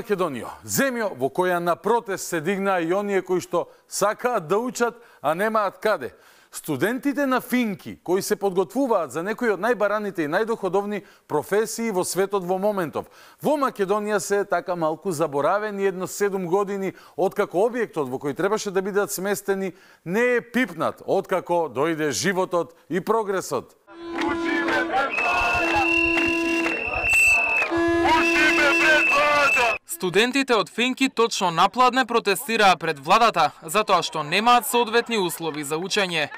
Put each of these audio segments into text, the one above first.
Македонија, земја во која на протест се дигна и оние кои што сакаат да учат, а немаат каде. Студентите на финки кои се подготвуваат за некои од најбараните и најдоходовни професии во светот во моментов. Во Македонија се така малку заборавени едно 7 години откако објектот во кој требаше да бидат сместени не е пипнат откако дојде животот и прогресот. Студентите од Финки точно напладне протестираа пред владата, затоа што немаат соодветни услови за учење.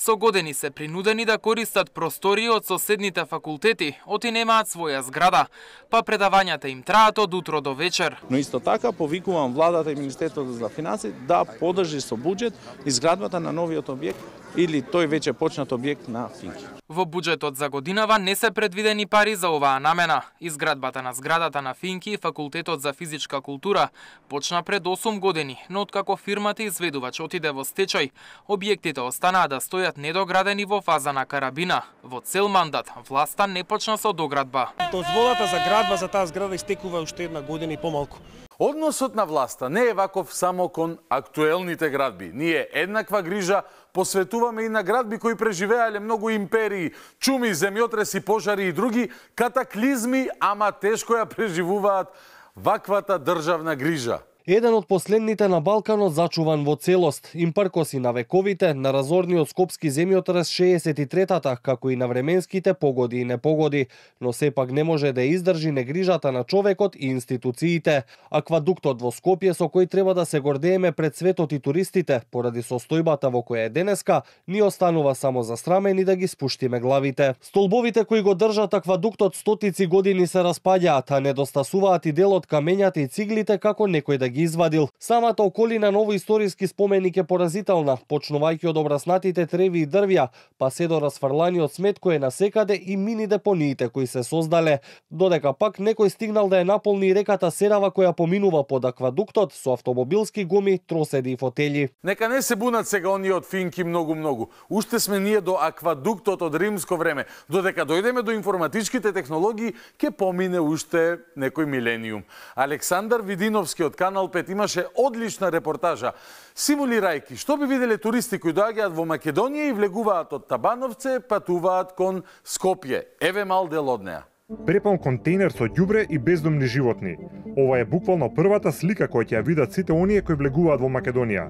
Со години се принудени да користат простори од соседните факултети, оти немаат своја зграда, па предавањата им траат од утро до вечер. Но исто така повикувам владата и Министерството за финансии да подржи со буџет изградбата на новиот објект или тој веќе почнат објект на Финки. Во буџетот за годинава не се предвидени пари за оваа намена. Изградбата на зградата на Финки и Факултетот за физичка култура почна пред 8 години, но откако фирмата изведувач отиде во стечај, објектите останаа да стојат недоградени во фаза на карабина. Во цел мандат власта не почна со доградба. Дозволата за градба за таа зграда истекува уште една година и помалку. Односот на власта не е ваков само кон актуелните градби. Ние еднаква грижа посветуваме и на градби кои преживеале многу империи, чуми, земјотреси, пожари и други катаклизми, ама тешко ја преживуваат ваквата државна грижа. Еден од последните на Балканот зачуван во целост, паркоси на вековите, на разорниот скопски земјотрес 63-тата, како и на временските погоди и непогоди, но сепак не може да издржи негрижата на човекот и институциите. Аквадуктот во Скопје со кој треба да се гордееме пред светот и туристите, поради состојбата во која е денеска, ни останува само за и да ги спуштиме главите. Столбовите кои го држат аквадуктот стотици години се распаѓаат, а недостасуваат и делот камењата и циглите како некој да ги извадил. Самата околина на овој историски споменик е поразителна, почнувајќи од обраснатите треви и дрвја, па се до расфрланиот смет кој е насекаде и мини депониите кои се создале, додека пак некој стигнал да е наполни реката Серава која поминува под аквадуктот со автомобилски гуми, троседи и фотели. Нека не се бунат сега оние од Финки многу-многу. Уште сме ние до аквадуктот од римско време. Додека дојдеме до информатичките технологии, ќе помине уште некој милениум. Александар Видиновски од канал Канал 5 имаше одлична репортажа. Симулирајки, што би виделе туристи кои доаѓаат во Македонија и влегуваат од Табановце, патуваат кон Скопје. Еве мал дел од неа. Препан контейнер со ѓубре и бездомни животни. Ова е буквално првата слика која ќе ја видат сите оние кои влегуваат во Македонија.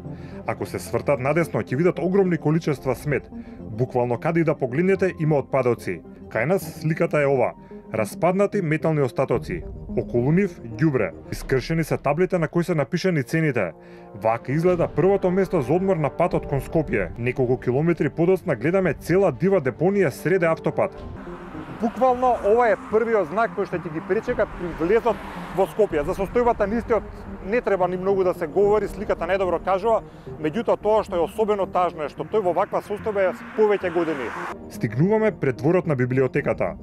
Ако се свртат надесно, ќе видат огромни количества смет. Буквално каде и да погледнете има отпадоци. Кај нас сликата е ова. Распаднати метални остатоци, околу нив ѓубре. Искршени се таблите на кои се напишани цените. Вака изгледа првото место за одмор на патот кон Скопје. Неколку километри подоцна гледаме цела дива депонија среде автопат буквално ова е првиот знак кој што ќе ги пречека при влезот во Скопје. За состојбата на истиот не треба ни многу да се говори, сликата најдобро кажува, меѓутоа тоа што е особено тажно е што тој во ваква состојба е повеќе години. Стигнуваме пред дворот на библиотеката.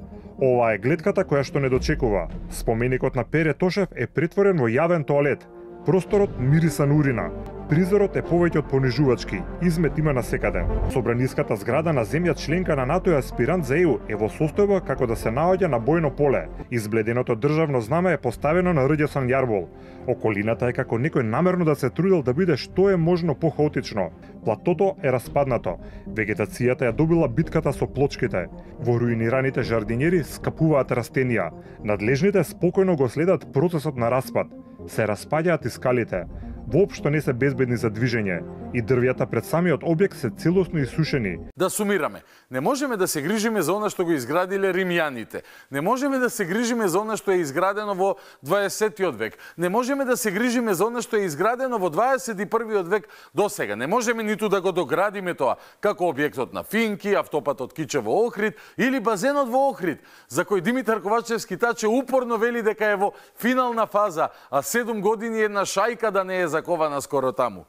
Ова е гледката која што не дочекува. Споменикот на Пере Тошев е притворен во јавен тоалет, Просторот мириса на урина. Призорот е повеќе од понижувачки, измет има на секаде. Собраниската зграда на земја членка на НАТО и аспирант за ЕУ е во состојба како да се наоѓа на бојно поле. Избледеното државно знаме е поставено на Рѓесан јарбол. Околината е како некој намерно да се трудел да биде што е можно похаотично. Платото е распаднато. Вегетацијата ја добила битката со плочките. Во руинираните жардинери скапуваат растенија. Надлежните спокојно го следат процесот на распад се распаѓаат и скалите, воопшто не се безбедни за движење и дрвјата пред самиот објект се целосно исушени. Да сумираме, не можеме да се грижиме за она што го изградиле римјаните. Не можеме да се грижиме за она што е изградено во 20-тиот век. Не можеме да се грижиме за она што е изградено во 21-тиот век до сега. Не можеме ниту да го доградиме тоа, како објектот на Финки, автопатот Киче во Охрид или базенот во Охрид, за кој Димитар Ковачевски таче упорно вели дека е во финална фаза, а 7 години една шајка да не е за закована скоро таму.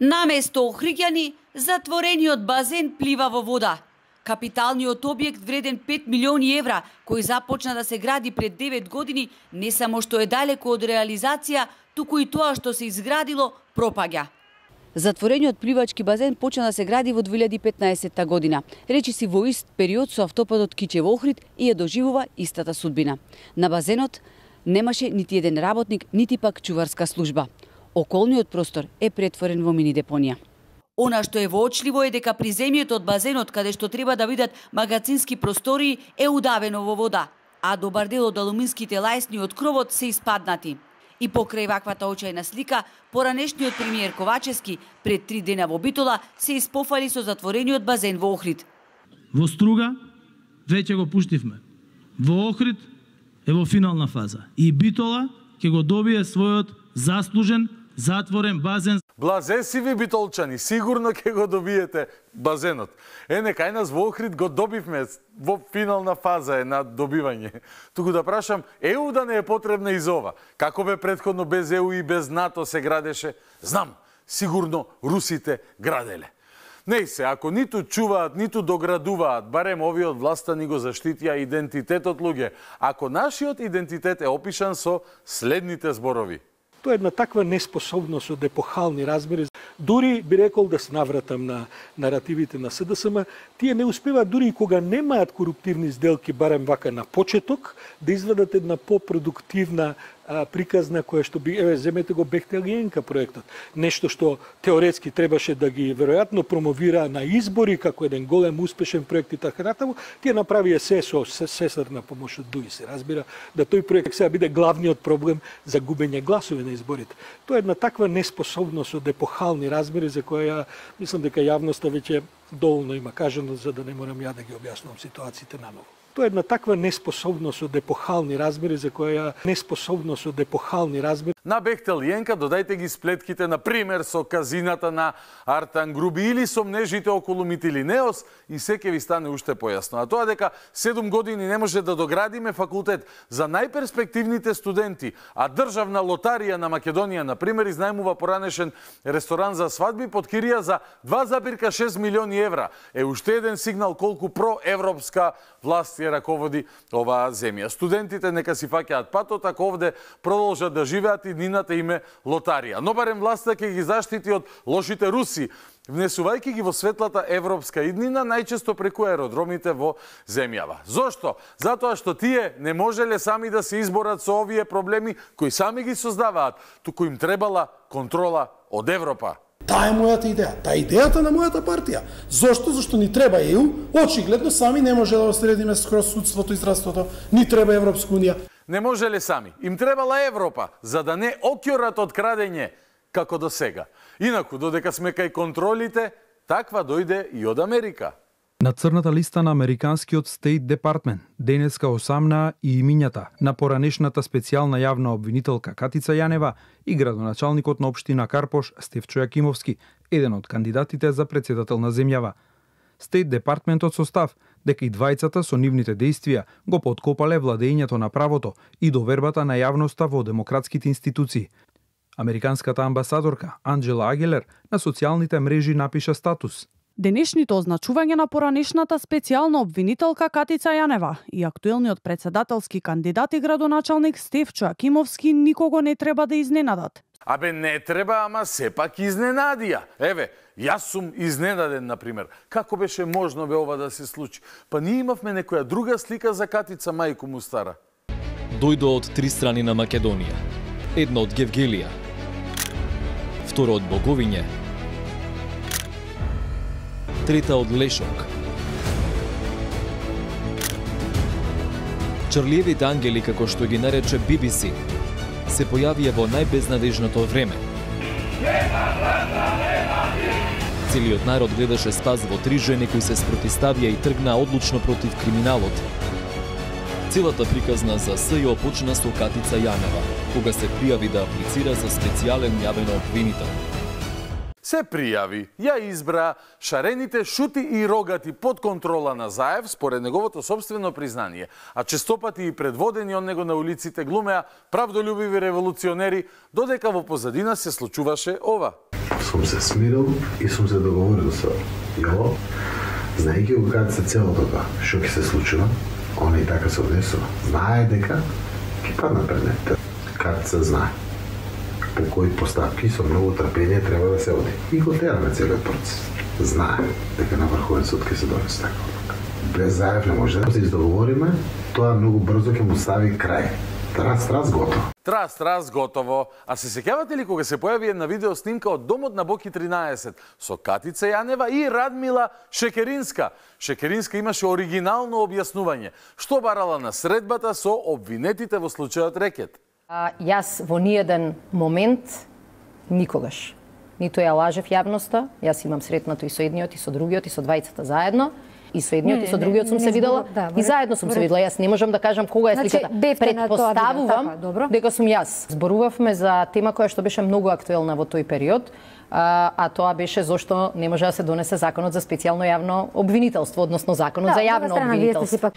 Наместо охриѓани, затворениот базен плива во вода. Капиталниот објект вреден 5 милиони евра, кој започна да се гради пред 9 години, не само што е далеко од реализација, туку и тоа што се изградило пропаѓа. Затворениот пливачки базен почна да се гради во 2015 година. Речи си во ист период со автопатот Кичево Охрид и ја доживува истата судбина. На базенот немаше нити еден работник, нити пак чуварска служба околниот простор е претворен во мини депонија. Она што е воочливо е дека приземјето од базенот каде што треба да видат магазински простори е удавено во вода, а добар дел од алуминските лајсни од кровот се испаднати. И покрај ваквата очајна слика, поранешниот премиер Ковачевски пред три дена во Битола се испофали со затворениот базен во Охрид. Во Струга веќе го пуштивме. Во Охрид е во финална фаза. И Битола ќе го добие својот заслужен затворен базен. Блазе си ви битолчани, сигурно ќе го добиете базенот. Е, нека нас во Охрид го добивме во финална фаза е на добивање. Туку да прашам, ЕУ да не е потребна из ова. Како бе предходно без ЕУ и без НАТО се градеше? Знам, сигурно русите граделе. Не се, ако ниту чуваат, ниту доградуваат, барем овиот власта ни го заштитија идентитетот луѓе. Ако нашиот идентитет е опишан со следните зборови – Тоа е една таква неспособност од епохални размери. Дури би рекол да се навратам на наративите на СДСМ, тие не успеваат дури и кога немаат коруптивни сделки барем вака на почеток да извадат една попродуктивна а, приказна која што би, еве, земете го Бехтелиенка проектот. Нешто што теоретски требаше да ги веројатно промовира на избори како еден голем успешен проект и така натаму, тие направија се со сесарна помош од Дуи, се разбира, да тој проект сега биде главниот проблем за губење гласови на изборите. Тоа е една таква неспособност од епохални размери за која ја, мислам дека јавноста веќе доволно има кажано за да не морам ја да ги објаснувам ситуациите наново. Тоа е една таква неспособност од епохални размери за која неспособност од епохални размери. На Бехтел Јенка додајте ги сплетките на пример со казината на Груби или со мнежите околу Митилинеос и секе ви стане уште појасно. А тоа дека 7 години не може да доградиме факултет за најперспективните студенти, а државна лотарија на Македонија на пример изнајмува поранешен ресторан за свадби под кирија за 2,6 милиони евра. Е уште еден сигнал колку проевропска власт власт раководи оваа земја. Студентите нека си фаќаат патот, ако овде продолжат да живеат и нината име лотарија. Но барем власта ќе ги заштити од лошите руси, внесувајќи ги во светлата европска иднина, најчесто преку аеродромите во земјава. Зошто? Затоа што тие не можеле сами да се изборат со овие проблеми кои сами ги создаваат, туку им требала контрола од Европа. Таа е мојата идеја. Таа е идејата на мојата партија. Зошто? Зошто ни треба ЕУ, очигледно сами не може да осредиме скроз судството и здравството, ни треба Европска унија. Не може ли сами? Им требала Европа, за да не окјорат од крадење, како до сега. Инаку, додека сме кај контролите, таква дојде и од Америка. На црната листа на Американскиот Стейт Департмент денеска осамна и имињата на поранешната специјална јавна обвинителка Катица Јанева и градоначалникот на општина Карпош Стефчо Јакимовски, еден од кандидатите за председател на земјава. Стейт Департментот состав дека и двајцата со нивните действија го подкопале владењето на правото и довербата на јавноста во демократските институции. Американската амбасадорка Анджела Агелер на социјалните мрежи напиша статус – Денешните означување на поранешната специјална обвинителка Катица Јанева и актуелниот председателски кандидат и градоначалник Стефчо Акимовски никого не треба да изненадат. Абе не треба, ама сепак изненадија. Еве, Јас сум изненаден, на пример. Како беше можно бе ова да се случи? Па ние имавме некоја друга слика за Катица мајко му стара. Дојдо од три страни на Македонија. Една од Гевгелија. второ од Боговиње, трета од Лешок. Чарлиевите ангели, како што ги нарече BBC, се појавија во најбезнадежното време. Целиот народ гледаше спас во три жени кои се спротиставија и тргна одлучно против криминалот. Целата приказна за СЈО почна со Катица Јанева, кога се пријави да аплицира за специјален јавен обвинител се пријави. Ја избра шарените шути и рогати под контрола на Заев според неговото собствено признание, а честопати и предводени од него на улиците глумеа правдолюбиви револуционери, додека во позадина се случуваше ова. Сум се смирил и сум се договорил со Јово, знаеки го каде се целото тоа, што ќе се случува, она и така се однесува. Знае дека ќе падна пред нете. Каде се знае по кои постапки со многу трпение треба да се оди. И го тераме целиот процес. знае дека на суд ќе се донесе така одлука. Без заев не може да се издоговориме, тоа многу брзо ќе му стави крај. Трас, трас, готово. Трас, трас, готово. А се сеќавате ли кога се појави една видео снимка од домот на Боки 13 со Катица Јанева и Радмила Шекеринска? Шекеринска имаше оригинално објаснување. Што барала на средбата со обвинетите во случајот рекет? А, јас во ниједен момент никогаш ниту ја лажев јавноста, јас имам сретнато и со едниот и со другиот и со двајцата заедно и со едниот не, и со другиот не, сум не, се видела да, и заедно сум се видела. Јас не можам да кажам кога е значи, сликата. Предпоставувам така, дека сум јас. Зборувавме за тема која што беше многу актуелна во тој период, а, а тоа беше зошто не може да се донесе законот за специјално јавно обвинителство, односно законот да, за јавно обвинителство.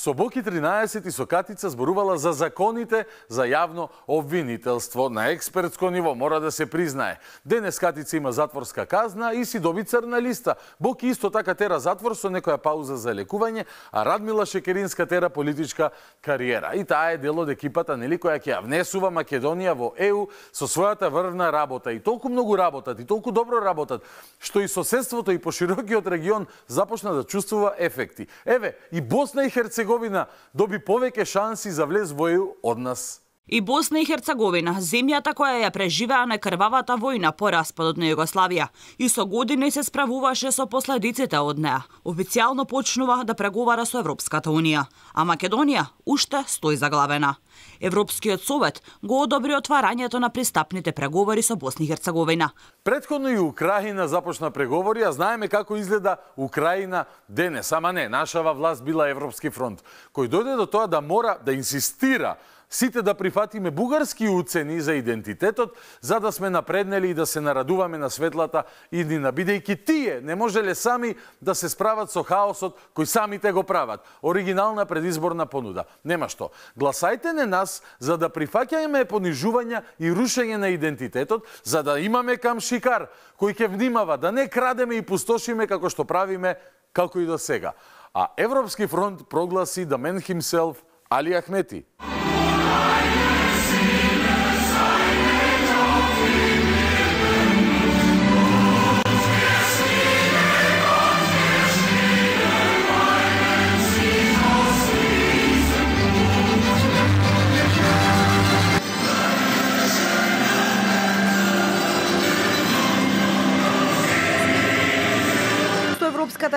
Со Боки 13 и со Катица зборувала за законите за јавно обвинителство на експертско ниво, мора да се признае. Денес Катица има затворска казна и си доби црна листа. Боки исто така тера затвор со некоја пауза за лекување, а Радмила Шекеринска тера политичка кариера. И таа е дел од екипата, нели, која ќе ја внесува Македонија во ЕУ со својата врвна работа. И толку многу работат, и толку добро работат, што и соседството и поширокиот регион започна да чувствува ефекти. Еве, и Босна и Херцеговина Херцеговина доби повеќе шанси за влез во ЕУ од нас. И Босна и Херцеговина, земјата која ја преживеа на крвавата војна по распадот на Југославија, и со години се справуваше со последиците од неа. Официјално почнува да преговара со Европската Унија, а Македонија уште стои заглавена. Европскиот совет го одобри отварањето на пристапните преговори со Босна и Херцеговина. Предходно и Украина започна преговори, а знаеме како изгледа Украина денес. Ама не, нашава власт била Европски фронт, кој дојде до тоа да мора да инсистира сите да прифатиме бугарски уцени за идентитетот, за да сме напреднели и да се нарадуваме на светлата иднина. Бидејќи тие не можеле сами да се справат со хаосот кој самите го прават. Оригинална предизборна понуда. Нема што. Гласајте не нас за да прифаќаме понижување и рушење на идентитетот, за да имаме кам шикар кој ќе внимава да не крадеме и пустошиме како што правиме како и до сега. А Европски фронт прогласи да мен himself Али Ахмети.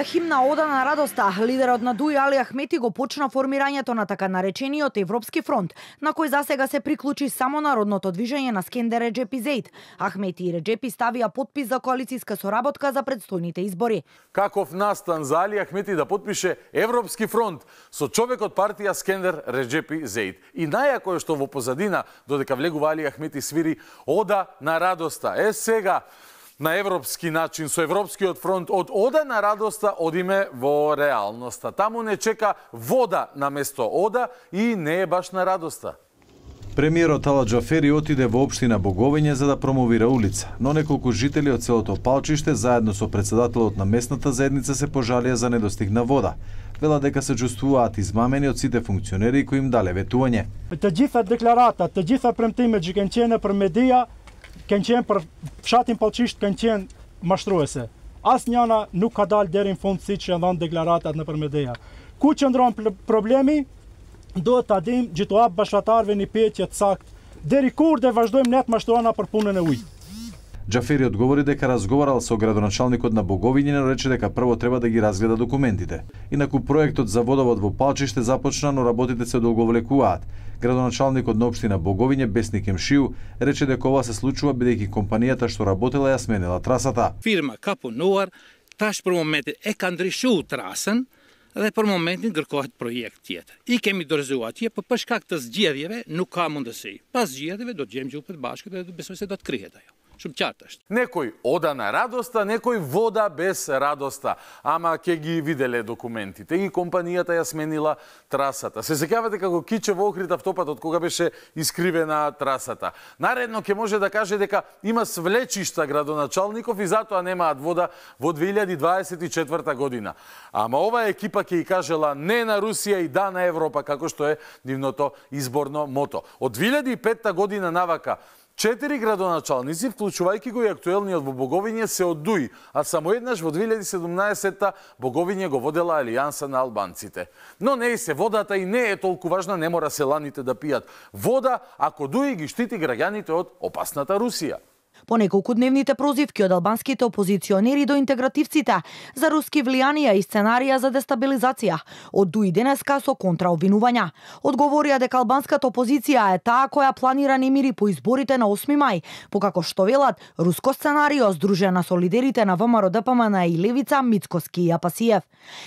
химна Ода на радоста, лидерот на Дуј Али Ахмети го почна формирањето на така наречениот Европски фронт, на кој засега се приклучи само народното движење на Скендер Реджепи Зейд. Ахмети и Реджепи ставија подпис за коалициска соработка за предстојните избори. Каков настан за Али Ахмети да подпише Европски фронт со човек од партија Скендер Реджепи Зейд. И најако е што во позадина, додека влегува Али Ахмети свири Ода на радоста. Е сега, на европски начин со Европскиот фронт од ода на радоста одиме во реалноста. Таму не чека вода на место ода и не е баш на радоста. Премиерот Ала Джафери отиде во општина Боговиње за да промовира улица, но неколку жители од селото Палчиште заедно со председателот на местната заедница се пожалија за недостигна вода. Вела дека се чувствуваат измамени од сите функционери кои им дале ветување. Те декларата, те премтиме прем премедија. kanë qenë për fshatin pëllëqisht, kanë qenë mashtruese. As njëna nuk ka dalë deri në fund që e ndonë deklaratat në përmedeja. Ku që ndronë problemi, do të adim gjithuap bashkëtarëve një përmetje të sakt, deri kur dhe vazhdojmë të mashtruana për punën e ujtë. Џафери одговори дека разговарал со градоначалникот на Боговиња и рече дека прво треба да ги разгледа документите. Инаку проектот за водовод во Палчиште започна, но работите се долговлекуваат. Градоначалникот на општина Боговиње Бесник Емшиу рече дека ова се случува бидејќи компанијата што работела ја сменила трасата. Фирма Капо Нуар таш прво момент е кандришуу трасен, але për momentin kërkohet projekt И I kemi dorëzuar atje, për për shkak të да nuk ka mundësi. Pas zgjedhjeve do të до gjuhë пред bashkë да се se do па шумчарташт. Некој ода на радоста, некој вода без радоста. Ама ке ги виделе документите и компанијата ја сменила трасата. Се сеќавате како киче во Охрид автопатот кога беше искривена трасата. Наредно ке може да каже дека има свлечишта градоначалников и затоа немаат вода во 2024 година. Ама ова екипа ке и кажела не на Русија и да на Европа како што е нивното изборно мото. Од 2005 година навака Четири градоначалници, вклучувајќи го и актуелниот во Боговиње, се одуи, а само еднаш во 2017-та Боговиње го водела Алијанса на албанците. Но не и се водата и не е толку важна, не мора селаните да пијат вода, ако дуи ги штити граѓаните од опасната Русија. По дневните прозивки од албанските опозиционери до интегративците за руски влијанија и сценарија за дестабилизација, од дуи денеска со контраобвинувања, одговорија дека албанската опозиција е таа која планира немири по изборите на 8 мај, покако што велат руско сценарио здружена со лидерите на ВМРО ДПМН и Левица Мицкоски и Апасиев.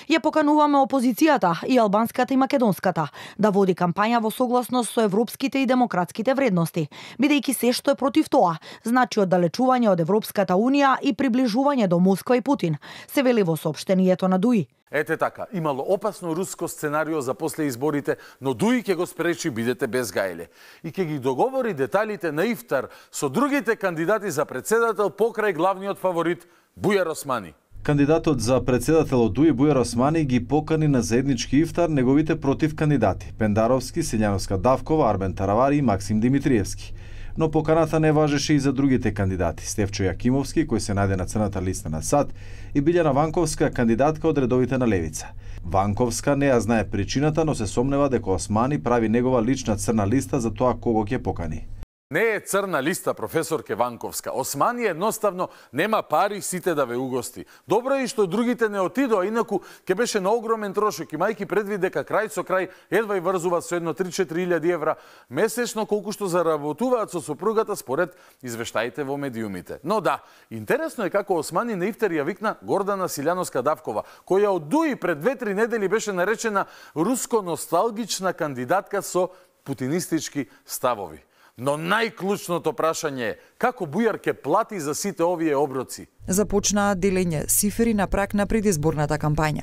Ја покануваме опозицијата и албанската и македонската да води кампања во согласност со европските и демократските вредности, бидејќи се што е против тоа, значи оддалечување од Европската Унија и приближување до Москва и Путин, се вели во сообштенијето на ДУИ. Ете така, имало опасно руско сценарио за после изборите, но Дуи ќе го спречи бидете без гајле. И ќе ги договори деталите на Ифтар со другите кандидати за председател покрај главниот фаворит Бујар Османи. Кандидатот за председател од Дуи Бујар Османи ги покани на заеднички ифтар неговите против кандидати Пендаровски, Силјановска Давкова, Арбен Таравари и Максим Димитриевски но поканата не важеше и за другите кандидати. Стефчо Јакимовски, кој се најде на црната листа на САД, и Билјана Ванковска, кандидатка од редовите на Левица. Ванковска не ја знае причината, но се сомнева дека Османи прави негова лична црна листа за тоа кого ќе покани. Не е црна листа, професор Кеванковска. Османи едноставно нема пари сите да ве угости. Добро е и што другите не отидоа, инаку ке беше на огромен трошок, и мајки предвид дека крај со крај едва и врзуваат со едно 3-4 евра месечно колку што заработуваат со сопругата според извештаите во медиумите. Но да, интересно е како Османи на Ифтер ја викна Гордана Силјановска Давкова, која од дуи пред 2-3 недели беше наречена руско носталгична кандидатка со путинистички ставови. Но најклучното прашање е како Бујар ке плати за сите овие оброци? Започнаа делење сифери на прак на предизборната кампања.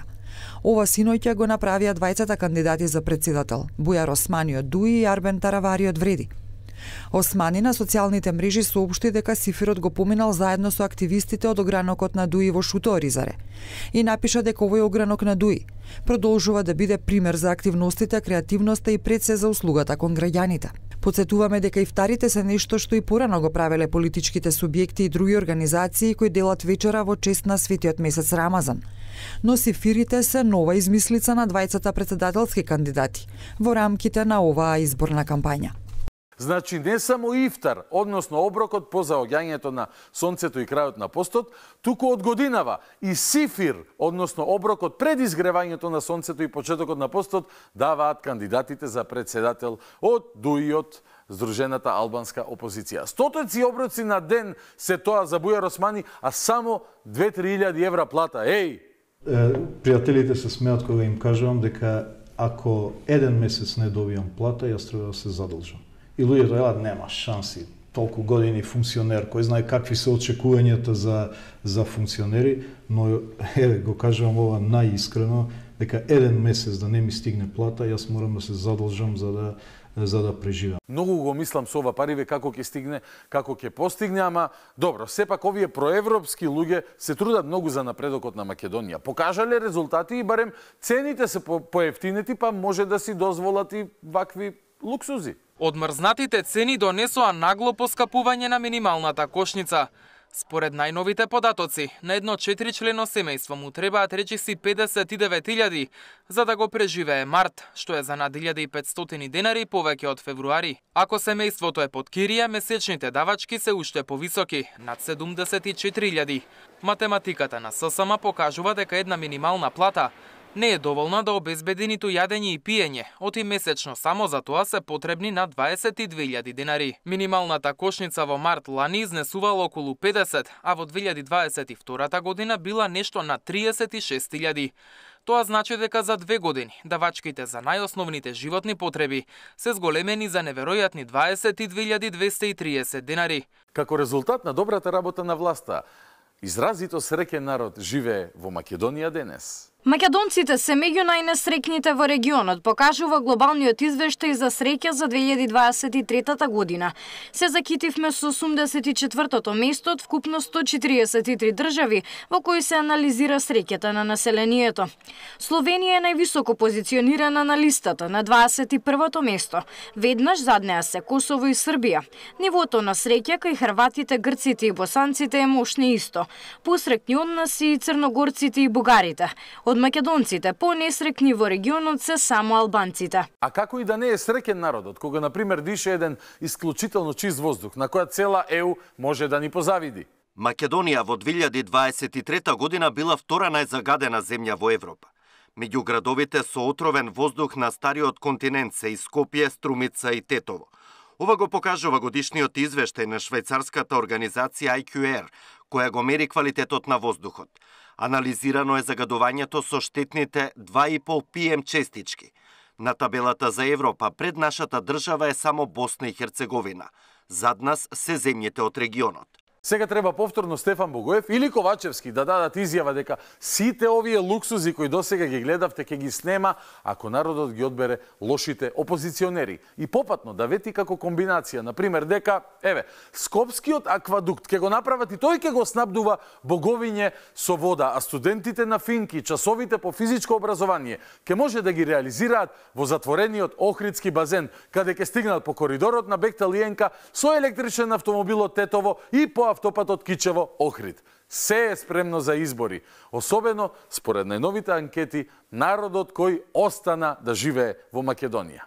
Ова синоќа го направија двајцата кандидати за председател, Бујар Османио, Дуи и Арбен од Вреди. Османи на социјалните мрежи соопшти дека Сифирот го поминал заедно со активистите од огранокот на Дуи во Шуторизаре и напиша дека овој огранок на Дуи продолжува да биде пример за активностите, креативноста и предсе за услугата кон граѓаните. Подсетуваме дека ифтарите се нешто што и порано го правеле политичките субјекти и други организации кои делат вечера во чест на светиот месец Рамазан. Но сифирите се нова измислица на двајцата председателски кандидати во рамките на оваа изборна кампања. Значи не само ифтар, односно оброкот по заоѓањето на сонцето и крајот на постот, туку од годинава и сифир, односно оброкот пред изгревањето на сонцето и почетокот на постот, даваат кандидатите за председател од дујот Здружената албанска опозиција. Стотоци оброци на ден се тоа за Бујар Османи, а само 2-3 евра плата. Еј! Пријателите се смеат кога им кажувам дека ако еден месец не добијам плата, јас треба да се задолжам и луѓето елат нема шанси толку години функционер, кој знае какви се очекувањата за за функционери, но е го кажувам ова најискрено дека еден месец да не ми стигне плата, јас морам да се задолжам за да за да преживам. Многу го мислам со ова париве како ќе стигне, како ќе постигне, ама добро, сепак овие проевропски луѓе се трудат многу за напредокот на Македонија. Покажале резултати и барем цените се поевтинети, па може да си дозволат и вакви луксузи. Одмрзнатите цени донесоа нагло поскапување на минималната кошница. Според најновите податоци, на едно 4 члено семејство му требаат речиси 59.000 за да го преживее март, што е за над 1500 денари повеќе од февруари. Ако семејството е под кирија, месечните давачки се уште повисоки, над 74.000. Математиката на ССМ покажува дека една минимална плата не е доволна да обезбеди ниту јадење и пиење, оти месечно само за тоа се потребни на 22.000 денари. Минималната кошница во март лани изнесувала околу 50, а во 2022 година била нешто на 36.000. Тоа значи дека за две години давачките за најосновните животни потреби се зголемени за неверојатни 22.230 денари. Како резултат на добрата работа на власта, изразито среќен народ живее во Македонија денес. Македонците се меѓу најнесрекните во регионот, покажува глобалниот извештај за среќа за 2023 година. Се закитивме со 84-тото место од вкупно 143 држави во кои се анализира среќата на населението. Словенија е највисоко позиционирана на листата на 21-то место, веднаш зад неа се Косово и Србија. Нивото на среќа кај хрватите, грците и босанците е мошне исто. Посрекни од нас и црногорците и бугарите. Од македонците понесрекни во регионот се само албанците. А како и да не е среќен народот, кога на пример дише еден исклучително чист воздух, на која цела ЕУ може да ни позавиди. Македонија во 2023 година била втора најзагадена земја во Европа. Меѓу градовите со отровен воздух на стариот континент се и Скопје, Струмица и Тетово. Ова го покажува годишниот извештај на швајцарската организација IQR, која го мери квалитетот на воздухот. Анализирано е загадувањето со штетните 2,5 пм честички. На табелата за Европа пред нашата држава е само Босна и Херцеговина. Зад нас се земјите од регионот. Сега треба повторно Стефан Богоев или Ковачевски да дадат изјава дека сите овие луксузи кои досега ги гледавте ќе ги снема ако народот ги одбере лошите опозиционери. И попатно да вети како комбинација, на пример дека еве Скопскиот аквадукт ќе го направат и тој ќе го снабдува Боговиње со вода, а студентите на финки часовите по физичко образование ќе може да ги реализираат во затворениот Охридски базен, каде ќе стигнат по коридорот на Бекталиенка со електричен автомобил од Тетово и по автопатот Кичево Охрид. Се е спремно за избори, особено според најновите анкети народот кој остана да живее во Македонија.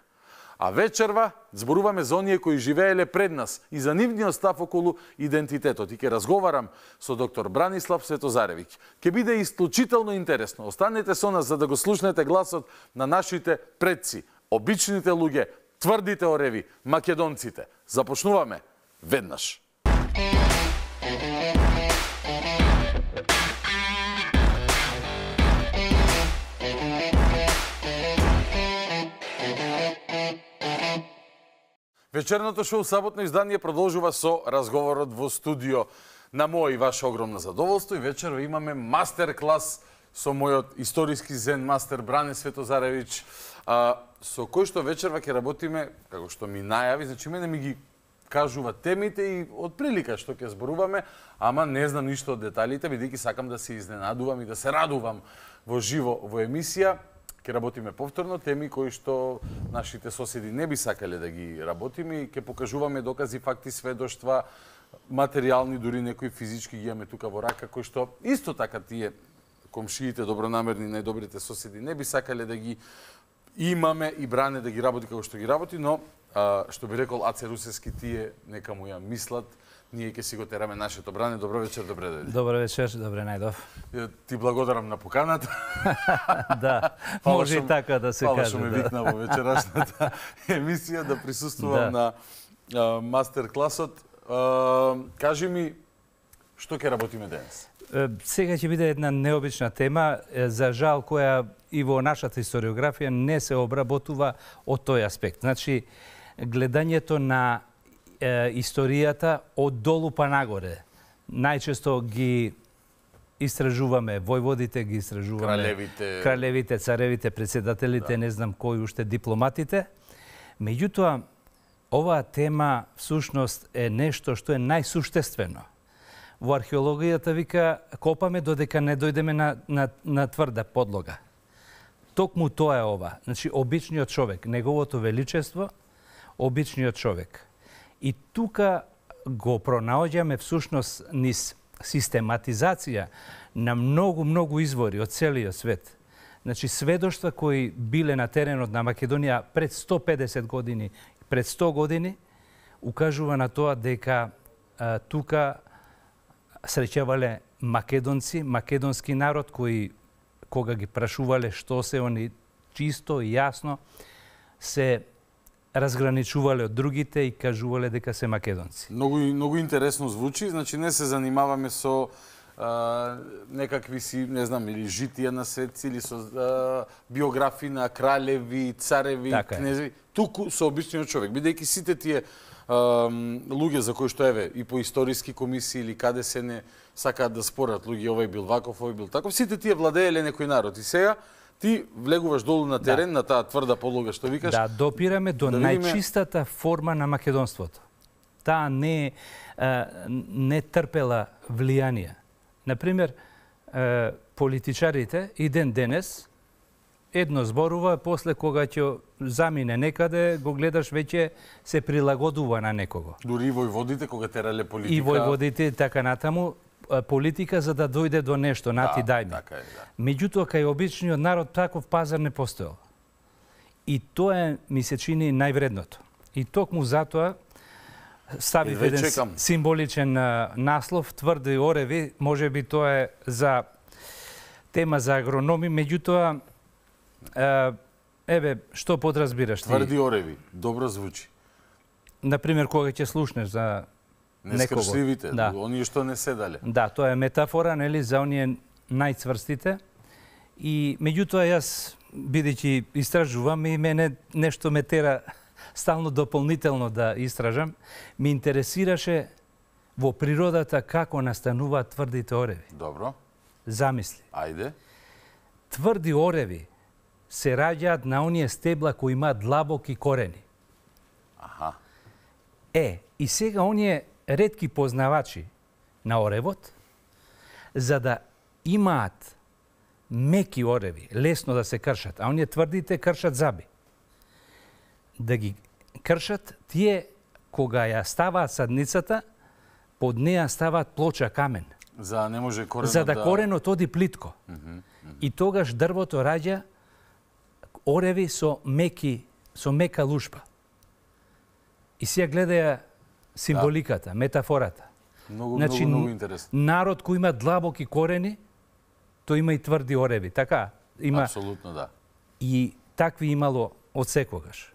А вечерва зборуваме за оние кои живееле пред нас и за нивниот став околу идентитетот. И ке разговарам со доктор Бранислав Светозаревиќ. Ке биде исклучително интересно. Останете со нас за да го слушнете гласот на нашите предци, обичните луѓе, тврдите ореви, македонците. Започнуваме веднаш. Вечерното шоу Саботно издание продолжува со разговорот во студио. На мој и ваше огромно задоволство и вечерва имаме мастер клас со мојот историски зен мастер Бране Светозаревич, а, со кој што вечерва ќе работиме, како што ми најави, значи мене ми ги кажува темите и од прилика што ќе зборуваме, ама не знам ништо од деталите, бидејќи сакам да се изненадувам и да се радувам во живо во емисија ќе работиме повторно теми кои што нашите соседи не би сакале да ги работиме и ќе покажуваме докази, факти, сведоштва, материјални, дури некои физички ги имаме тука во рака, кои што исто така тие комшиите, добронамерни, најдобрите соседи не би сакале да ги имаме и бране да ги работи како што ги работи, но што би рекол Аце тие нека му ја мислат, ние ќе си го тераме нашето бране. Добро вечер, добре дојде. Добро вечер, добре најдов. Ти благодарам на поканата. да, фала може и така да се каже. што ме да. викна во вечерашната емисија да присуствувам да. на мастер класот. кажи ми, што ќе работиме денес? Сега ќе биде една необична тема, за жал која и во нашата историографија не се обработува од тој аспект. Значи, гледањето на е, историјата од долу па нагоре. Најчесто ги истражуваме војводите, ги истражуваме кралевите, кралевите царевите, председателите, да. не знам кои уште дипломатите. Меѓутоа, оваа тема всушност е нешто што е најсуштествено. Во археологијата вика копаме додека не дојдеме на, на, на тврда подлога. Токму тоа е ова. Значи, обичниот човек, неговото величество, обичниот човек. И тука го пронаоѓаме всушност низ систематизација на многу, многу извори од целиот свет. Значи, сведоштва кои биле на теренот на Македонија пред 150 години, пред 100 години, укажува на тоа дека а, тука среќавале македонци, македонски народ кои кога ги прашувале што се они чисто и јасно се разграничувале од другите и кажувале дека се македонци. Многу многу интересно звучи, значи не се занимаваме со а, некакви си, не знам, или житија на светци, или со а, биографии на кралеви, цареви, така кнезеви, туку со обичниот човек, бидејќи сите тие а, луѓе за кои што еве и по историски комисии или каде се не сакаат да спорат луѓе овој бил ваков, овој бил таков, сите тие владееле некој народ и сега Ти влегуваш долу на да. терен, да. на таа тврда подлога што викаш. Да, допираме до да видиме... најчистата форма на македонството. Таа не, е, не трпела влијание. Например, политичарите и ден денес едно зборува, после кога ќе замине некаде, го гледаш веќе се прилагодува на некого. Дури и војводите кога терале политика. И војводите така натаму, политика за да дојде до нешто, на ти да, дај ми. Така е, да. Меѓутоа, кај обичниот народ таков пазар не постоел. И тоа ми се чини највредното. И токму затоа стави еден чекам. символичен наслов, тврди ореви, може би тоа е за тема за агрономи, меѓутоа, еве, што подразбираш ти? Тврди ореви, добро звучи. Например, кога ќе слушнеш за некого. Нескршливите, да. оние што не седале. Да, тоа е метафора нели за оние најцврстите. И меѓутоа јас бидејќи истражувам и мене нешто ме тера стално дополнително да истражам, ми интересираше во природата како настануваат тврдите ореви. Добро. Замисли. Ајде. Тврди ореви се раѓаат на оние стебла кои имаат длабоки корени. Аха. Е, и сега оние редки познавачи на оревот, за да имаат меки ореви, лесно да се кршат, а оние тврдите кршат заби. Да ги кршат, тие кога ја ставаат садницата, под неа ставаат плоча камен. За да не може коренот За да, да... коренот оди плитко. Mm -hmm, mm -hmm. И тогаш дрвото раѓа ореви со меки, со мека лушпа. И сија гледаја символиката, да. метафората. Многу, значи, многу, многу интересно. Народ кој има длабоки корени, тој има и тврди ореви, така? Има... Абсолютно, да. И такви имало од секогаш.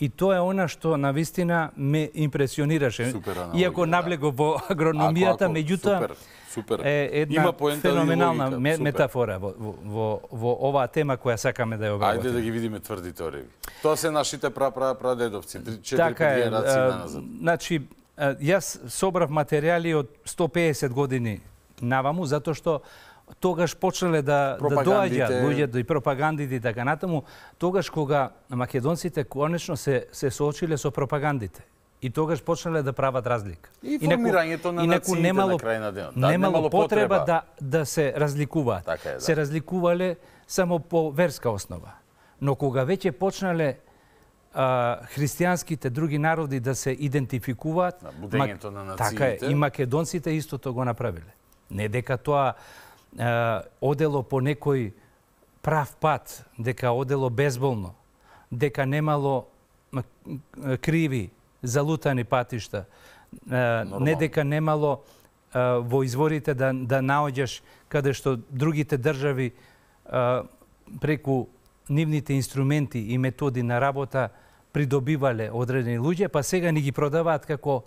И тоа е она што на вистина ме импресионираше. Супер, Иако да. наблегов во агрономијата, меѓутоа е една феноменална ме, метафора во, во, во оваа тема која сакаме да ја обработиме. Ајде да ги видиме тврдите ореви. Тоа се нашите пра пра, дедовци, така генерации назад. Значи, јас собрав материјали од 150 години наваму, затоа што тогаш почнале да, да доаѓаат луѓето и пропагандите и така натаму, тогаш кога македонците конечно се, се соочиле со пропагандите. И тогаш почнале да прават разлика. И формирањето на инаку немало, на крај на денот. Да, немало, немало потреба, потреба да, да се разликуваат. Така да. Се разликувале само по верска основа. Но кога веќе почнале а, христијанските други народи да се идентификуваат, на будењето на Така е, и македонците истото го направиле. Не дека тоа одело по некој прав пат, дека одело безболно, дека немало криви, залутани патишта, не дека немало во изворите да, да наоѓаш каде што другите држави преку нивните инструменти и методи на работа придобивале одредени луѓе, па сега ни ги продаваат како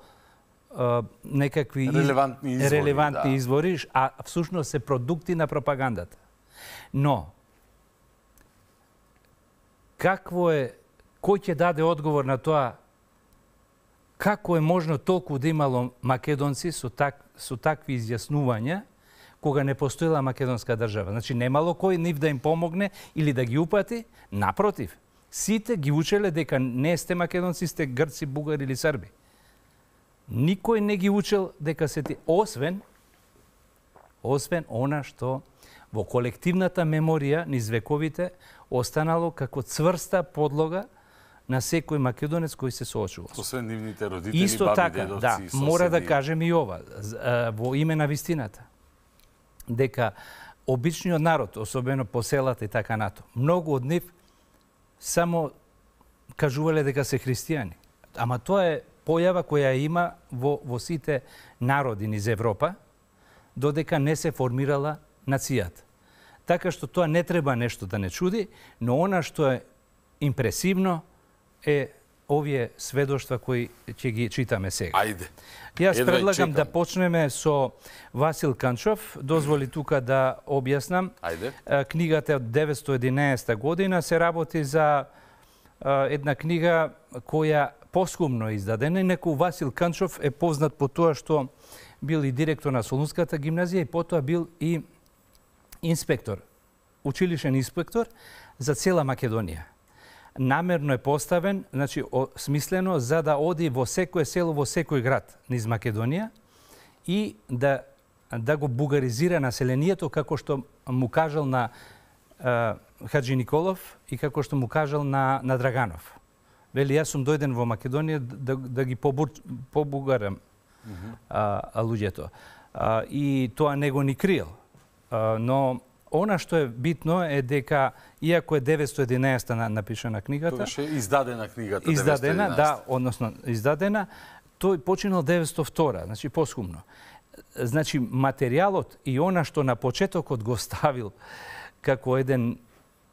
некакви релевантни извори, релевантни да. извори а всушност се продукти на пропагандата. Но какво е кој ќе даде одговор на тоа како е можно толку да имало македонци со так со такви изјаснувања кога не постоела македонска држава. Значи немало кој нив да им помогне или да ги упати, напротив, сите ги учеле дека не сте македонци, сте грци, бугари или срби никој не ги учел дека се ти, освен, освен она што во колективната меморија низ вековите останало како цврста подлога на секој македонец кој се соочува. Со се нивните родители, Исто баби, така, дедовци, да, соседи. мора да кажем и ова, во име на вистината, дека обичниот народ, особено по селата и така нато, многу од нив само кажувале дека се христијани. Ама тоа е појава која има во, во сите народи низ Европа, додека не се формирала нацијата. Така што тоа не треба нешто да не чуди, но она што е импресивно е овие сведоштва кои ќе ги читаме сега. Ајде. Јас предлагам да почнеме со Васил Канчов. Дозволи тука да објаснам. Ајде. Книгата од 911 година се работи за една книга која поскумно издадена, неку Васил Канчов е познат по тоа што бил и директор на Солунската гимназија и потоа бил и инспектор, училишен инспектор за цела Македонија. Намерно е поставен, значи смислено за да оди во секое село, во секој град низ Македонија и да да го бугаризира населението како што му кажал на е, Хаджи Николов и како што му кажал на на Драганов. Вели, јас сум дојден во Македонија да, да ги побур, побугарам mm -hmm. а, а, луѓето. А, и тоа не го ни крил. А, но она што е битно е дека, иако е 911 на, напишена книгата... Тоа е издадена книгата, Издадена, 911. да, односно, издадена. Тој починал 902, значи посхумно. Значи, материјалот и она што на почетокот го ставил како еден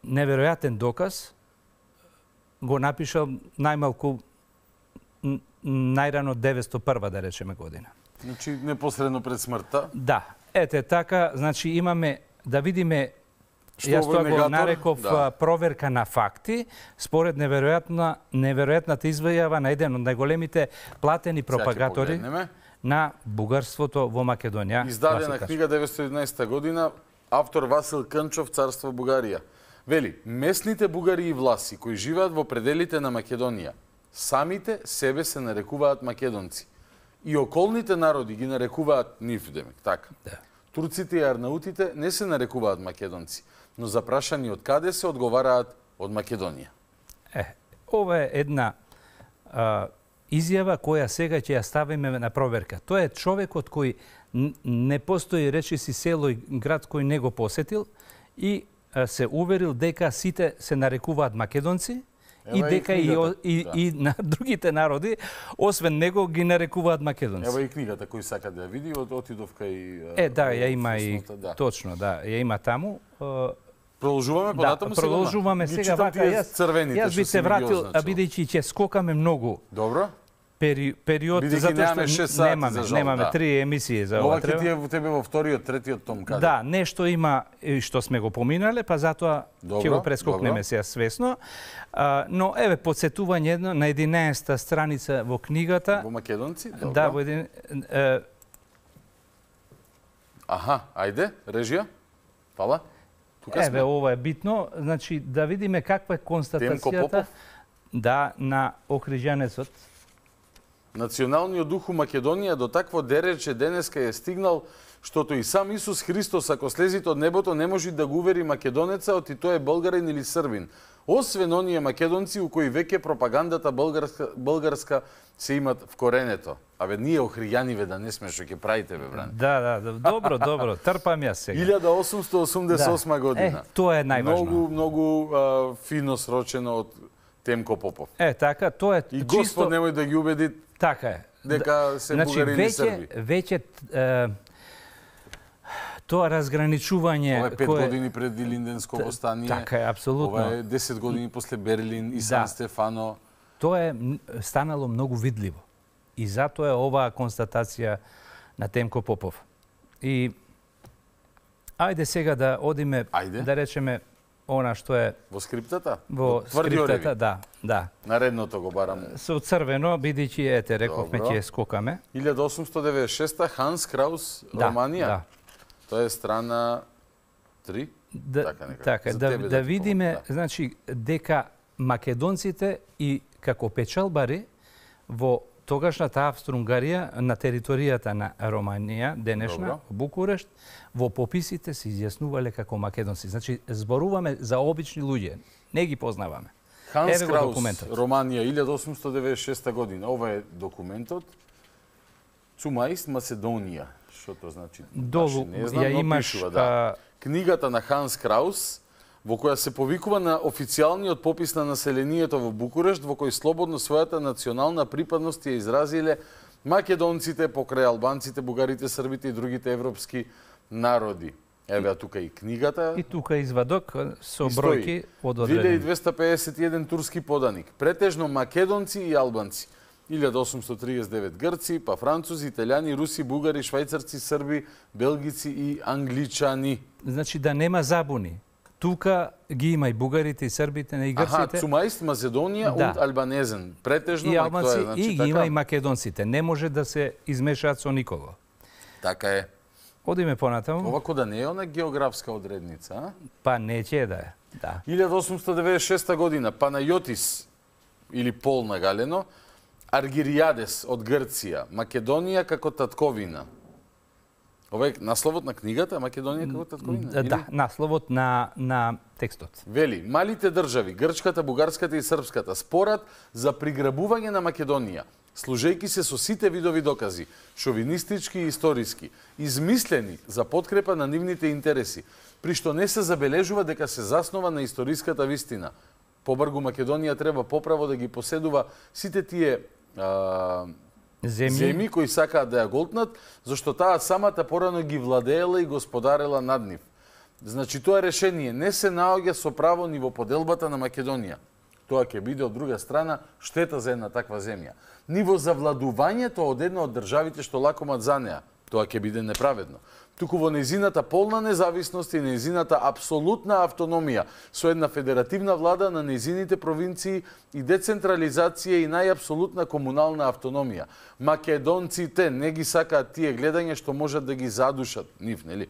неверојатен доказ, го напишал најмалку најрано 901 да речеме година. Значи непосредно пред смртта? Да. Ете така, значи имаме да видиме Што Јас тоа го нареков да. проверка на факти, според неверојатна, неверојатната извојава на еден од најголемите платени пропагатори на бугарството во Македонија. Да Издадена книга 911 година, автор Васил Кънчов, Царство Бугарија. Вели, местните бугари и власи кои живеат во пределите на Македонија, самите себе се нарекуваат македонци. И околните народи ги нарекуваат нив, така. Да. Турците и арнаутите не се нарекуваат македонци, но прашање од каде се одговараат од Македонија. Е, ова е една а, изјава која сега ќе ја ставиме на проверка. Тоа е човекот кој не постои речиси село и град кој не го посетил и се уверил дека сите се нарекуваат македонци, Ева и дека и, и, да. и, на другите народи, освен него, ги нарекуваат македонци. Ева и книгата кој сака да ја види, од отидов кај... Е, да, ја има и... Да. Точно, да, ја има таму. Продолжуваме да, понатаму да, продолжуваме сега вака. Јас, јас би се вратил, бидејќи ќе скокаме многу. Добро пери, период за затоа што немаме сати немаме, за жал, немаме да. три емисии за ова. Ова ќе е во тебе во вториот, третиот том каде. Да, нешто има што сме го поминале, па затоа ќе го прескокнеме сега свесно. А, но еве подсетување едно на 11-та страница во книгата. Во македонци? Добро. Да, во еден е... Аха, ајде, режија. Фала. Тука Еве, сме. ова е битно. Значи, да видиме каква е констатацијата да, на окрижанецот Националниот дух у Македонија до такво дерече денеска е стигнал штото и сам Исус Христос, ако слези од небото, не може да го увери македонецаот и тој е българин или србин. Освен оние македонци у кои веќе пропагандата българска, българска се имат в коренето. Абе, ние ве да не сме што ќе правите, бе, бране. Да, да, да, добро, добро, трпам ја сега. 1888 да. година. Е, тоа е најважно. Многу, многу а, фино срочено од Темко Попов. Е, така, тоа е и чисто... Господ немој да ги убеди така е. дека се значи, бугарини веќе, срби. Веќе, е, тоа разграничување... Ова е пет кое... години пред Илинденско востание. Така е, апсолутно. Ова е десет години после Берлин и Сан да. Стефано. Тоа е станало многу видливо. И затоа е оваа констатација на Темко Попов. И ајде сега да одиме, ајде. да речеме, она што е... Во скриптата? Во, во скриптата, да, да. Наредното го барам. Со црвено, бидејќи ете, рековме, ќе скокаме. 1896-та, Ханс Краус, да, Романија. Да. Тоа е страна 3? Да, така, така да, тебе, да, да видиме, да. значи, дека македонците и како печалбари во тогашната Австро-Унгарија на територијата на Романија, денешна, Добро. Букурешт, во пописите се изјаснувале како македонци. Значи, зборуваме за обични луѓе. Не ги познаваме. Ханс Еве Краус, Романија, 1896 година. Ова е документот. Цумаис Македонија, што тоа значи? Долу, не знам, ја имаш... Пишува, да. Книгата на Ханс Краус, во која се повикува на официјалниот попис на населението во Букурешт, во кој слободно својата национална припадност ја изразиле македонците, покрај албанците, бугарите, србите и другите европски народи. Еве, тука и книгата. И тука извадок со бројки од 2251 турски поданик, претежно македонци и албанци. 1839 грци, па французи, италјани, руси, бугари, швајцарци, срби, белгици и англичани. Значи да нема забуни тука ги има и бугарите, и србите, и грците. Аха, Цумаист, Македонија да. од албанезен. Претежно, и албанци, е, значи, и ги така... има и македонците. Не може да се измешаат со никого. Така е. Одиме понатаму. Овако да не е она географска одредница, а? Па не ќе да е, да. 1896 година, Панајотис, или Пол на Галено, Аргиријадес од Грција, Македонија како татковина – Ова е насловот на книгата Македонија како татковина? Да, или? насловот на, на текстот. Вели, малите држави, грчката, бугарската и српската, спорат за приграбување на Македонија, служејки се со сите видови докази, шовинистички и историски, измислени за подкрепа на нивните интереси, при што не се забележува дека се заснова на историската вистина. Побргу Македонија треба поправо да ги поседува сите тие а, земји, земји кои сакаат да ја голтнат, зашто таа самата порано ги владеела и господарела над нив. Значи, тоа решение не се наоѓа со право ни во поделбата на Македонија. Тоа ќе биде, од друга страна, штета за една таква земја. Ни во завладувањето од една од државите што лакомат за неа. Тоа ќе биде неправедно туку во незината полна независност и незината абсолютна автономија со една федеративна влада на незините провинции и децентрализација и најапсолутна комунална автономија. Македонците не ги сакаат тие гледања што можат да ги задушат нив, нели?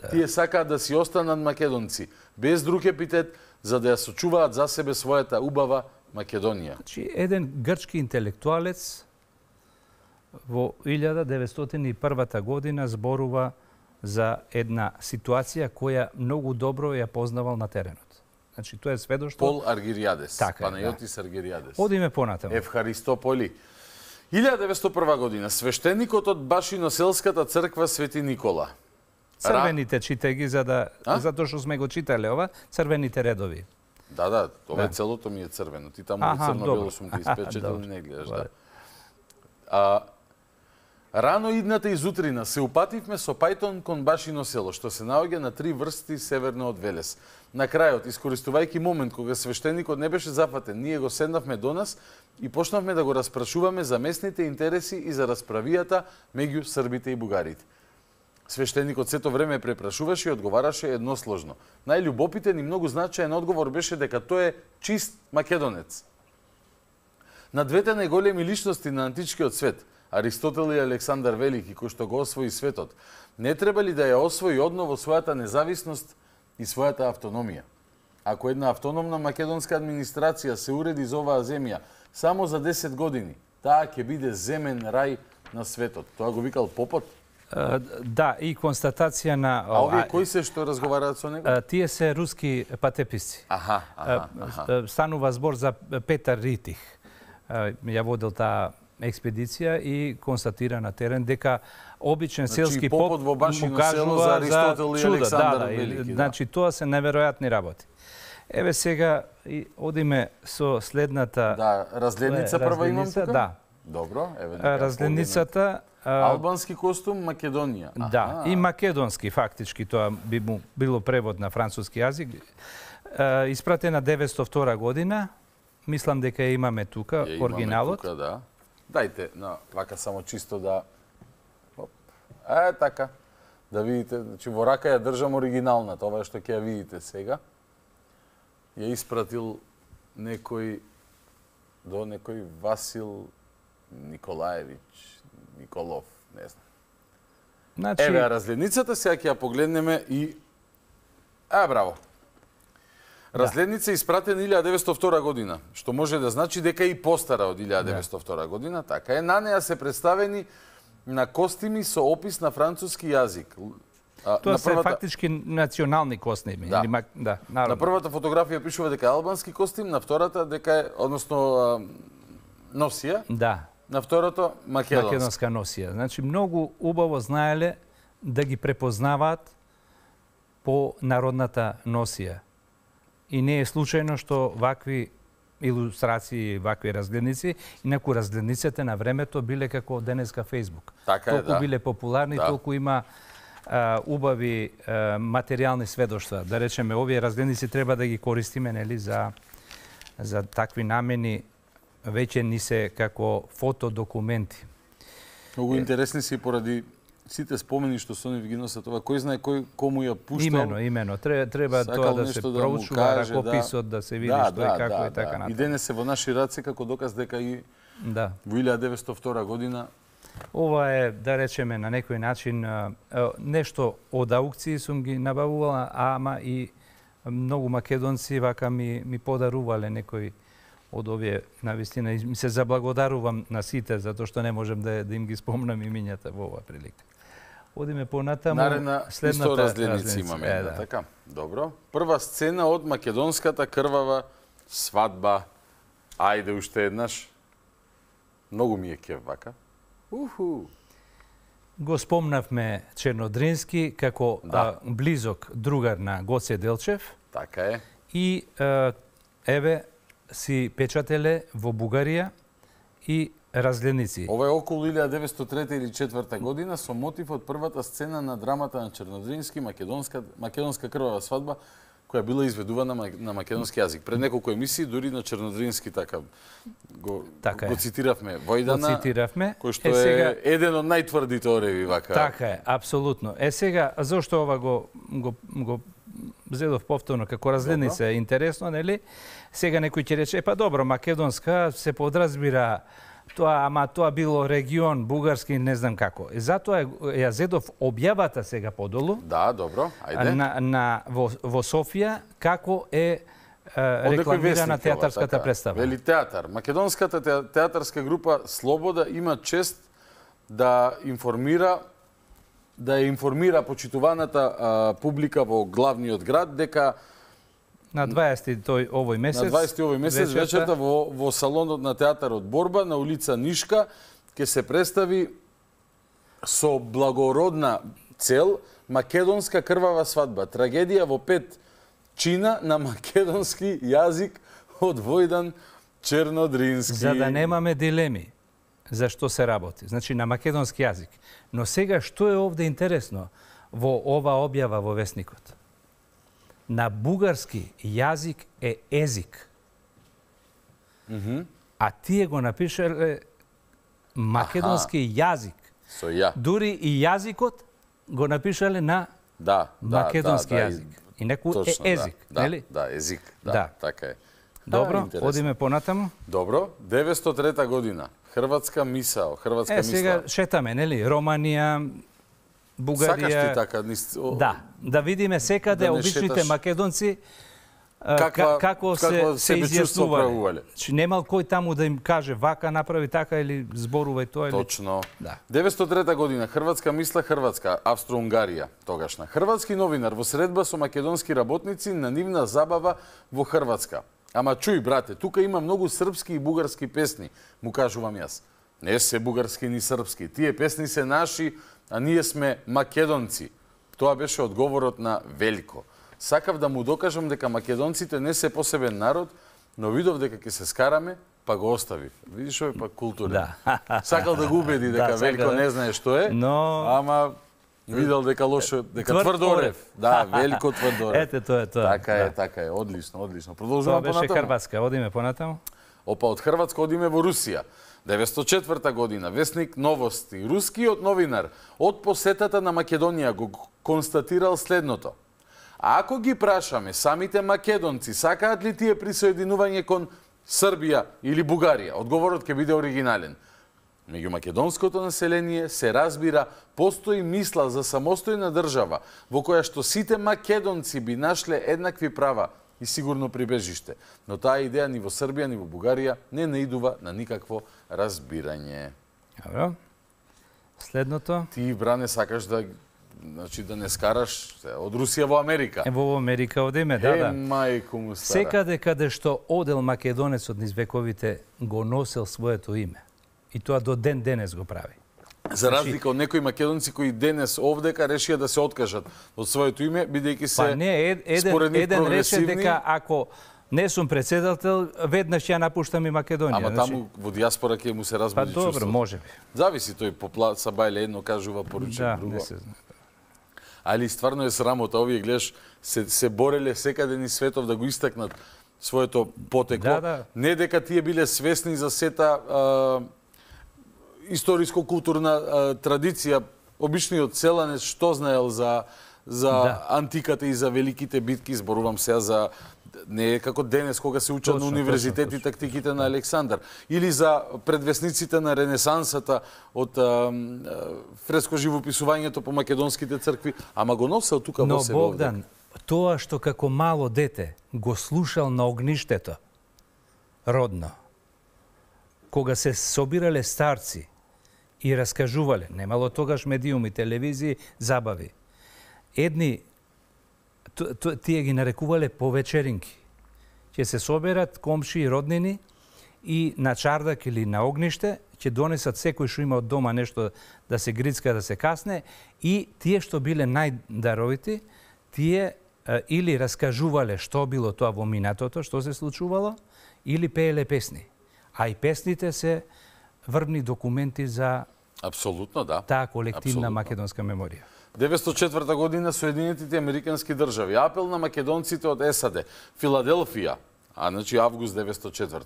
Да. Тие сакаат да си останат македонци, без друг епитет, за да ја сочуваат за себе својата убава Македонија. Значи, еден грчки интелектуалец во 1901 година зборува за една ситуација која многу добро ја познавал на теренот. Значи, тоа е сведоштво... Пол Аргириадес. така, Панајотис да. Аргириадес. Одиме понатаму. Евхаристополи. 1901 година, свештеникот од Башиноселската црква Свети Никола. Црвените чите ги, за да, а? затоа што сме го читале ова, црвените редови. Да, да, ова да. целото ми е црвено. Ти таму црно-бело сум ги испечетил, и не гледаш. Да. А, Рано идната изутрина се упативме со Пајтон кон Башино село, што се наоѓа на три врсти северно од Велес. На крајот, искористувајќи момент кога свештеникот не беше зафатен, ние го седнавме до нас и почнавме да го распрашуваме за местните интереси и за расправијата меѓу србите и бугарите. Свештеникот сето време препрашуваше и одговараше едносложно. Најлюбопитен и многу значаен одговор беше дека тој е чист македонец. На двете најголеми личности на античкиот свет – Аристотел и Александар Велики, кој што го освои светот, не треба ли да ја освои одново својата независност и својата автономија? Ако една автономна македонска администрација се уреди за оваа земја само за 10 години, таа ќе биде земен рај на светот. Тоа го викал Попот? Да, и констатација на... А овие кои се што разговараат со него? Тие се руски патеписци. Аха, аха, аха. Станува збор за Петар Ритих. Ја водел таа експедиција и констатира на терен дека обичен значи, селски поп во му кажува за Аристотел и чудо. Александр да, да Велики. Да. Значи тоа се неверојатни работи. Еве сега и одиме со следната Да, разледница прва имам тука. Да. Добро, еве дека. Албански костум Македонија. Да, Аха. и македонски фактички тоа би му било превод на француски јазик. Испратена 902 година. Мислам дека имаме тука оригиналот. Имаме тука, да. Дајте, на, вака само чисто да... Оп. Е, така. Да видите, значи во рака ја држам оригиналната, ова што ќе ја видите сега. Ја испратил некој до некој Васил Николаевич, Николов, не знам. Значи... Еве разледницата сега ќе ја погледнеме и... е, браво. Да. Разгледница испратена 1902 година, што може да значи дека и постара од 1902 да. година, така е. На неа се представени на костими со опис на француски јазик. Тоа се првата... фактички национални костими. Да. мак... да на првата фотографија пишува дека е албански костим, на втората дека е, односно, носија. Да. На второто македонска. Македонска носија. Значи, многу убаво знаеле да ги препознаваат по народната носија. И не е случајно што вакви илустрации, вакви разгледници, инаку разгледниците на времето биле како денеска Фейсбук. Така е, толку да. биле популарни, да. толку има а, убави а, материјални сведоштва. Да речеме, овие разгледници треба да ги користиме нели, за, за такви намени, веќе ни се како фотодокументи. Многу интересни си поради сите спомени што со ги носат ова, кој знае кој кому ја пуштал. Имено, имено, треба, треба тоа да се да проучува да ракописот, да, да се види да, што да, како да, и така да. натаму. И денес е во наши раце како доказ дека и да. во 1902 година Ова е, да речеме, на некој начин нешто од аукцији сум ги набавувала, ама и многу македонци вака ми, ми подарувале некои од овие, навистина, ми се заблагодарувам на сите, затоа што не можам да, да им ги спомнам имињата во оваа прилика. Одиме понатаму. Наредна следната разгледница имаме. Е, да. да. Така. Добро. Прва сцена од македонската крвава свадба. Ајде уште еднаш. Многу ми е кеф вака. Уху. Го спомнавме Чернодрински како да. а, близок другар на Гоце Делчев. Така е. И а, еве си печателе во Бугарија и разгледници. Ова е околу 1903 или 4 година со мотив од првата сцена на драмата на Чернодрински македонска македонска крвава свадба која била изведувана на македонски јазик. Пред неколку емисии дури на чернодрински така го така е. го цитиравме Војдана. Го цитиравме. Кој што е, сега... е еден од најтврдите ореви вака. Така е, апсолутно. Е сега зошто ова го го го зедов повторно како разгледница е интересно, нели? Сега некој ќе рече, е па добро, македонска се подразбира Тоа, ама тоа било регион бугарски, не знам како. Затоа ја зедов објавата сега подолу. Да, добро, ајде. На, на во, во Софија како е рекламирана театарската така представа. Вели театар. Македонската театарска група Слобода има чест да информира да информира почитуваната а, публика во главниот град дека На 20 тој овој месец. На 20 овој месец вечерта, вечерта во во салонот на театарот Борба на улица Нишка ќе се представи со благородна цел Македонска крвава свадба, трагедија во пет чина на македонски јазик од Војдан Чернодрински. За да немаме дилеми за што се работи, значи на македонски јазик. Но сега што е овде интересно во ова објава во Весникот? на бугарски јазик е език. Mm -hmm. А тие го напишале македонски Aha. јазик. So, yeah. Дури и јазикот го напишале на da, да, да, македонски da, да, da, јазик. И неку е език, да, нели? Да, език, да, да. така е. Добро, а, одиме понатаму. Добро, 903 година. Хрватска мисао, хрватска мисао. Е, сега мисла. шетаме, нели? Романија, Бугарија... Сакаш ти така? Нис... Да, да видиме секаде да обичните шеташ... македонци Каква, како се, како се изјаснувале. Че значи, немал кој таму да им каже вака направи така или зборувај тоа или Точно. Да. 903 година Хрватска мисла Хрватска, Австро-Унгарија тогашна. Хрватски новинар во средба со македонски работници на нивна забава во Хрватска. Ама чуј брате, тука има многу српски и бугарски песни, му кажувам јас. Не се бугарски ни српски, тие песни се наши, а ние сме македонци. Тоа беше одговорот на Велико. Сакав да му докажам дека македонците не се посебен народ, но видов дека ќе се скараме, па го оставив. Видиш овој па култура. Да. Сакал да го убеди да, дека да, Велико не знае што е, но... ама видел дека лошо, дека тврд, тврд орев. Да, Велико тврд Ете тоа е тоа. Така е, да. така е, одлично, одлично. Продолжуваме понатаму. Тоа беше понатаму. Хрватска, одиме понатаму. Опа, од Хрватска одиме во Русија. 1904 година, Весник Новости, рускиот новинар од посетата на Македонија го констатирал следното. А ако ги прашаме самите македонци сакаат ли тие присоединување кон Србија или Бугарија, одговорот ќе биде оригинален. Меѓу македонското население се разбира постои мисла за самостојна држава во која што сите македонци би нашле еднакви права и сигурно прибежиште, но таа идеја ни во Србија, ни во Бугарија не наидува на никакво разбирање. Ага. Следното? Ти, бране, сакаш да значи да не скараш од Русија во Америка. Е, во Америка одиме, да, да. мајко му стара. Секаде каде што одел од низ вековите го носел своето име. И тоа до ден денес го прави. За значи- разлика од некои македонци кои денес овдека решија да се откажат од своето име, бидејќи се па не, еден, според еден рече дека ако не сум председател, веднаш ја напуштам и Македонија. Ама значи... таму во диаспора ќе му се па разбуди чувството. Па добро, може би. Зависи тој по плаца бајле едно кажува поручи да, друго. Не се знае. Али стварно е срамота, овие гледаш се се бореле секаде ни светов да го истакнат своето потекло. Да, да. Не дека тие биле свесни за сета а, историско-културна традиција, обичниот селанец што знаел за за да. антиката и за великите битки, зборувам сега за не е како денес кога се учат на универзитет и тактиките на да. Александар или за предвесниците на ренесансата од фреско живописувањето по македонските цркви, ама го носел тука во себе. Но Богдан, тоа што како мало дете го слушал на огништето родно, кога се собирале старци и раскажувале. Немало тогаш медиуми, телевизии, забави. Едни, тие ги нарекувале повечеринки. Ќе се соберат комши и роднини и на чардак или на огниште ќе донесат секој што има од дома нешто да се грицка, да се касне и тие што биле најдаровити, тие или раскажувале што било тоа во минатото, што се случувало, или пееле песни. А и песните се врвни документи за Апсолутно, да. таа колективна Абсолютно. македонска меморија. 904 година Соединетите Американски држави. Апел на македонците од САД. Филаделфија, а значи август 904.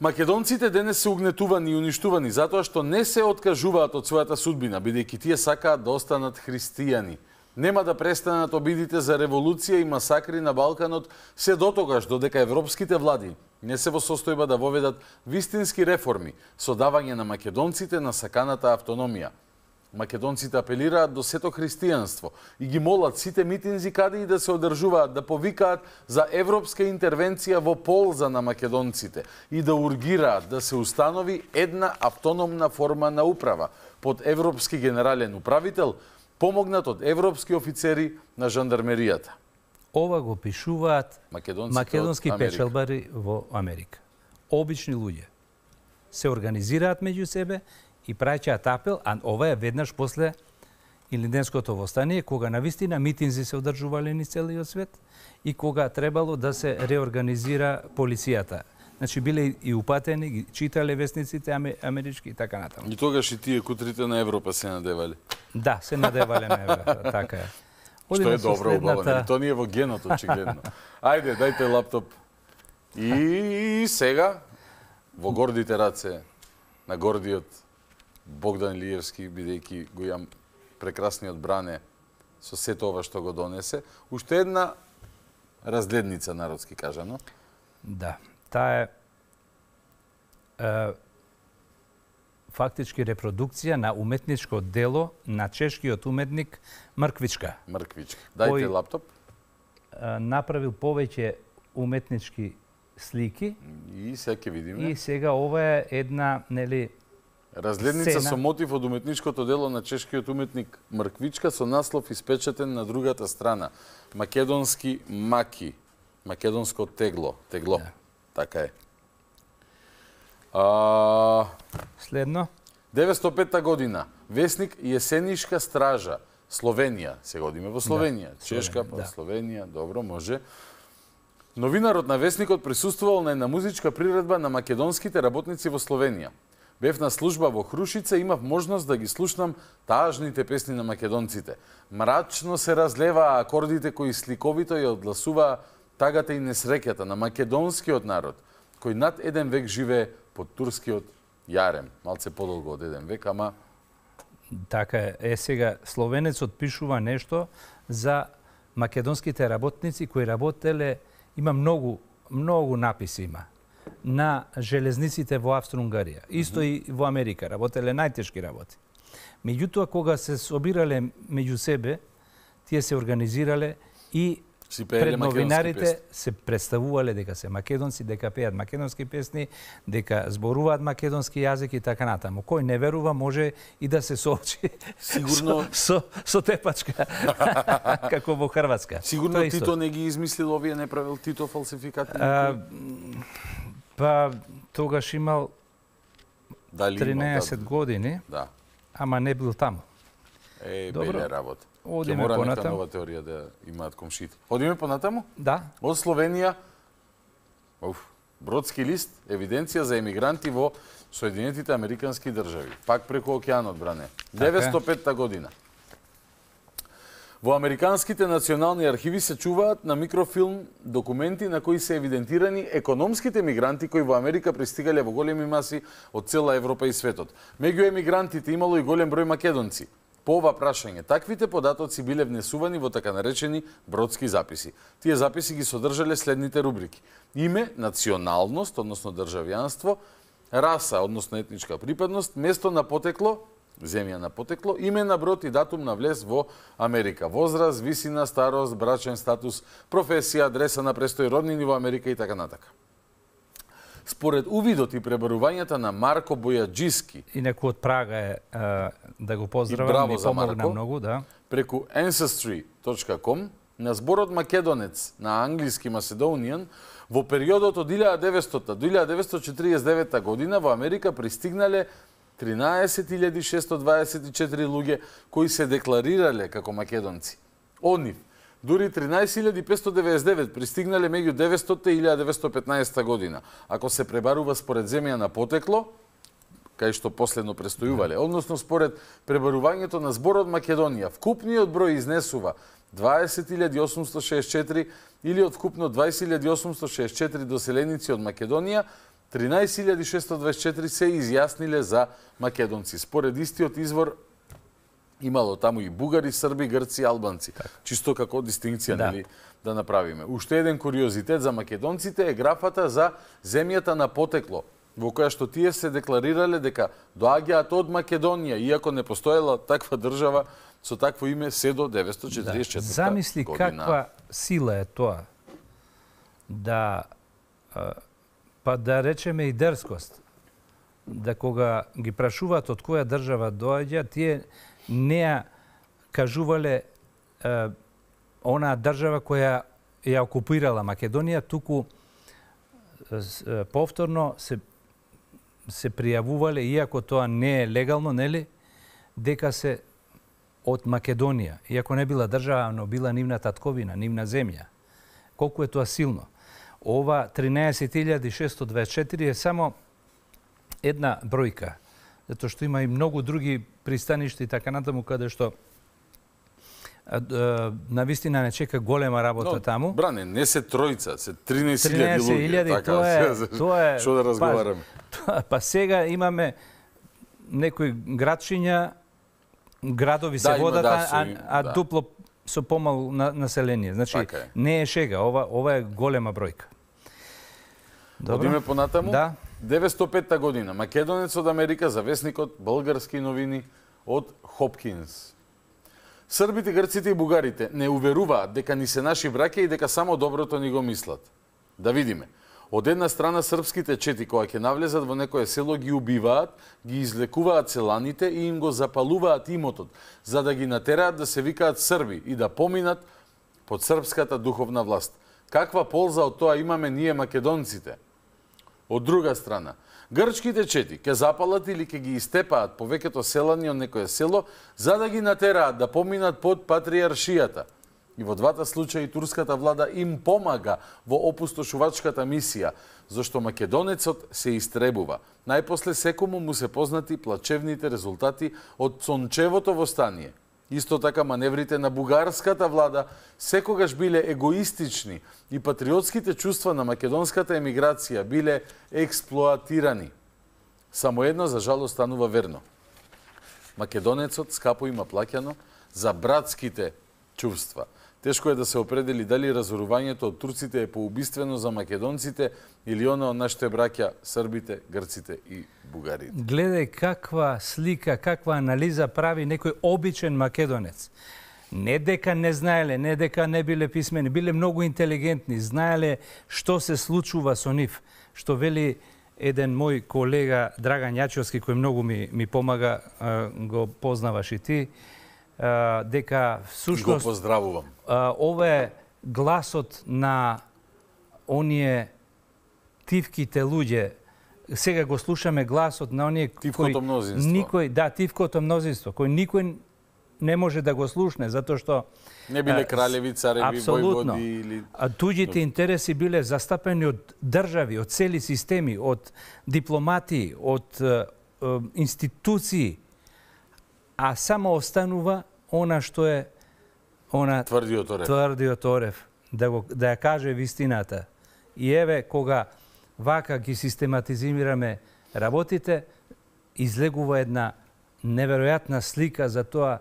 Македонците денес се угнетувани и уништувани затоа што не се откажуваат од својата судбина, бидејќи тие сакаат да останат христијани – Нема да престанат да обидите за револуција и масакри на Балканот се дотогаш додека европските влади не се во состојба да воведат вистински реформи со давање на македонците на саканата автономија. Македонците апелираат до сето христијанство и ги молат сите митинзи каде и да се одржуваат да повикаат за европска интервенција во полза на македонците и да ургираат да се установи една автономна форма на управа под европски генерален управител – помогнат од европски офицери на жандармеријата. Ова го пишуваат македонски, македонски печалбари во Америка. Обични луѓе се организираат меѓу себе и праќаат апел, а ова е веднаш после Илинденското востание, кога на вистина митинзи се одржувале ни целиот свет и кога требало да се реорганизира полицијата. Значи, биле и упатени, ги читале вестниците амерички и така натаму. И тогаш и тие кутрите на Европа се надевали? Да, се надевале на Европа, така е. Што е добро, следната... обало. Тоа не е во генот, очигледно. Ајде, дајте лаптоп. И сега, во гордите раце на гордиот Богдан Лиевски, бидејќи го јам прекрасниот бране со се тоа што го донесе. Уште една разледница народски кажано. Да таа е, фактички репродукција на уметничко дело на чешкиот уметник Мрквичка. Мрквичка. Дајте лаптоп. Направил повеќе уметнички слики. И сега видиме. И сега ова е една, нели, сцена. со мотив од уметничкото дело на чешкиот уметник Мрквичка со наслов испечатен на другата страна. Македонски маки, македонско тегло, тегло. Да. Така е. А... Следно. 905 година. Весник Јесенишка стража. Словенија. Сега одиме во да. Словенија. Да. Чешка, па да. Словенија. Добро, може. Новинарот на Весникот присуствувал на една музичка приредба на македонските работници во Словенија. Бев на служба во Хрушица, имав можност да ги слушнам тажните песни на македонците. Мрачно се разлеваа акордите кои сликовито ја одласуваа тагата и несреќата на македонскиот народ, кој над еден век живее под турскиот јарем. Малце подолго од еден век, ама... Така е. сега, словенецот пишува нешто за македонските работници кои работеле, има многу, многу написи има на железниците во Австро-Унгарија. Исто и во Америка работеле најтешки работи. Меѓутоа, кога се собирале меѓу себе, тие се организирале и си пред новинарите песни. се представувале дека се македонци, дека пеат македонски песни, дека зборуваат македонски јазик и така натаму. Кој не верува може и да се соочи сигурно со, со, со тепачка како во Хрватска. Сигурно Тоа Тито не ги измислил овие не правил Тито фалсификати. А, па тогаш имал Дали 13 имал, да. години. Да. Ама не бил таму. Е, Добро. работа. Одиме понатаму. Ќе мора нова теорија да имаат комшите. Одиме понатаму? Да. Од Словенија, уф, бродски лист, евиденција за емигранти во Соединетите Американски држави. Пак преку океанот, бране. 905 така година. Во американските национални архиви се чуваат на микрофилм документи на кои се евидентирани економските мигранти кои во Америка пристигале во големи маси од цела Европа и светот. Меѓу емигрантите имало и голем број македонци по ова прашање. Таквите податоци биле внесувани во така наречени бродски записи. Тие записи ги содржале следните рубрики: име, националност, односно државјанство, раса, односно етничка припадност, место на потекло, земја на потекло, име на брод и датум на влез во Америка, возраст, висина, старост, брачен статус, професија, адреса на престој, роднини во Америка и така натака според увидот и пребарувањата на Марко Бојаджиски. И некој од Прага е, да го поздравам, и браво помогна многу, да. Преку ancestry.com на зборот македонец на англиски Macedonian во периодот од 1900 до 1949 година во Америка пристигнале 13.624 луѓе кои се декларирале како македонци. Они дури 13.599 пристигнале меѓу 900 и 1915 година. Ако се пребарува според земја на потекло, кај што последно престојувале, односно според пребарувањето на зборот Македонија, вкупниот број изнесува 20.864 или од вкупно 20.864 доселеници од Македонија, 13.624 се изјасниле за македонци. Според истиот извор имало таму и бугари, срби, грци, албанци. Так. Чисто како дистинција, да. нели, да направиме. Уште еден куриозитет за македонците е графата за земјата на потекло, во која што тие се декларирале дека доаѓаат од Македонија, иако не постоела таква држава со такво име се до 944 да. Замисли година. каква сила е тоа да па да речеме и дерскост да кога ги прашуваат од која држава доаѓа, тие неа кажувале е, она држава која ја окупирала Македонија, туку е, повторно се се пријавувале, иако тоа не е легално, нели, дека се од Македонија, иако не била држава, но била нивна татковина, нивна земја. Колку е тоа силно? Ова 13.624 е само една бројка, затоа што има и многу други пристаништа и така натаму, каде што на вистина не чека голема работа Но, таму. Бране, не се тројца, се 13.000 луѓе. 13.000, така, тоа е... Тоа е што да па, разговараме? Па, па сега имаме некои градчиња, градови се да, водат, да, а, а да. дупло со помал на, население. Значи, така е. не е шега, ова, ова е голема бројка. Одиме понатаму. Да. 905 година. Македонец од Америка, завесникот, български новини, од Хопкинс. Србите, грците и бугарите не уверуваат дека ни се наши браке и дека само доброто ни го мислат. Да видиме. Од една страна српските чети кои ќе навлезат во некое село ги убиваат, ги излекуваат селаните и им го запалуваат имотот за да ги натераат да се викаат срби и да поминат под српската духовна власт. Каква полза од тоа имаме ние македонците? Од друга страна, Грчките чети ке запалат или ке ги истепаат повеќето селани од некое село за да ги натераат да поминат под патриаршијата. И во двата случаи турската влада им помага во опустошувачката мисија, зашто македонецот се истребува. Најпосле секому му се познати плачевните резултати од сончевото востание – Исто така маневрите на бугарската влада секогаш биле егоистични и патриотските чувства на македонската емиграција биле експлоатирани. Само едно за жало, станува верно. Македонецот скапо има плакјано за братските чувства – Тешко е да се определи дали разорувањето од турците е поубиствено за македонците или оно од нашите браќа србите, грците и бугарите. Гледај каква слика, каква анализа прави некој обичен македонец. Не дека не знаеле, не дека не биле писмени, биле многу интелигентни, знаеле што се случува со нив, што вели еден мој колега Драган Јачевски кој многу ми ми помага, го познаваш и ти, дека всушност... Го поздравувам. Ова е гласот на оние тивките луѓе, сега го слушаме гласот на оние кои никој да тивкото мнозинство кој никој не може да го слушне затоа што не биле кралеви, цареви, абсолютно, војводи или а туѓите интереси биле застапени од држави, од цели системи, од дипломати, од е, институции, а само останува она што е она тврдиот орев. Тврдиот орев да го да ја каже вистината. И еве кога вака ги систематизираме работите, излегува една неверојатна слика за тоа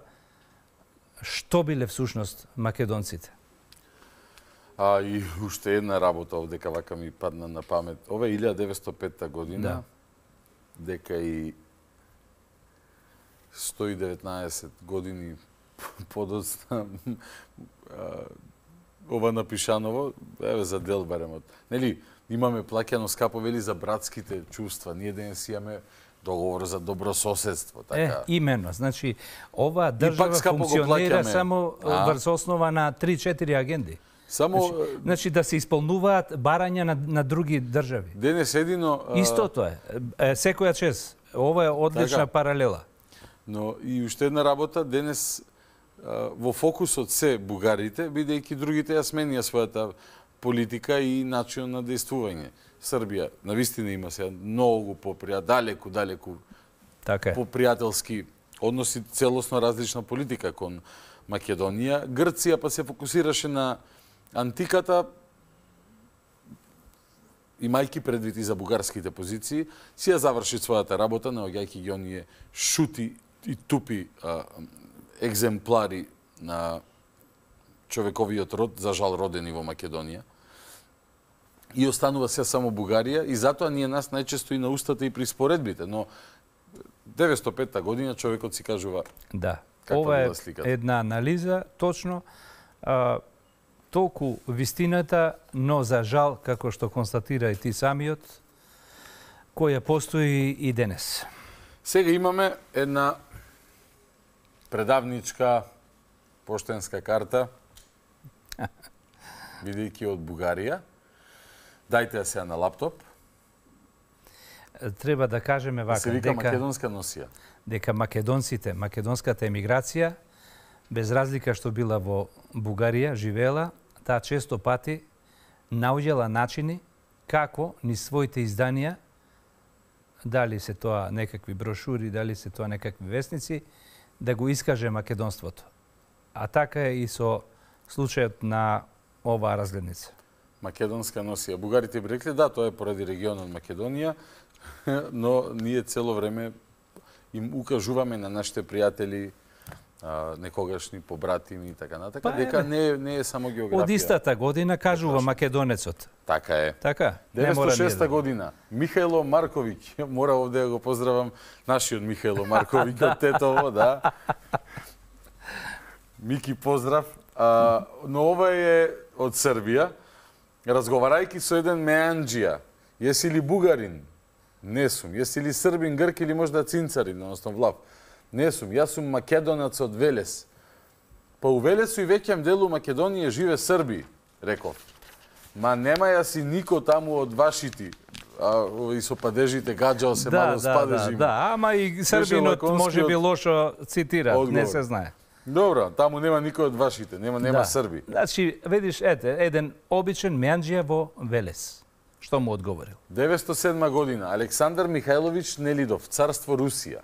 што биле всушност македонците. А и уште една работа овдека вака ми падна на памет. Ова е 1905 година. Да. Дека и 119 години подоцна ова напишаново, еве за дел баремот. Нели, имаме плаќано скапо вели за братските чувства. Ние денес имаме договор за добро соседство, така. Е, именно, значи ова држава функционира само а? врз основа на 3-4 агенди. Само значи, значи да се исполнуваат барања на, на други држави. Денес едино а... истото е. Секоја чест. Ова е одлична така. паралела. Но и уште една работа денес во фокусот се бугарите, бидејќи другите ја сменија својата политика и начин на действување. Србија навистина има се многу попријат, далеку, далеку така е. односи целосно различна политика кон Македонија. Грција па се фокусираше на антиката, имајки предвид и за бугарските позиции, си ја заврши својата работа, наоѓајќи ги оние шути и тупи а, екземплари на човековиот род, за жал родени во Македонија. И останува се само Бугарија и затоа ние нас најчесто и на устата и при споредбите, но 905 година човекот си кажува. Да. Ова е сликата? една анализа точно а, толку вистината, но за жал како што констатира и ти самиот која постои и денес. Сега имаме една предавничка, поштенска карта, бидејќи од Бугарија. Дајте ја сега на лаптоп. Треба да кажеме вака. Се вика дека, македонска носија. Дека македонците, македонската емиграција, без разлика што била во Бугарија, живеела, таа често пати наоѓала начини како ни своите изданија, дали се тоа некакви брошури, дали се тоа некакви вестници, да го искаже македонството. А така е и со случајот на оваа разгледница. Македонска носија. Бугарите би да, тоа е поради регионот Македонија, но ние цело време им укажуваме на нашите пријатели некогашни побратими и така натака, па, дека не, не е само географија. Од истата година кажува така. македонецот. Така е. Така. 906 година. Михајло Марковиќ, мора овде да го поздравам нашиот Михајло Марковиќ од Тетово, да. Мики поздрав. А, но ова е од Србија. Разговарајки со еден меанджија, јеси ли бугарин? Не сум. Јеси ли србин, грк или можда цинцарин, односно влав? Не сум, јас сум Македонец од Велес. Па у Велесу и веќем делу Македонија живе Срби, реков. Ма нема ја си нико таму од вашите, а, и со падежите гаджао се да, малку спадежи. Да, да, да, ама и србинот може би лошо цитира, одговор. не се знае. Добро, таму нема никој од вашите, нема нема да. срби. Значи, видиш, ете, еден обичен меанџија во Велес. Што му одговорил? 907 година, Александар Михајлович Нелидов, Царство Русија.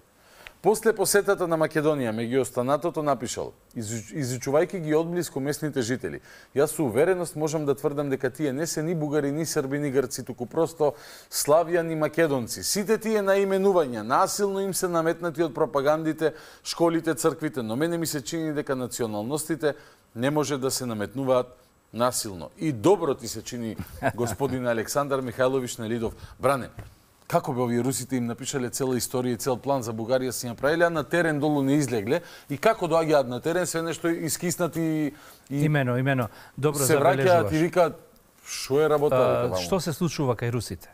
После посетата на Македонија, меѓу останатото напишал, изучувајќи ги одблиско местните жители, јас со увереност можам да тврдам дека тие не се ни бугари, ни срби, ни грци, туку просто славјани македонци. Сите тие наименувања насилно им се наметнати од пропагандите, школите, црквите, но мене ми се чини дека националностите не може да се наметнуваат насилно. И добро ти се чини господин Александар Михайлович Нелидов. Бране, Како бе овие русите им напишале цела историја и цел план за Бугарија си направиле, а на терен долу не излегле. И како доаѓаат на терен, се нешто искиснати и... и... Имено, имено. Добро се враќаат и викаат, што е работа? А, што се случува кај русите?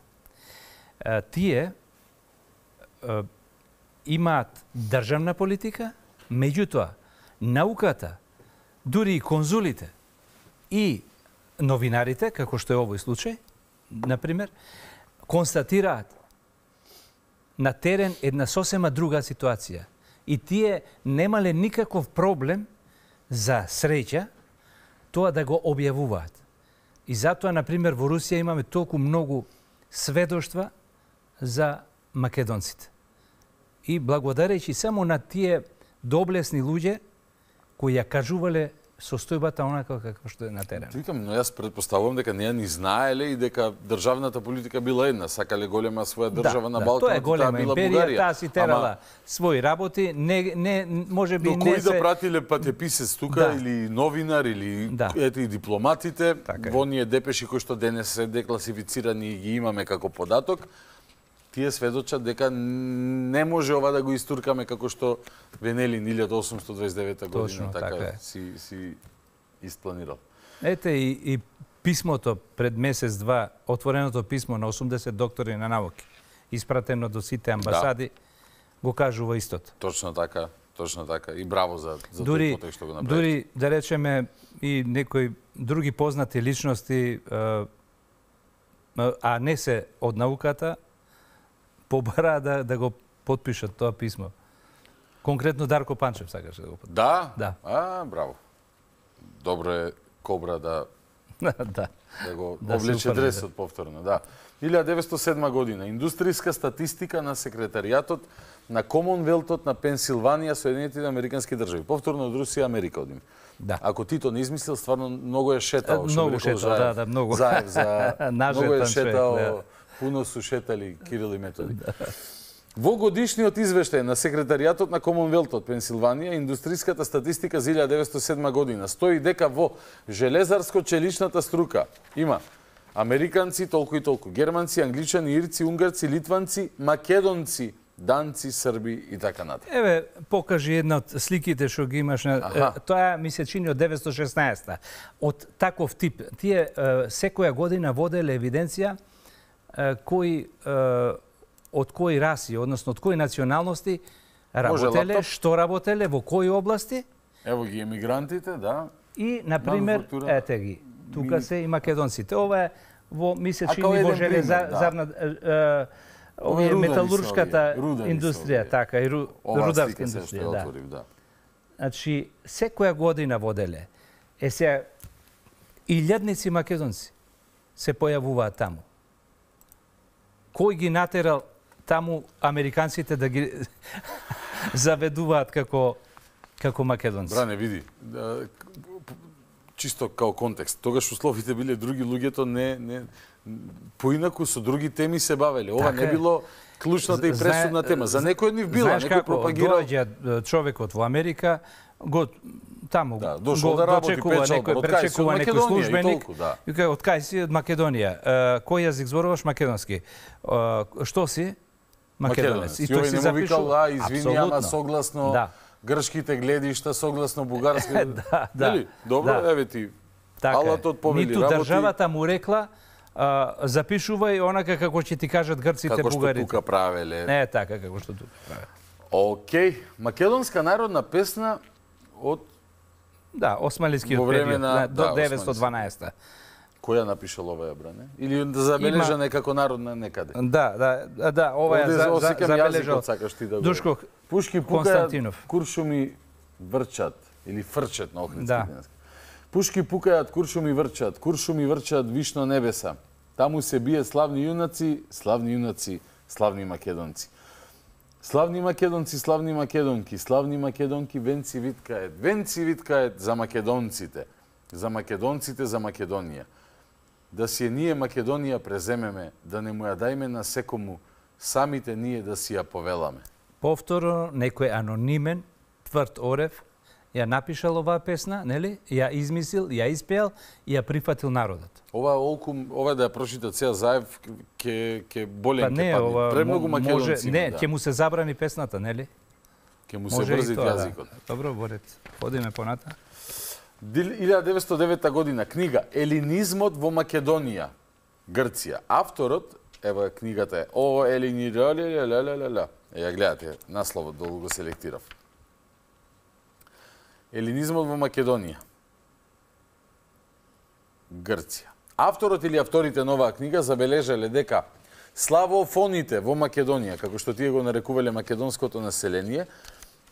А, тие а, имаат државна политика, меѓутоа, науката, дури и конзулите и новинарите, како што е овој случај, например, констатираат на терен една сосема друга ситуација. И тие немале никаков проблем за среќа тоа да го објавуваат. И затоа, например, во Русија имаме толку многу сведоштва за македонците. И благодарејќи само на тие доблесни луѓе кои ја кажувале состојбата онака како што е на терен. Викам, но јас предпоставувам дека не ја ни знаеле и дека државната политика била една, сакале голема своја да, држава да, на Балканот, да, тоа е голема таа била империја, Бугарија. Таа си терала Ама... свои работи, не не може би но не кој да се... да пратиле патеписец тука да. или новинар или да. ете и дипломатите така во оние депеши кои што денес се декласифицирани и ги имаме како податок, тие сведочат дека не може ова да го истуркаме како што Венелин 1829 година Точно, така, така е. си си испланирал. Ете и, и писмото пред месец-два, отвореното писмо на 80 доктори на науки, испратено до сите да. амбасади, да. го кажува истото. Точно така, точно така. И браво за, за дури, тоа што го направи. Дури, да речеме, и некои други познати личности, а, а не се од науката, побараа да, да го подпишат тоа писмо. Конкретно Дарко Панчев сакаше да го подпишат. Да? Да. А, браво. е Кобра да, да да. да го да облече дресот да. повторно, да. 1907 година, индустријска статистика на секретаријатот на Комонвелтот на Пенсилванија, Соединетите Американски држави. Повторно од Русија Америка одим. Да. Ако Тито не измислил, стварно многу е шетал. Е, многу шетал, да, да, многу. Заев за... Нажетан е шетал човек, да Пуно су шетали Кирил и Методи. Да. Во годишниот извештај на Секретаријатот на Комонвелтот, Пенсилванија, индустријската статистика за 1907 година стои дека во железарско-челичната струка има американци, толку и толку, германци, англичани, ирци, унгарци, литванци, македонци, данци, срби и така натаму. Еве, покажи една од сликите што ги имаш. На, Аха. тоа ми се чини од 916-та. Од таков тип. Тие секоја година воделе евиденција кои од кои раси, односно од кои националности работеле, Може, што работеле, во кои области. Ево ги емигрантите, да. И, на пример, ете ги. Тука се и македонците. Ова е во мисечи во Железарна... Да. Овие металуршката овие. индустрија, овие. така, и ру, рударска индустрија. да. Отворив, да. Значи, секоја година воделе. Е се илјадници македонци се појавуваат таму кој ги натерал таму американците да ги заведуваат како како македонци. Бране, види, да, чисто као контекст, тогаш условите биле други, луѓето не не поинаку со други теми се бавеле. Ова така, не било клучната и пресудна тема. За некој од нив била, знаеш некој како, пропагирал. човекот во Америка, го таму да, дошол да работи дочекува некој од пречекува некој службеник да. и кај од кај си од Македонија кој јазик зборуваш македонски што си македонец и тој си запишал, а извини ама согласно да. гршките гледишта согласно бугарските да да Дали? добро да. еве ти така алатот повели ниту работи... државата му рекла а, запишувај онака како ќе ти кажат грците како бугарите како што тука правеле не така како што тука правеле Океј, македонска народна песна од Да, османскиот период на, до да, 912-та. Која напишал оваа бране? Или да забележа Има... како народна некаде? Да, да, да, ова е за, за, забележал. сакаш ти да го... Душков, Пушки Константинов. куршуми врчат или фрчат на Охридски да. Пушки пукаат, куршуми врчат, куршуми врчат вишно небеса. Таму се бие славни јунаци, славни јунаци, славни македонци. Славни македонци, славни македонки, славни македонки, венци виткаат, венци виткаат за македонците, за македонците, за Македонија. Да си ние Македонија преземеме, да не му ја дајме на секому, самите ние да си ја повеламе. Повторно, некој анонимен, тврд орев, ја напишал оваа песна, нели? Ја измислил, ја испеал и ја прифатил народот. Ова олку ова да ја прочита цел Заев ќе ќе болен па, не, ќе падне. Ова, Премногу македонци. Може, не, да. ќе да. му се забрани песната, нели? Ќе му може се брзи да. јазикот. Да. Добро, Борет. Одиме поната. 1909 година книга Елинизмот во Македонија, Грција. Авторот, ева книгата е О елини ла ла ла ла ла. Ја гледате, насловот долго го селектирав. Елинизмот во Македонија. Грција. Авторот или авторите на оваа книга забележале дека славофоните во Македонија, како што тие го нарекувале македонското население,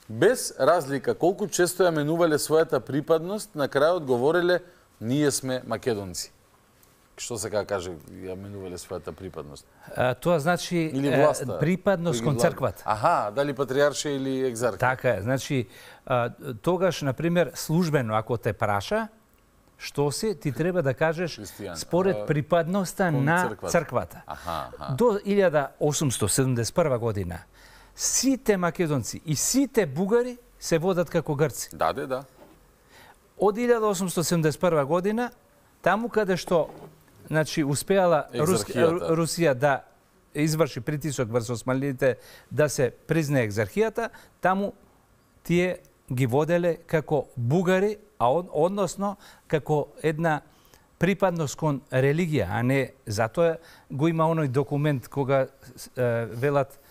без разлика колку често ја менувале својата припадност, на крајот говореле ние сме македонци што се кака каже, ја менувале својата припадност? А, тоа значи или власта, припадност кон црквата. Аха, дали патриарше или екзарх. Така е. Значи, а, тогаш, например, службено, ако те праша, што си, ти треба да кажеш Христијан. според припадноста на црквата. црквата. Аха, аха. До 1871 година, сите македонци и сите бугари се водат како грци. Да, да, да. Од 1871 година, таму каде што значи успеала Русија, Русија да изврши притисок врз османлите да се признае екзархијата, таму тие ги воделе како бугари, а од, односно како една припадност кон религија, а не затоа го има оној документ кога е, велат е,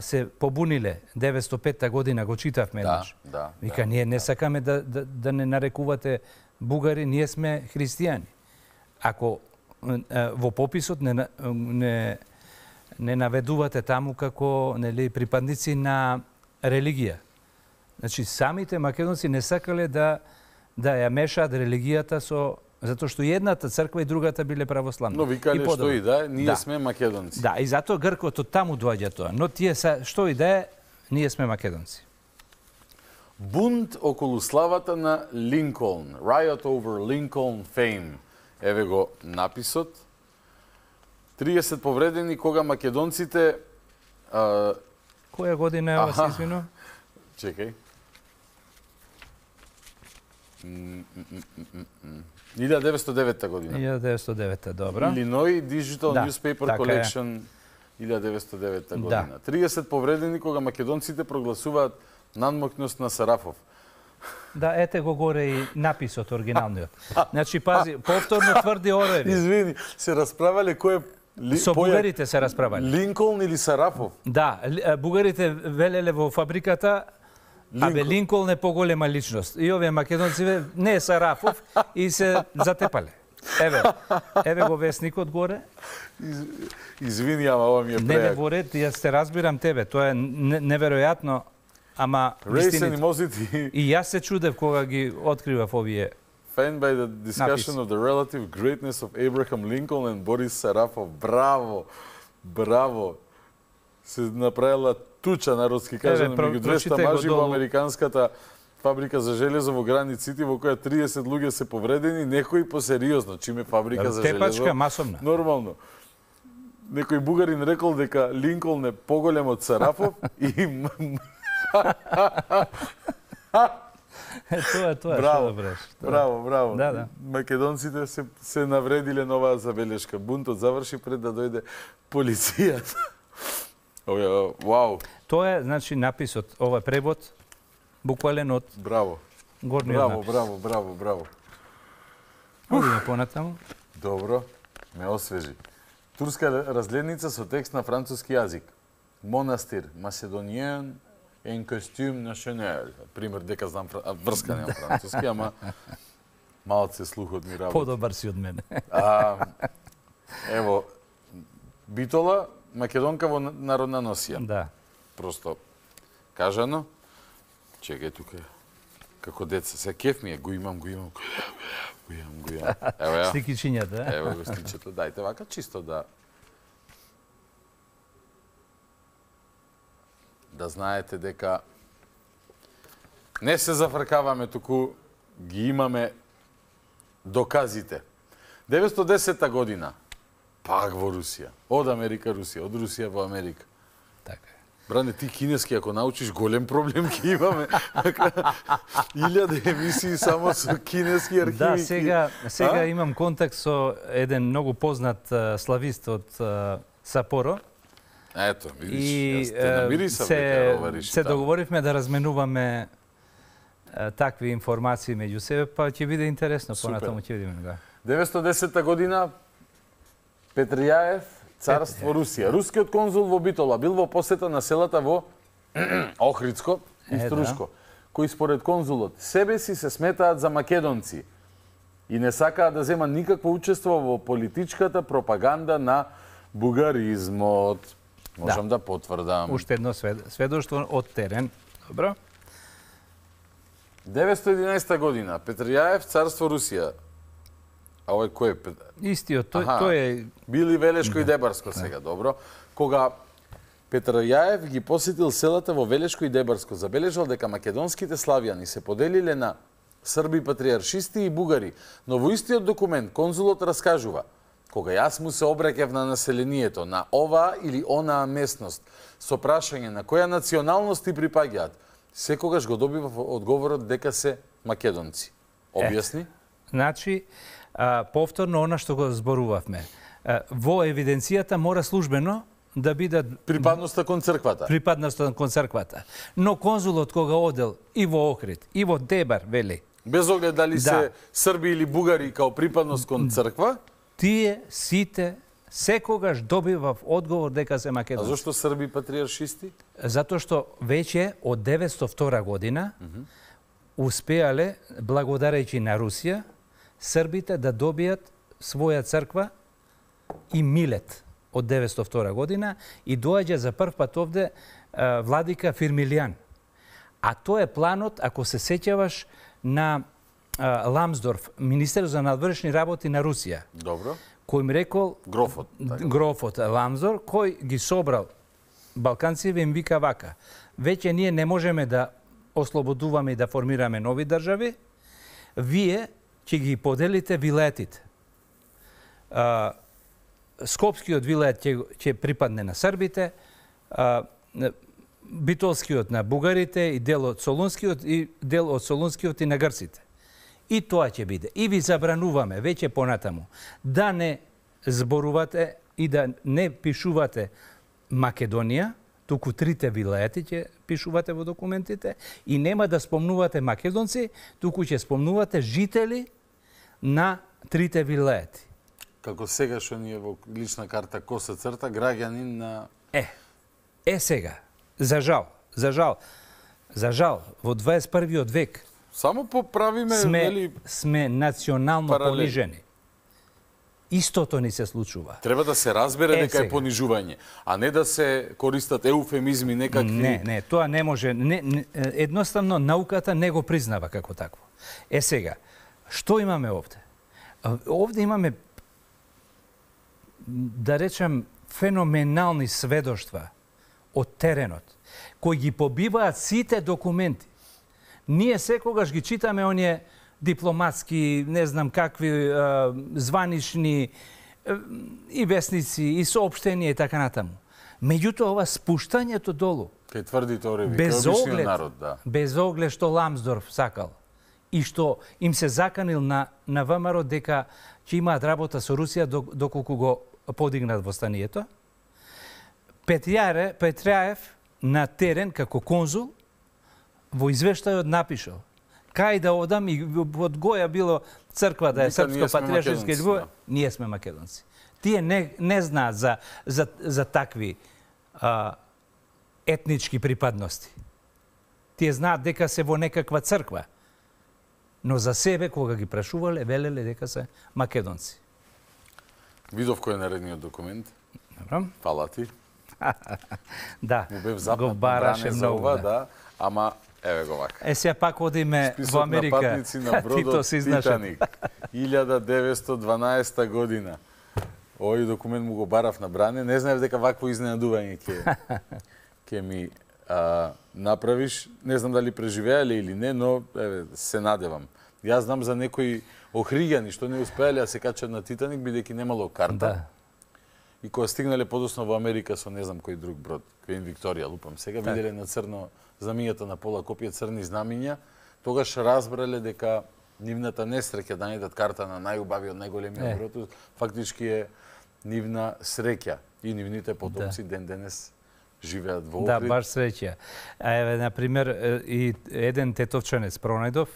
се побуниле 905 година го читавме да, Да, Вика да, ние не да. сакаме да, да да не нарекувате бугари, ние сме христијани ако во пописот не, не, не наведувате таму како нели припадници на религија. Значи самите македонци не сакале да да ја мешаат религијата со затоа што едната црква и другата биле православни. Но викале што и да, ние да. сме македонци. Да, и зато гркото таму доаѓа тоа. Но тие са, што и да е, ние сме македонци. Бунт околу славата на Линкольн. Riot over Lincoln fame. Еве го написот. 30 повредени кога македонците а... Која година е ова се извино? Чекај. 1909 година. 1909 добра. Illinois Digital да, Newspaper така Collection 1909 да. година. Да. 30 повредени кога македонците прогласуваат надмокност на Сарафов. Да, ете го горе и написот оригиналниот. Значи, пази, повторно тврди ореви. Извини, се расправале кој е Ли, Со бугарите се расправале. Линколн или Сарапов? Да, бугарите велеле во фабриката Линкол. Абе, Линколн е поголема личност. И овие македонци не е Сарафов и се затепале. Еве, еве го весникот горе. Из, извини, ама ова ми е прејак. Не, не, во ред, јас те разбирам тебе. Тоа е неверојатно Ама, вистините. И јас се чудев кога ги откривав овие Fan by the discussion of the relative greatness of Abraham Lincoln and Boris Serafov. Браво! Браво! Се направила туча народски кажани меѓу 200 мажи во американската фабрика за железо во границите во која 30 луѓе се повредени, некои посериозно, чиме фабрика за железо. тепачка, масовна. Нормално. Некој бугарин рекол дека Линколн е поголем од Сарафов и тоа е, тоа е, браво, што да Браво, браво. Да, да. Македонците се, се навредиле на оваа забелешка. Бунтот заврши пред да дојде полицијата. Ова, вау. Тоа е, значи, написот, ова превод, буквален од... Браво. Горниот браво, Браво, браво, браво, браво. Одиме понатаму. Добро, ме освежи. Турска разледница со текст на француски јазик. Монастир, Macedonian ен костюм Шенел. Пример дека знам врска немам француски, ама малце слухот ми работи. Подобар си од мене. А, ево, Битола, Македонка во народна носија. Да. Просто кажано, чекај тука, како деца, се кеф ми е, го имам, го имам, го имам, го имам. Ево, ево. Стикичињата. Ево го стичето, дајте вака чисто да да знаете дека не се зафркаваме, туку ги имаме доказите. 910 година, пак во Русија. Од Америка Русија, од Русија во Америка. Така е. Бране, ти кинески, ако научиш, голем проблем ќе имаме. Илјада емисии само со кинески архиви. Да, сега, сега имам контакт со еден многу познат славист од Сапоро, Ето, видиш, и, јас те намирисам се, дека се договоривме да разменуваме а, такви информации меѓу себе, па ќе биде интересно, понатаму ќе видиме. Да. 910 година, Петријаев, Царство Русија. Рускиот конзул во Битола бил во посета на селата во Охридско и да. Струшко, кои според конзулот себе си се сметаат за македонци и не сакаат да зема никакво учество во политичката пропаганда на бугаризмот. Да. Можам да, да потврдам. Уште едно сведоштво од терен. Добро. 911 година, Петријаев, Царство Русија. А овој кој е? Истиот, тој, тој е... Били Велешко да. и Дебарско да. сега, добро. Кога Петр Јаев ги посетил селата во Велешко и Дебарско, забележал дека македонските славјани се поделиле на срби патриаршисти и бугари, но во истиот документ конзулот раскажува – кога јас му се обраќав на населението на ова или онаа местност со прашање на која националност ти припаѓаат, секогаш го добивав одговорот дека се македонци. Објасни? Е, значи, а, повторно она што го зборувавме. А, во евиденцијата мора службено да бидат припадноста кон црквата. Припадноста кон црквата. Но конзулот кога одел и во Охрид, и во Дебар, вели. Без оглед дали да. се срби или бугари као припадност кон црква, тие сите секогаш добивав одговор дека се македонци. А зошто срби патриаршисти? Затоа што веќе од 902 година mm -hmm. успеале, благодарејќи на Русија, србите да добијат своја црква и милет од 902 година и доаѓа за прв пат овде владика Фирмилијан. А тоа е планот, ако се сеќаваш, на Ламсдорф, министер за надворешни работи на Русија. Добро. Кој ми рекол... Грофот. Така. Грофот Ламсдор, кој ги собрал Балканците им вика вака. Веќе ние не можеме да ослободуваме и да формираме нови држави. Вие ќе ги поделите вилетите. А, Скопскиот вилет ќе, ќе припадне на србите, а, Битолскиот на бугарите и дел од Солунскиот и дел од Солунскиот и на грците. И тоа ќе биде. И ви забрануваме, веќе понатаму, да не зборувате и да не пишувате Македонија, туку трите вилајати ќе пишувате во документите и нема да спомнувате македонци, туку ќе спомнувате жители на трите вилајати. Како сега што ни е во лична карта коса се црта граѓанин на Е. Е сега. За жал, за жал. За жал во 21 век Само поправиме, сме, нели... Сме национално паралел. понижени. Истото ни се случува. Треба да се разбере е, дека е понижување, а не да се користат еуфемизми некакви. Не, не, тоа не може. Не, не, едноставно науката не го признава како такво. Е сега, што имаме овде? Овде имаме да речем феноменални сведоштва од теренот кои ги побиваат сите документи ние секогаш ги читаме оние дипломатски, не знам какви званишни и вестници и соопштенија и така натаму. Меѓутоа ова спуштањето долу Кај тврди ореви, без оглед, народ, да. Без оглед што Ламсдорф сакал и што им се заканил на, на ВМРО дека ќе имаат работа со Русија доколку го подигнат востанието. Петјаре, Петрјаев на терен како конзул во извештајот напишал кај да одам и од Гоја било црква да е српско патриаршеска љубов, да. ние сме македонци. Тие не, не знаат за, за, за такви а, етнички припадности. Тие знаат дека се во некаква црква, но за себе, кога ги прашувале, велеле дека се македонци. Видов кој е наредниот документ. Добро. Фала ти. да. Му бев запад, го бараше много, ова, да. да. Ама Еве го вака. Е, сега пак одиме Списот во Америка. на патници на бродот Титаник. 1912 година. Овој документ му го барав на бране. Не знаев дека вакво изненадување ќе ќе ми а, направиш. Не знам дали преживеале или не, но еве, се надевам. Јас знам за некои охријани што не успеале да се качат на Титаник бидејќи немало карта. Да. И кога стигнале подосно во Америка со не знам кој друг брод, Квин Викторија лупам, сега виделе на црно замијата на пола копија црни знамиња, тогаш разбрале дека нивната несреќа да не карта на најубавиот, најголемиот гротус, фактички е нивна среќа и нивните потомци да. ден денес живеат во Охрид. Да, баш среќа. А еве на пример и еден тетовченец пронајдов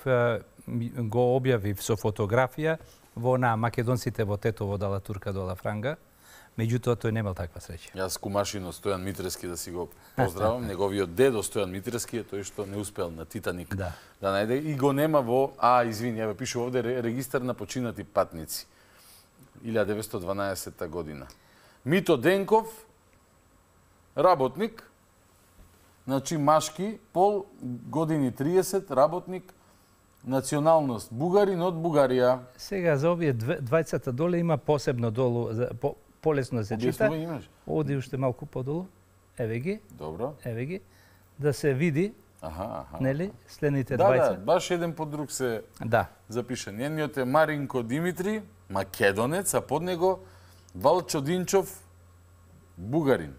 го објавив со фотографија во на македонците во Тетово дала турка дола франга меѓутоа тој немал таква среќа. Јас кумашино Стојан Митрески да си го да, поздравам, да. неговиот дедо Стојан Митрески е тој што не успел на Титаник да, да најде и го нема во, а извини, ја пишу овде регистар на починати патници. 1912 година. Мито Денков, работник, значи машки, пол, години 30, работник, националност бугарин од Бугарија. Сега за овие двајцата доле има посебно долу полесно да се чита. Оди уште малку подолу. Еве ги. Добро. Еве ги. Да се види Аха, аха. Нели? Следните да, да двајца. Да, баш еден под друг се да. запиша. Нениот е Маринко Димитри, македонец, а под него Валчо Динчов, бугарин.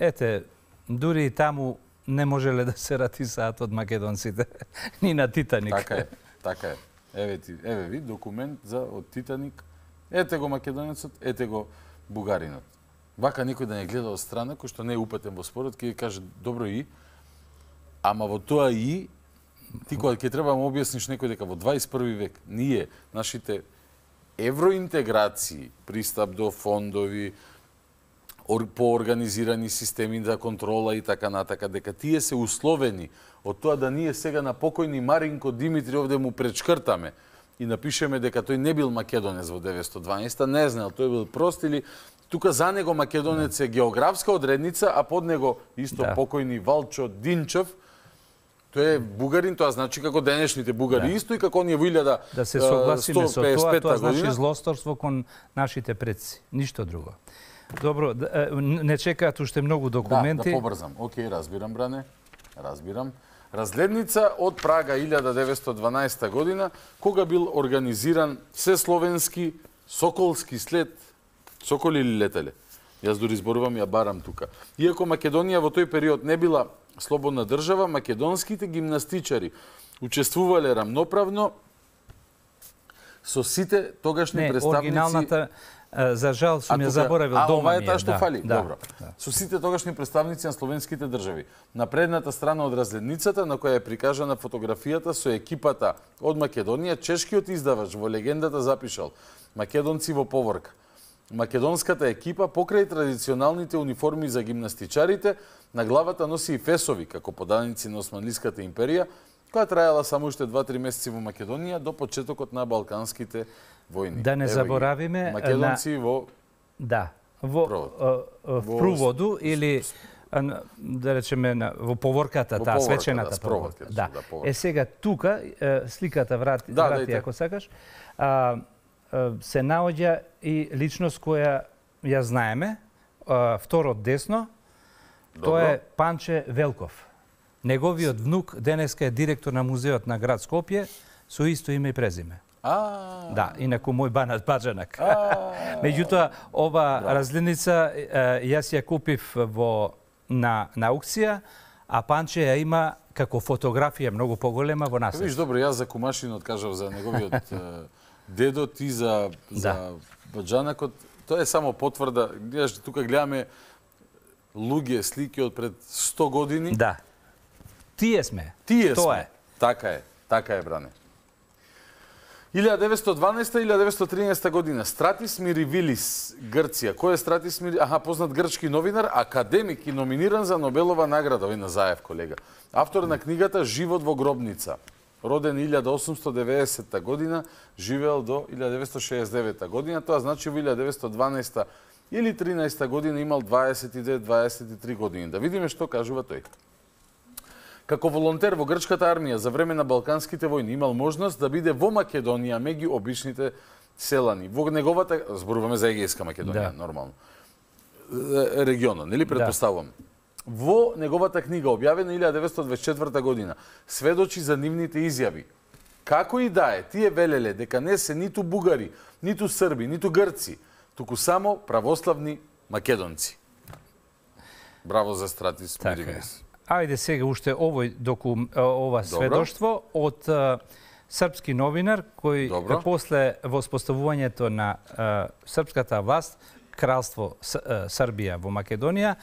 Ете, дури и таму не можеле да се ратисаат од македонците, ни на Титаник. Така е, така е. Еве ти, еве ви документ за од Титаник Ете го македонецот, ете го бугаринот. Вака никој да не гледа од страна, кој што не е упатен во спорот, ќе каже добро и, ама во тоа и, ти кога ќе треба му објасниш некој дека во 21 век ние, нашите евроинтеграции, пристап до фондови, ор, поорганизирани системи за контрола и така натака, дека тие се условени од тоа да ние сега на покојни Маринко Димитри овде му пречкртаме, и напишеме дека тој не бил македонец во 912, не знаел, тој бил прост или тука за него македонец е географска одредница, а под него исто да. покојни Валчо Динчев, Тој е бугарин, тоа значи како денешните бугари да. исто и како оние во 1155 Да се согласиме со тоа, тоа значи злосторство кон нашите предци, ништо друго. Добро, не чекаат уште многу документи. Да, да побрзам. Океј, разбирам, бране. Разбирам. Разледница од Прага 1912 година, кога бил организиран всесловенски соколски след соколи или летеле. Јас дури зборувам, ја барам тука. Иако Македонија во тој период не била слободна држава, македонските гимнастичари учествувале рамноправно со сите тогашни не, представници... Оригиналната За жал сум ја заборавил дома. А ова е таа што да, фали. Да, Добро. Да. Со сите тогашни представници на словенските држави. На предната страна од разледницата на која е прикажана фотографијата со екипата од Македонија, чешкиот издавач во легендата запишал: Македонци во поворка. Македонската екипа покрај традиционалните униформи за гимнастичарите на главата носи и фесови како поданици на Османлиската империја, која траела само уште 2-3 месеци во Македонија до почетокот на балканските војни. Да не заборавиме македонци на... во да во во, во пруводу или да речеме на, во поворката во таа поворка, свечената да, провод. Да. да е сега тука сликата врати да, врати ако сакаш. А, се наоѓа и личност која ја знаеме, второ десно, Добро. тоа е Панче Велков. Неговиот внук денеска е директор на музеот на град Скопје со исто име и презиме. Да, инаку мој банат баджанак. Меѓутоа, ова разлиница јас ја купив во на на аукција, а Панче ја има како фотографија многу поголема во нас. Виж, добро, јас за кумашинот кажав за неговиот дедо, ти за, за да. баджанакот. Тоа е само потврда. Гледаш, тука гледаме луѓе, слики од пред 100 години. Да. Тие сме. Тие Тоа сме. Е. Така е. Така е, бране. 1912-1913 година Стратис Миривилис, Грција. Кој е Стратис Мири? Аха, познат грчки новинар, академик и номиниран за Нобелова награда, овој на Заев колега. Автор на книгата Живот во гробница. Роден 1890 година, живеел до 1969 година, тоа значи во 1912 или 13 година имал 22-23 години. Да видиме што кажува тој. Како волонтер во грчката армија за време на балканските војни имал можност да биде во Македонија меѓу обичните селани. Во неговата зборуваме за Егејска Македонија, да. нормално. Регионот, нели предпоставувам. Да. Во неговата книга, објавена 1924 година, сведочи за нивните изјави. Како и да е, тие велеле дека не се ниту бугари, ниту срби, ниту грци, туку само православни македонци. Браво за стратис, смири така ајде сега уште овој докум, ова сведоштво од српски новинар кој Добро. после воспоставувањето на српската власт кралство Србија во Македонија,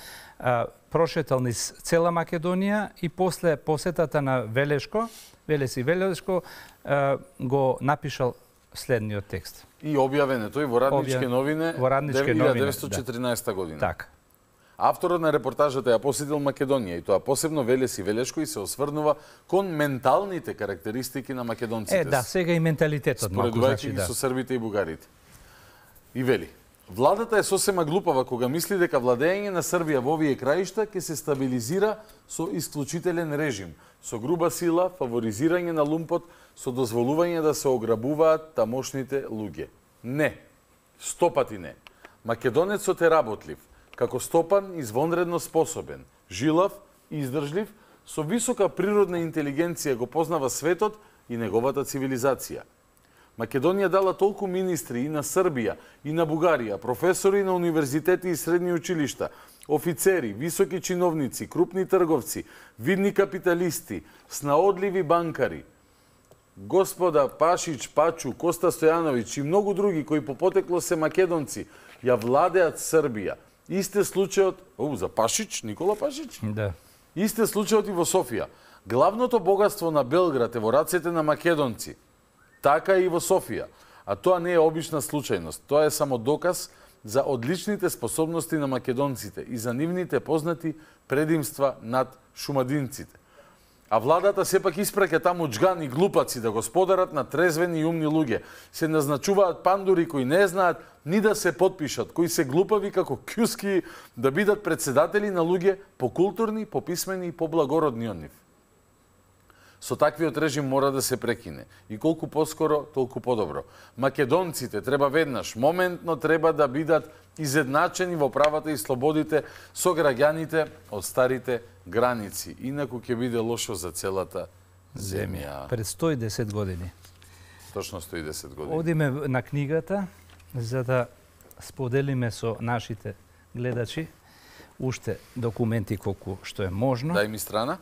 прошетал низ цела Македонија и после посетата на Велешко, Велес и Велешко, го напишал следниот текст. И објавен е тој во Раднички Објав... новине во Раднички 1914 да. година. Така. Авторот на репортажата ја посетил Македонија и тоа посебно Велес и Велешко и се осврнува кон менталните карактеристики на македонците. Е, да, сега и менталитетот Споредувајќи значи, да. со србите и бугарите. И вели, Владата е сосема глупава кога мисли дека владење на Србија во овие краишта ќе се стабилизира со исклучителен режим, со груба сила, фаворизирање на лумпот, со дозволување да се ограбуваат тамошните луѓе. Не. Стопати не. Македонецот е работлив, како стопан извонредно способен, жилав и издржлив, со висока природна интелигенција го познава светот и неговата цивилизација. Македонија дала толку министри и на Србија, и на Бугарија, професори на универзитети и средни училишта, офицери, високи чиновници, крупни трговци, видни капиталисти, снаодливи банкари. Господа Пашич, Пачу, Коста Стојановиќ и многу други кои по потекло се македонци, ја владеат Србија – Исте случајот, оу, за Пашич, Никола Пашич? Да. Исте случајот и во Софија. Главното богатство на Белград е во рацете на македонци. Така и во Софија. А тоа не е обична случајност. Тоа е само доказ за одличните способности на македонците и за нивните познати предимства над шумадинците. А владата сепак испраќа таму џгани глупаци да господарат на трезвени и умни луѓе. Се назначуваат пандури кои не знаат ни да се подпишат, кои се глупави како кјуски да бидат председатели на луѓе по културни, по писмени и по благородни од нив со таквиот режим мора да се прекине. И колку поскоро, толку подобро. Македонците треба веднаш, моментно треба да бидат изедначени во правата и слободите со граѓаните од старите граници. Инаку ќе биде лошо за целата земја. Пред 110 години. Точно 110 години. Одиме на книгата за да споделиме со нашите гледачи уште документи колку што е можно. Дај ми страна.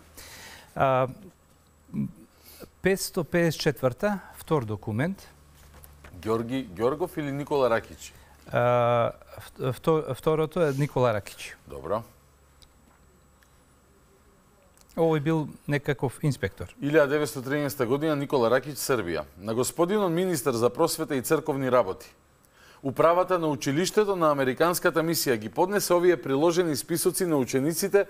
554-та, втор документ. Ѓорги Георгов или Никола Ракич? А, втор, второто е Никола Ракич. Добро. Овој бил некаков инспектор. 1913 година Никола Ракич, Србија. На господинот министер за просвета и црковни работи. Управата на училиштето на Американската мисија ги поднесе овие приложени списоци на учениците,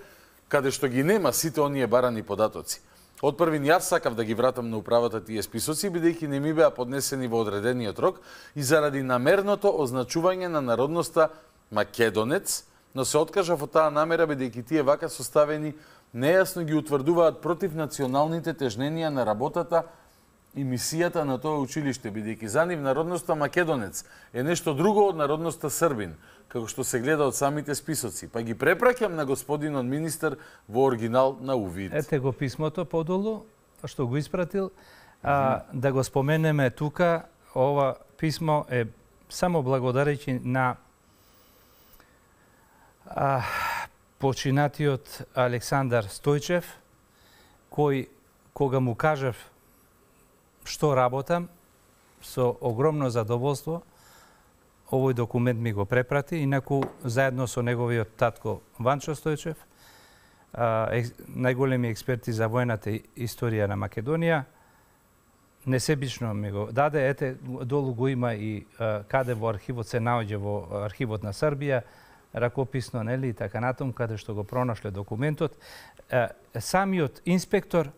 каде што ги нема сите оние барани податоци. Од првин јас сакав да ги вратам на управата тие списоци, бидејќи не ми беа поднесени во одредениот рок и заради намерното означување на народноста Македонец, но се откажав од таа намера бидејќи тие вака составени нејасно ги утврдуваат против националните тежненија на работата и мисијата на тоа училиште, бидејќи за нив народноста македонец е нешто друго од народноста србин, како што се гледа од самите списоци. Па ги препраќам на господинот министер во оригинал на увид. Ете го писмото подолу, што го испратил. А, да го споменеме тука, ова писмо е само благодарејќи на а, починатиот Александар Стојчев, кој кога му кажав што работам со огромно задоволство. Овој документ ми го препрати, инаку заедно со неговиот татко Ванчо Стојчев, најголеми експерти за војната историја на Македонија, несебично ми го даде. Ете, долу го има и а, каде во архивот се наоѓа во архивот на Србија, ракописно, нели, и така натаму, каде што го пронашле документот. А, самиот инспектор,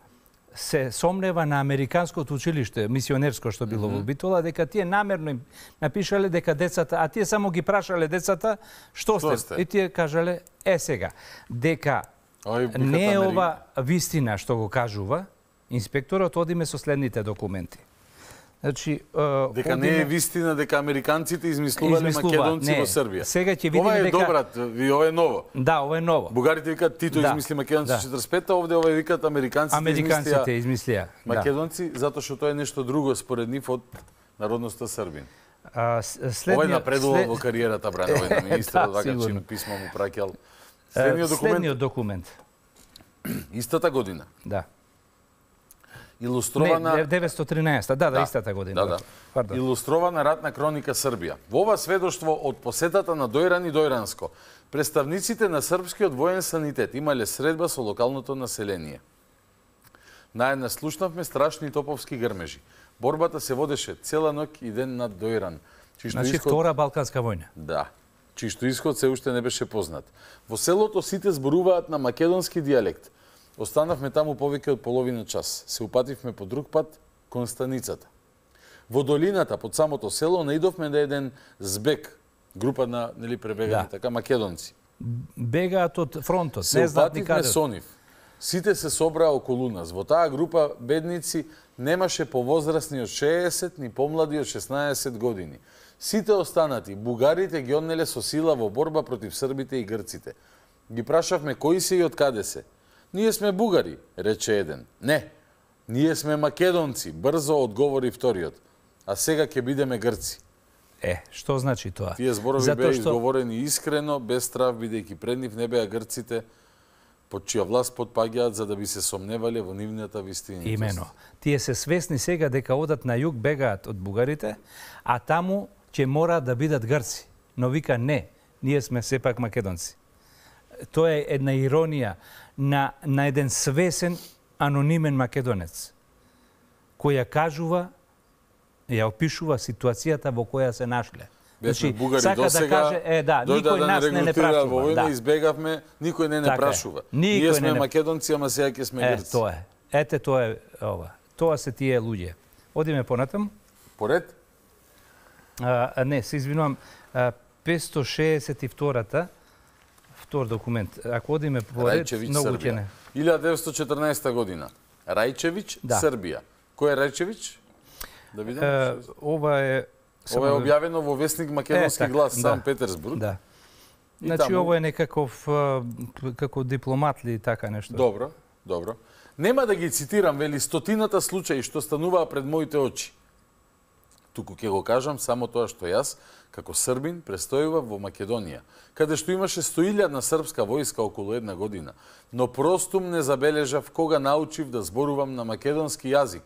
се сомнева на Американското училиште, мисионерско што било mm -hmm. во Битола, дека тие намерно им напишале дека децата, а тие само ги прашале децата што, што сте? сте. И тие кажале, е сега, дека Ой, не е ова вистина што го кажува, инспекторот одиме со следните документи. Значи, uh, дека одиме... не е вистина дека американците измислувале Измислува, македонци не. во Србија. Сега ќе видиме дека ова е дека... добрат, ви ова е ново. Да, ова е ново. Бугарите викаат Тито да. измисли македонци да. 45-та, овде ова викаат американците, американците измислија. Да. Македонци да. затоа што тоа е нешто друго според нив од народноста србин. А, следниот, Ова е напредувал след... во кариерата, брано, овој на да министер, да, вака чин писмо му праќал. Следниот документ. Следниот документ. Истата година. Да илустрована... Не, 913, да, да, да истата година. Да, да, да. Пардон. Илустрована ратна кроника Србија. Во ова сведоштво од посетата на Дојран и Дојранско, представниците на српскиот воен санитет имале средба со локалното население. Наедна слушнавме страшни топовски грмежи. Борбата се водеше цела ноќ и ден над Дојран. Чишто значи, исход... втора Балканска војна. Да. Чишто исход се уште не беше познат. Во селото сите зборуваат на македонски диалект – Останавме таму повеќе од половина час. Се упативме по друг пат, кон станицата. Во долината, под самото село, наидовме на еден збек, група на нели пребегани, да. така македонци. Бегаат од фронтот, се не знаат ни каде. со Сите се собраа околу нас. Во таа група бедници немаше повозрастни од 60 ни помлади од 16 години. Сите останати, бугарите ги однеле со сила во борба против србите и грците. Ги прашавме кои се и од каде се. Ние сме бугари, рече еден. Не, ние сме македонци, брзо одговори вториот. А сега ќе бидеме грци. Е, што значи тоа? Тие зборови Зато беа што... изговорени искрено, без страв, бидејќи пред нив не беа грците под чија власт подпагиат за да би се сомневале во нивната вистина. Имено. Тие се свесни сега дека одат на југ бегаат од бугарите, а таму ќе мора да бидат грци. Но вика не, ние сме сепак македонци тоа е една иронија на, на еден свесен анонимен македонец, која кажува, ја опишува ситуацијата во која се нашле. Значи, бугари сака до сега, да каже, е, да, никој да нас не не прашува. Во војна, да. избегавме, никој не не така прашува. Никој Ние сме не... македонци, ама сега ќе сме грци. тоа е. Ете, тоа е ова. Тоа се тие луѓе. Одиме понатам. Поред? А, не, се извинувам. 562-та втор документ. Ако одиме поред, многу ќе не. 1914 година. Рајчевич, да. Србија. Кој е Рајчевич? Да видам. Е, ова е Ова е објавено во вестник Македонски е, така, глас Сан да. Петерсбург. Да. И значи таму... ово е некаков како дипломат ли така нешто. Добро, добро. Нема да ги цитирам вели стотината случаи што стануваа пред моите очи туку ќе го кажам само тоа што јас, како србин, престојувам во Македонија, каде што имаше 100.000 српска војска околу една година, но простум не забележав кога научив да зборувам на македонски јазик,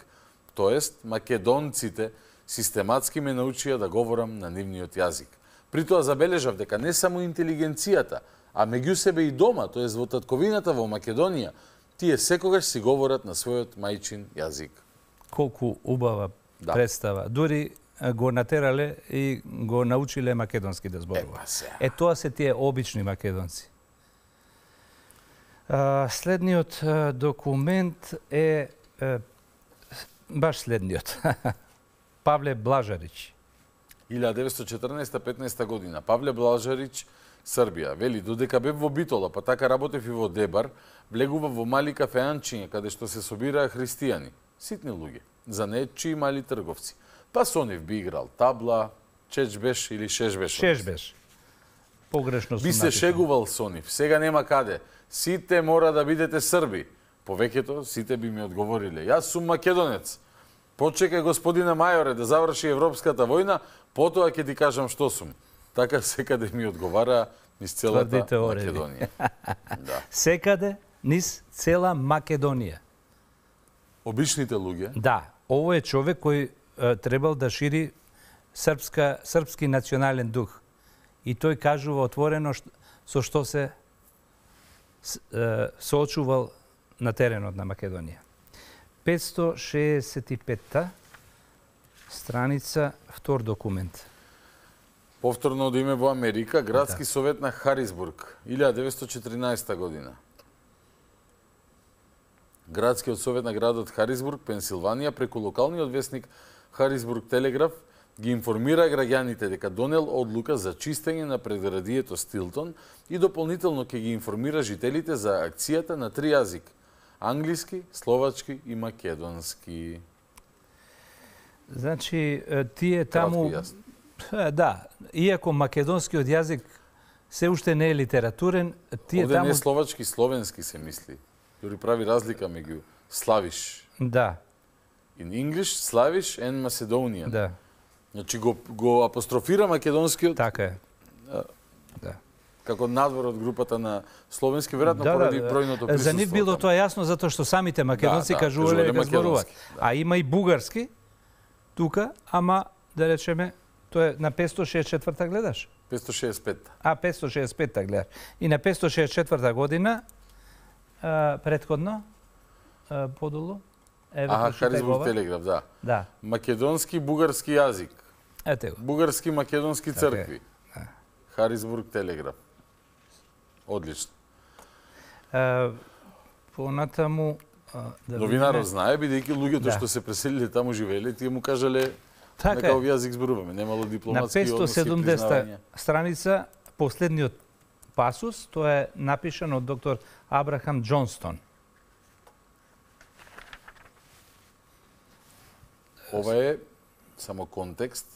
тоест македонците систематски ме научија да говорам на нивниот јазик. При тоа забележав дека не само интелигенцијата, а меѓу себе и дома, тоест во татковината во Македонија, тие секогаш си говорат на својот мајчин јазик. Колку убава да. представа. Дури го натерале и го научиле македонски да зборува. Па е, тоа се тие обични македонци. Следниот документ е баш следниот. Павле Блажарич. 1914-15 година. Павле Блажарич, Србија. Вели, додека бев во Битола, па така работев и во Дебар, влегува во мали кафеанчиња каде што се собираа христијани, ситни луѓе, за нечи и мали трговци. Па со нив би играл табла, беш или Шеш беш. Погрешно сум Би се написано. шегувал со нив. Сега нема каде. Сите мора да бидете срби. Повеќето сите би ми одговориле. Јас сум македонец. Почекај господине мајоре да заврши европската војна, потоа ќе ти кажам што сум. Така секаде ми одговара низ целата Македонија. да. Секаде низ цела Македонија. Обичните луѓе? Да. Ово е човек кој требал да шири српска, српски национален дух. И тој кажува отворено со што се соочувал на теренот на Македонија. 565-та страница, втор документ. Повторно од име во Америка, Градски да. совет на Харисбург, 1914 година. Градскиот совет на градот Харисбург, Пенсилванија, преку локалниот вестник Харисбург Телеграф ги информира граѓаните дека донел одлука за чистење на предградието Стилтон и дополнително ќе ги информира жителите за акцијата на три јазик – англиски, словачки и македонски. Значи, тие таму... Да, иако македонскиот јазик се уште не е литературен, тие Овде таму... не е словачки, словенски се мисли. Дури прави разлика меѓу славиш. Да. In English, Slavish and Macedonian. Да. Значи го, го апострофира македонскиот... Така е. да. Како надвор од групата на словенски, веројатно да, да поради да, бројното присуство. За нив било тоа јасно затоа што самите да, македонци да, кажувале да зборуваат. Да. А има и бугарски тука, ама да речеме тоа е на 564-та гледаш? 565-та. А 565-та гледаш. И на 564-та година а, предходно а, подолу Ева, Аха, Харизмов телеграф, да. да. Македонски, бугарски јазик. Ете го. Бугарски, македонски така цркви. Да. Харизбург телеграф. Одлично. Е, понатаму... Да Новинарот видиме... знае, бидејќи луѓето да. што се преселиле таму живеле, тие му кажале така, нека овие јазик зборуваме, немало дипломатски односи На 570 страница, последниот пасус, тоа е напишано од доктор Абрахам Джонстон. Ова е само контекст.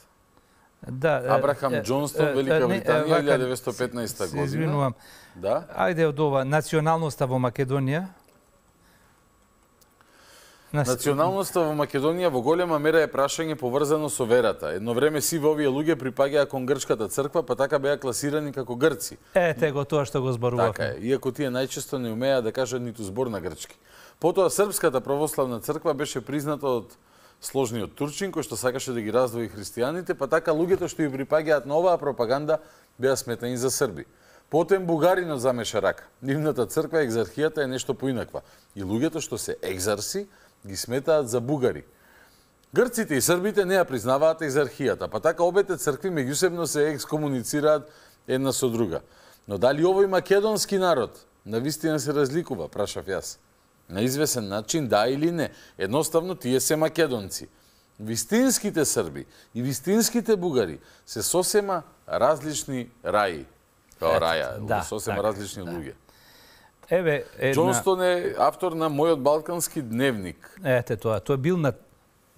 Да, Абрахам е, Джонстон, Велика Британија, 1915 година. Извинувам. Да. Ајде од ова националноста во Македонија. Националноста во Македонија во голема мера е прашање поврзано со верата. Едно време си во овие луѓе припаѓаа кон грчката црква, па така беа класирани како грци. Ете го тоа што го зборувавме. Така е, иако тие најчесто не умеа да кажат ниту збор на грчки. Потоа Српската православна црква беше призната од сложниот турчин кој што сакаше да ги раздвои христијаните, па така луѓето што ја припаѓаат на оваа пропаганда беа сметани за срби. Потем бугаринот замеша рака. Нивната црква екзархијата е нешто поинаква и луѓето што се екзарси ги сметаат за бугари. Грците и србите не ја признаваат екзархијата, па така обете цркви меѓусебно се екскомуницираат една со друга. Но дали овој македонски народ на вистина се разликува, прашав јас на извесен начин, да или не. Едноставно, тие се македонци. Вистинските срби и вистинските бугари се сосема различни раи. Као раја, да, да, сосема така, различни да. луѓе. Еве, една... Джонстон е автор на мојот балкански дневник. Ете тоа, тоа бил на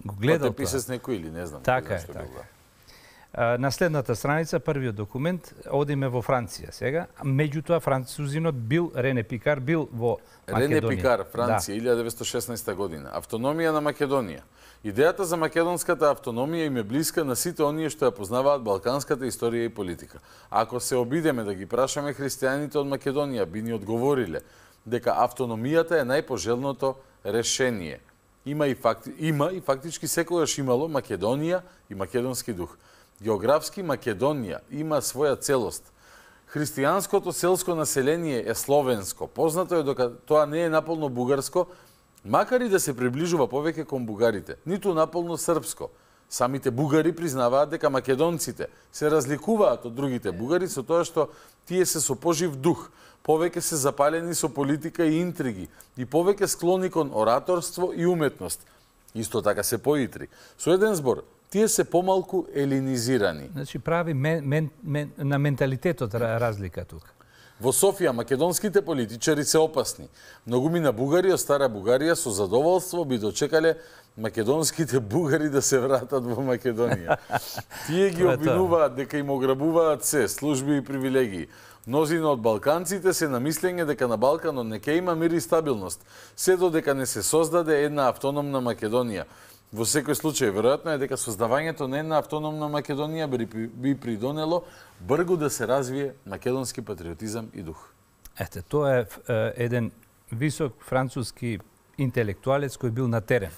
гледал тоа. Тоа пише с некој или не знам. Така е, така. Бил, да. На следната страница, првиот документ, одиме во Франција сега. Меѓутоа, французинот бил, Рене Пикар, бил во Македонија. Рене Пикар, Франција, да. 1916 година. Автономија на Македонија. Идејата за македонската автономија им е блиска на сите оние што ја познаваат балканската историја и политика. Ако се обидеме да ги прашаме христијаните од Македонија, би ни одговориле дека автономијата е најпожелното решение. Има и, факти... Има и фактички секогаш имало Македонија и македонски дух. Географски Македонија има своја целост. Христијанското селско население е словенско. Познато е дека тоа не е наполно бугарско, макар и да се приближува повеќе кон бугарите, ниту наполно српско. Самите бугари признаваат дека македонците се разликуваат од другите бугари со тоа што тие се со пожив дух, повеќе се запалени со политика и интриги и повеќе склони кон ораторство и уметност. Исто така се поитри. Со еден збор, тие се помалку елинизирани. Значи прави мен, мен, мен, на менталитетот разлика тука. Во Софија македонските политичари се опасни. Многу ми на Бугарија, стара Бугарија со задоволство би дочекале македонските бугари да се вратат во Македонија. Тие ги обвинуваат дека им ограбуваат се, служби и привилегии. Мнозина од балканците се на мислење дека на Балканот не ќе има мир и стабилност, се додека не се создаде една автономна Македонија. Во секој случај, веројатно е дека создавањето на една автономна Македонија би, би придонело бргу да се развие македонски патриотизам и дух. Ете, тоа е, е еден висок француски интелектуалец кој бил на терен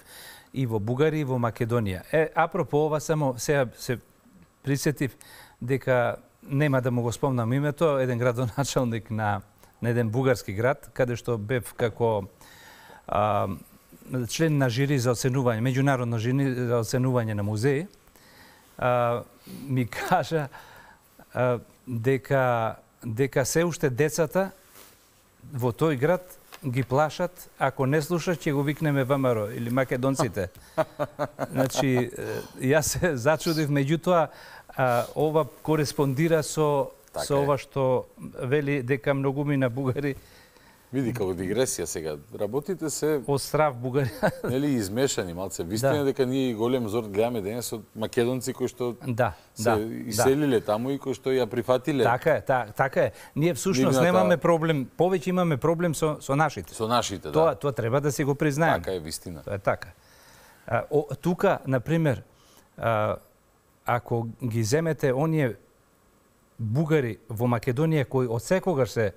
и во Бугарија и во Македонија. Е, апропо ова само сега се присетив дека нема да му го спомнам името, еден градоначалник на, на еден бугарски град, каде што бев како а, член на жири за оценување, меѓународно жири за оценување на музеи, а, ми кажа а, дека, дека се уште децата во тој град ги плашат, ако не слушат, ќе го викнеме ВМРО или македонците. значи, јас се зачудив, меѓутоа, ова кореспондира со, така со ова што вели дека многу ми на бугари Види, како дигресија сега, работите се... Острав Бугарија. Нели, измешани малце. Вистина да. дека ние голем зор гледаме денес од македонци кои што да, се да, иселиле да. таму и кои што ја прифатиле. Така е, та, така е. Ние всушност Нивната... немаме проблем, повеќе имаме проблем со, со нашите. Со нашите, да. Тоа, тоа треба да се го признаеме. Така е, вистина. Тоа е така. А, о, тука, например, а, ако ги земете оние бугари во Македонија кои од секогаш се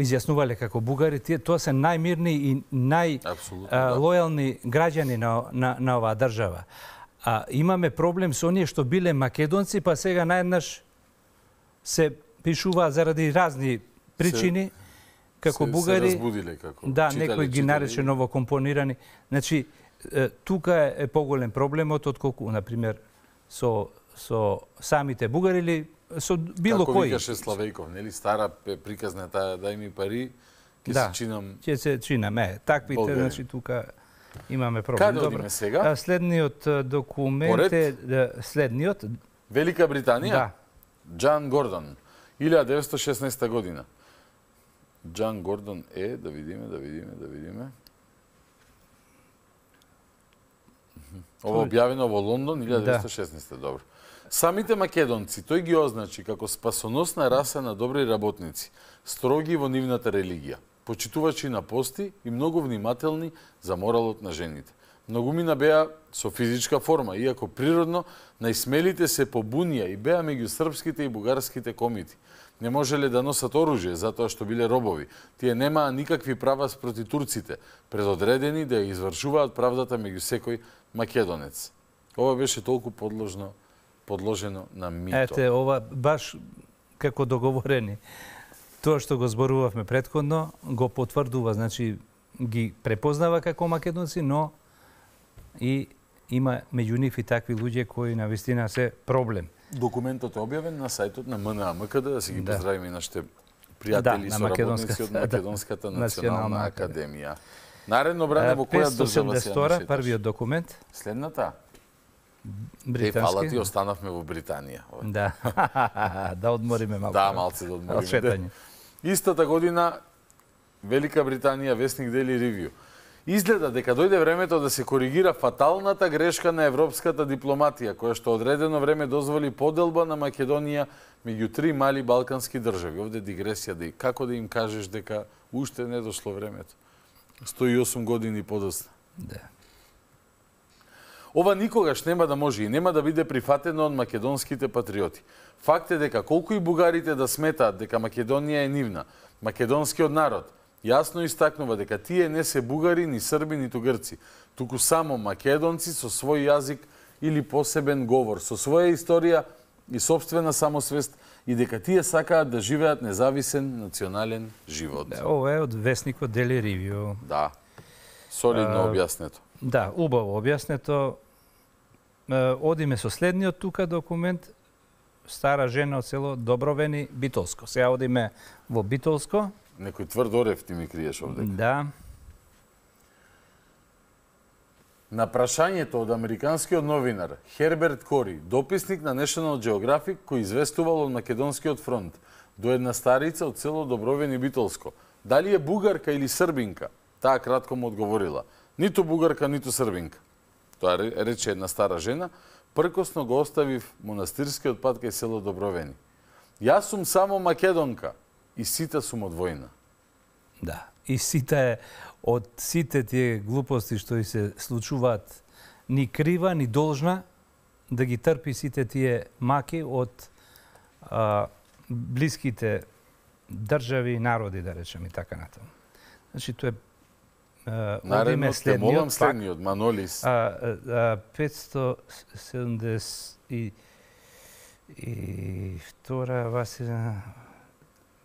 изјаснувале како бугари, тие тоа се најмирни и најлојални да. граѓани на, на, на оваа држава. А имаме проблем со оние што биле македонци, па сега наеднаш се пишува заради разни причини се, како се, бугари. Се како. Да, некои ги нарече ново компонирани. Значи тука е поголем проблемот отколку на пример со со самите бугари или со било Како кој. Како викаше Славејков, нели стара приказна таа дај ми пари, ќе да, се чинам. Ќе се чинам, е, таквите, значи тука имаме проблем. Каде одиме сега? Следниот документ е да, следниот Велика Британија. Да. Джан Гордон, 1916 година. Джан Гордон е, да видиме, да видиме, да видиме. Ово објавено во Лондон 1916, да. добро. Самите македонци, тој ги означи како спасоносна раса на добри работници, строги во нивната религија, почитувачи на пости и многу внимателни за моралот на жените. Многумина беа со физичка форма, иако природно, најсмелите се побунија и беа меѓу српските и бугарските комити. Не можеле да носат оружје затоа што биле робови. Тие немаа никакви права спроти турците, предодредени да ја извршуваат правдата меѓу секој македонец. Ова беше толку подложно подложено на мито. Ете, ова баш како договорени. Тоа што го зборувавме предходно, го потврдува, значи ги препознава како македонци, но и има меѓу нив и такви луѓе кои на вистина се проблем. Документот е објавен на сајтот на МНАМК, да се ги да. поздравиме нашите да, пријатели да, и соработници од Македонската да, национална академија. Наредно бране во која држава се ја Првиот документ. Следната? британски. Те фала останавме во Британија. Да. да одмориме малку. Да, малце да одмориме. Осветање. Истата година Велика Британија вестник дели ревју. Изгледа дека дојде времето да се коригира фаталната грешка на европската дипломатија, која што одредено време дозволи поделба на Македонија меѓу три мали балкански држави. Овде дигресија да и како да им кажеш дека уште не дошло времето. 108 години подоцна. Да. Ова никогаш нема да може и нема да биде прифатено од македонските патриоти. Факт е дека колку и бугарите да сметаат дека Македонија е нивна, македонскиот народ јасно истакнува дека тие не се бугари, ни срби, ни тугрци, туку само македонци со свој јазик или посебен говор, со своја историја и собствена самосвест и дека тие сакаат да живеат независен национален живот. Да, ова е од вестникот Дели Ривио. Да. Солидно објаснето. Да, убаво објаснето. Одиме со следниот тука документ, стара жена од село Добровени, Битолско. Сега одиме во Битолско. Некој тврд орев ти ми криеш овде. Да. На прашањето од американскиот новинар Херберт Кори, дописник на National Geographic, кој известувал од Македонскиот фронт, до една старица од село Добровени Битолско. Дали е бугарка или србинка? Таа кратко му одговорила – Ниту бугарка, ниту србинка. Тоа рече една стара жена. Пркосно го оставив монастирскиот пат кај село Добровени. Јас сум само македонка и сите сум од војна. Да, и сите од сите тие глупости што и се случуваат ни крива, ни должна да ги трпи сите тие маки од а, близките држави и народи, да речем и така натаму. Значи, тоа е Наредно сте молам следниот, Манолис. А, 570 и, и втора Василина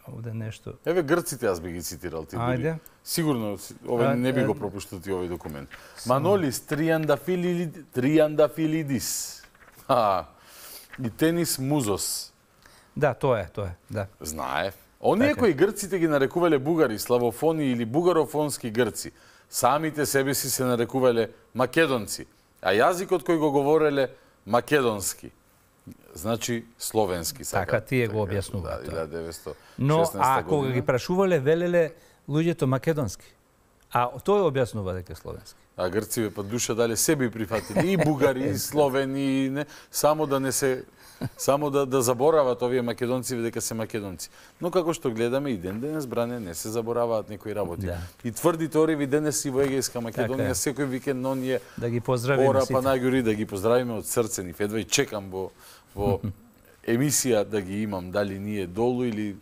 овде нешто. Еве грците аз би ги цитирал ти. Ајде. Сигурно овој не би го пропуштил ти овој документ. Манолис Триандафили Триандафилидис. А, и Тенис Музос. Да, тоа е, тоа е, да. Знаев. Оние така кои грците ги нарекувале бугари, славофони или бугарофонски грци, самите себе си се нарекувале македонци, а јазикот кој го говореле македонски. Значи словенски сака. Така тие го така, објаснуваат. Да, 1916 да. Но а кога ги прашувале велеле луѓето македонски. А тој објаснува дека словенски. А ве под па душа дали себе прифатили и бугари, и словени, и не, само да не се Само да, да заборават овие македонци дека се македонци. Но како што гледаме и ден денес бране не се забораваат некои работи. Да. И тврдите ореви денес и во Егејска Македонија така, секој викенд но ние да ги поздравиме Ора Панагјури да ги поздравиме од срце ни. Едва и чекам во во емисија да ги имам дали ние долу или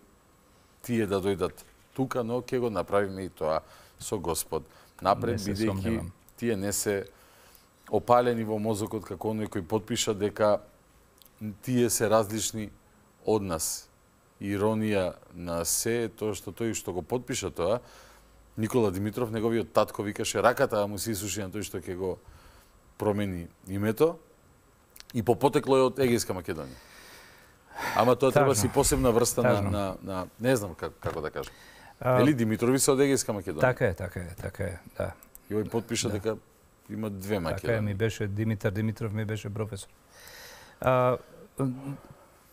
тие да дојдат тука, но ќе го направиме и тоа со Господ. Напред бидејќи тие не се опалени во мозокот како оној кој потпиша дека тие се различни од нас. Иронија на се тоа што тој што го подпиша тоа, Никола Димитров, неговиот татко викаше раката, а му се исуши на тој што ќе го промени името и по потекло е од Егејска Македонија. Ама тоа треба си посебна врста на, на, на, не знам како, како да кажам. Ели Димитрови се од Егејска Македонија? Така е, така е, така е, да. И овој подпиша да. дека има две Македонија. Така е, ми беше Димитар Димитров ми беше професор. А,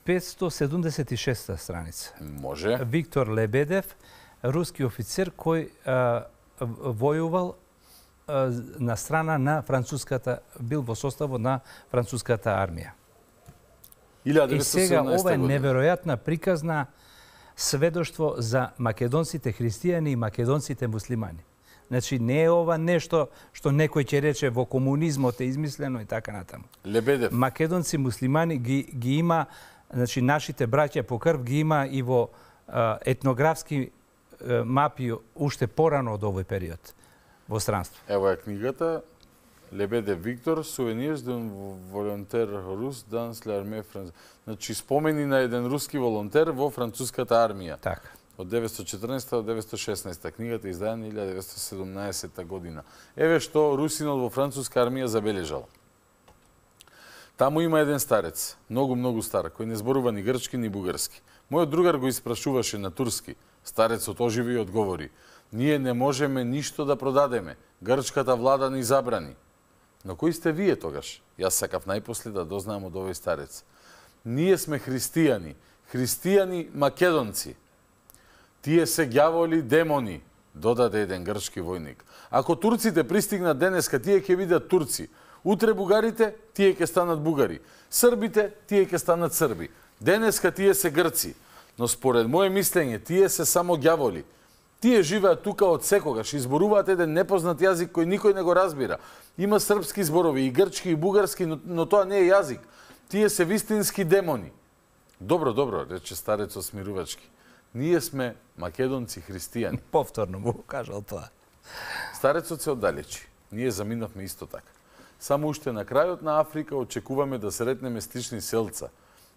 576 страница. Може. Виктор Лебедев, руски офицер кој а, војувал а, на страна на француската, бил во составот на француската армија. 1917 И сега ова е неверојатна приказна сведоштво за македонците христијани и македонците муслимани. Значи, не е ова нешто што некој ќе рече во комунизмот е измислено и така натаму. Лебедев. Македонци, муслимани ги, ги има, значи, нашите браќа по крв ги има и во а, етнографски а, мапи уште порано од овој период во странство. Ево е книгата Лебеде Виктор, сувенир ден волонтер рус, данс ле армија Франц... Значи, спомени на еден руски волонтер во француската армија. Така од 914 до 916. Книгата е издадена 1917 година. Еве што русинот во француска армија забележал. Таму има еден старец, многу многу стар, кој не зборува ни грчки ни бугарски. Мојот другар го испрашуваше на турски. Старецот оживи и одговори: "Ние не можеме ништо да продадеме. Грчката влада ни забрани." Но кои сте вие тогаш? Јас сакав најпосле да дознаам од овој старец. Ние сме христијани, христијани македонци, Тие се ѓаволи демони, додаде еден грчки војник. Ако турците пристигнат денеска, тие ќе видат турци. Утре бугарите, тие ќе станат бугари. Србите, тие ќе станат срби. Денеска тие се грци. Но според моје мислење, тие се само ѓаволи. Тие живеат тука од секогаш, изборуваат еден непознат јазик кој никој не го разбира. Има српски зборови, и грчки, и бугарски, но, но тоа не е јазик. Тие се вистински демони. Добро, добро, рече старецот смирувачки. Ние сме македонци христијани. Повторно му кажал тоа. Старецот се оддалечи. Ние заминавме исто така. Само уште на крајот на Африка очекуваме да сретнеме стични селца.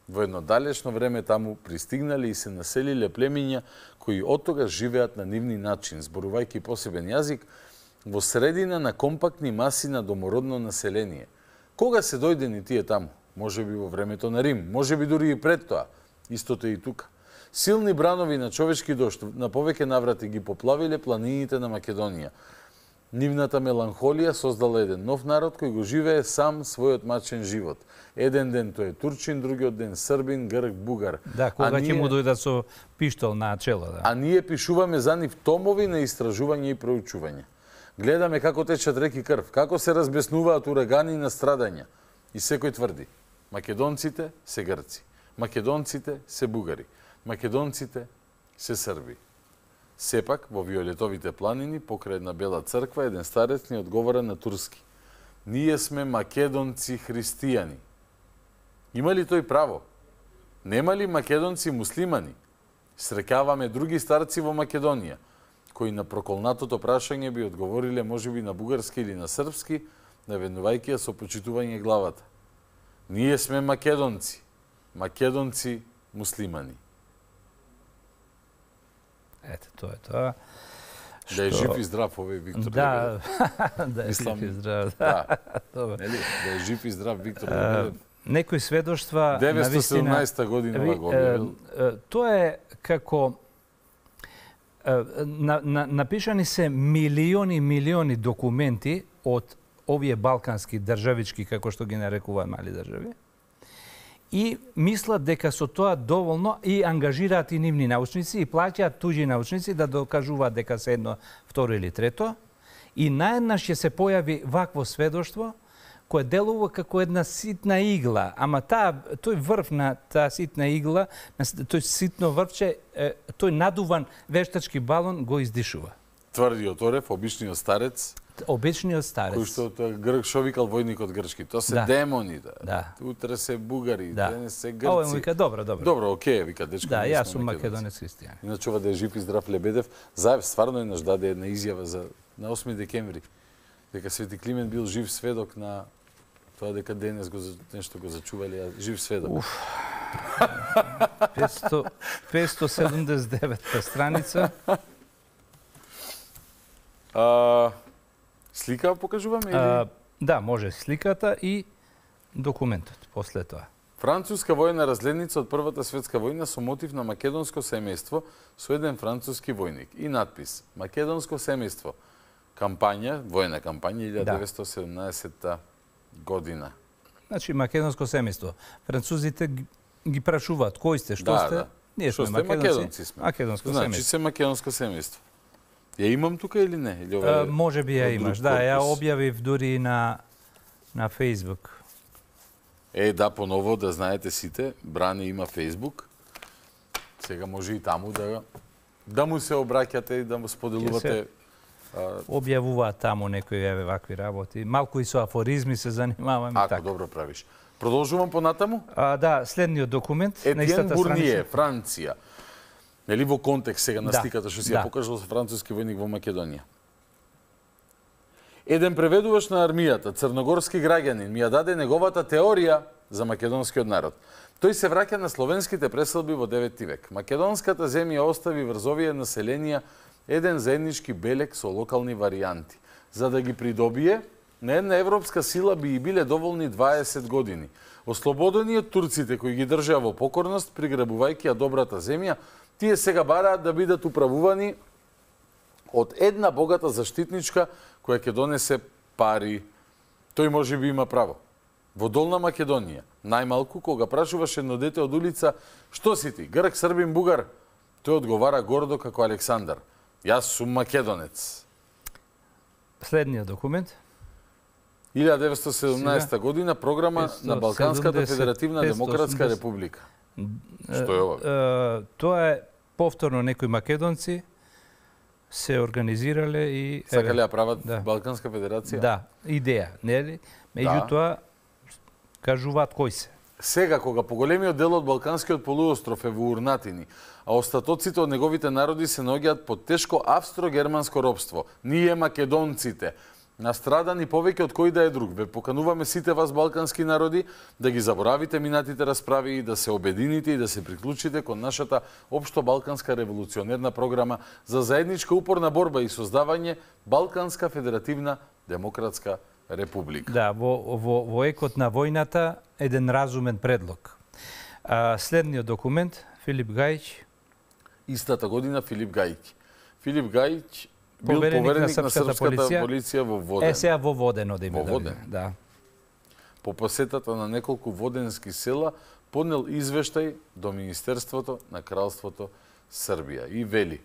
Во едно далечно време таму пристигнале и се населиле племиња кои од тога живеат на нивни начин, зборувајќи посебен јазик, во средина на компактни маси на домородно население. Кога се дојдени тие таму? Може би во времето на Рим, може би дури и пред тоа. Истото е и тука – Силни бранови на човечки дошт на повеќе наврати ги поплавиле планините на Македонија. Нивната меланхолија создала еден нов народ кој го живее сам својот мачен живот. Еден ден тој е турчин, другиот ден србин, грк, бугар. Да, кога ќе ние... му дојдат со пиштол на чело. Да. А ние пишуваме за нив томови на истражување и проучување. Гледаме како течат реки крв, како се разбеснуваат урагани на страдања. И секој тврди, македонците се грци, македонците се бугари македонците се срби. Сепак, во Виолетовите планини, покрај една бела црква, еден старец ни одговора на турски. Ние сме македонци христијани. Има ли тој право? Нема ли македонци муслимани? Срекаваме други старци во Македонија, кои на проколнатото прашање би одговориле можеби на бугарски или на српски, наведнувајќи ја со почитување главата. Ние сме македонци, македонци муслимани. Ете, тоа е тоа. Што... Да е жив и здрав овој Виктор Да, да е жив и здрав. Да. Добре. Нели? Да е жив и здрав Виктор Некои сведоштва... 917 година го Тоа е како... На, на, напишани се милиони, милиони документи од овие балкански државички, како што ги нарекуваат мали држави, и мислат дека со тоа доволно и ангажираат и нивни научници и плаќаат туѓи научници да докажуваат дека се едно, второ или трето. И наеднаш ќе се појави вакво сведоштво кое делува како една ситна игла, ама таа тој врв на таа ситна игла, тој ситно врвче, тој надуван вештачки балон го издишува. Тврди Оторев, обичниот старец, обичниот старец. Кој што грк што викал војникот грчки, тоа се да. демони да. да. Утре се бугари, да. денес се грци. Овој вика добро, добро. Добро, оке, вика дечко. Да, јас сум македонец христијан. Иначе ова да е жив и здрав Лебедев, заев стварно е наш даде една изјава за на 8 декември дека Свети Климент бил жив сведок на тоа дека денес го нешто го зачувале, а жив сведок. Уф. 579 страница. А, Слика покажуваме? А, да, може сликата и документот после тоа. Француска војна разледница од Првата светска војна со мотив на македонско семејство со еден француски војник и надпис Македонско семејство. Кампања, војна кампања 1917 да. година. Значи македонско семејство. Французите ги прашуваат кој сте, што да, сте? Да. Ние што сме македонци. Македонци сме. Македонско значи, семејство. Значи се македонско семејство. Ја имам тука или не? Или ова е... може би ја имаш, да. Ја објавив дури на, на Facebook. Е, да, поново да знаете сите, Бране има Facebook. Сега може и таму да, да му се обраќате и да му споделувате... Се... А... Објавува таму некои еве вакви работи. Малку и со афоризми се занимаваме. Ако така. добро правиш. Продолжувам понатаму? А, да, следниот документ. Етиен Бурние, Франција. Нели во контекст сега на да. стиката што си ја да. покажал со француски војник во Македонија. Еден преведувач на армијата, црногорски граѓанин, ми ја даде неговата теорија за македонскиот народ. Тој се враќа на словенските преселби во 9 век. Македонската земја остави врзовие населенија еден заеднички белек со локални варианти. За да ги придобие, на една европска сила би и биле доволни 20 години. Ослободени од турците кои ги држаа во покорност, приграбувајќи ја добрата земја, тие сега бараат да бидат управувани од една богата заштитничка која ќе донесе пари. Тој може би има право. Во Долна Македонија, најмалку кога прашуваш едно дете од улица, што си ти, грк, србин, бугар? Тој одговара гордо како Александар. Јас сум македонец. Следниот документ. 1917 година програма на Балканската федеративна демократска република. Што е ова? тоа е повторно некои македонци се организирале и сакале ја прават да. Балканска федерација. Да, идеја, нели? Меѓутоа да. кажуваат кој се. Сега, кога поголемиот дел од Балканскиот полуостров е во урнатини, а остатоците од неговите народи се ногиат под тешко австро-германско робство, ние македонците, Настрадан и повеќе од кој да е друг, ве покануваме сите вас балкански народи да ги заборавите минатите расправи и да се обедините и да се приклучите кон нашата општо балканска револуционерна програма за заедничка упорна борба и создавање Балканска федеративна демократска република. Да, во, во, во екот на војната еден разумен предлог. А, следниот документ, Филип Гајч. Истата година Филип Гајки. Филип Гајч бил повереник, на српската, на српската полиција, полиција во Воден. Е, сега во Воден оди Во да Воден? Да. По посетата на неколку воденски села, поднел извештај до Министерството на Кралството Србија и вели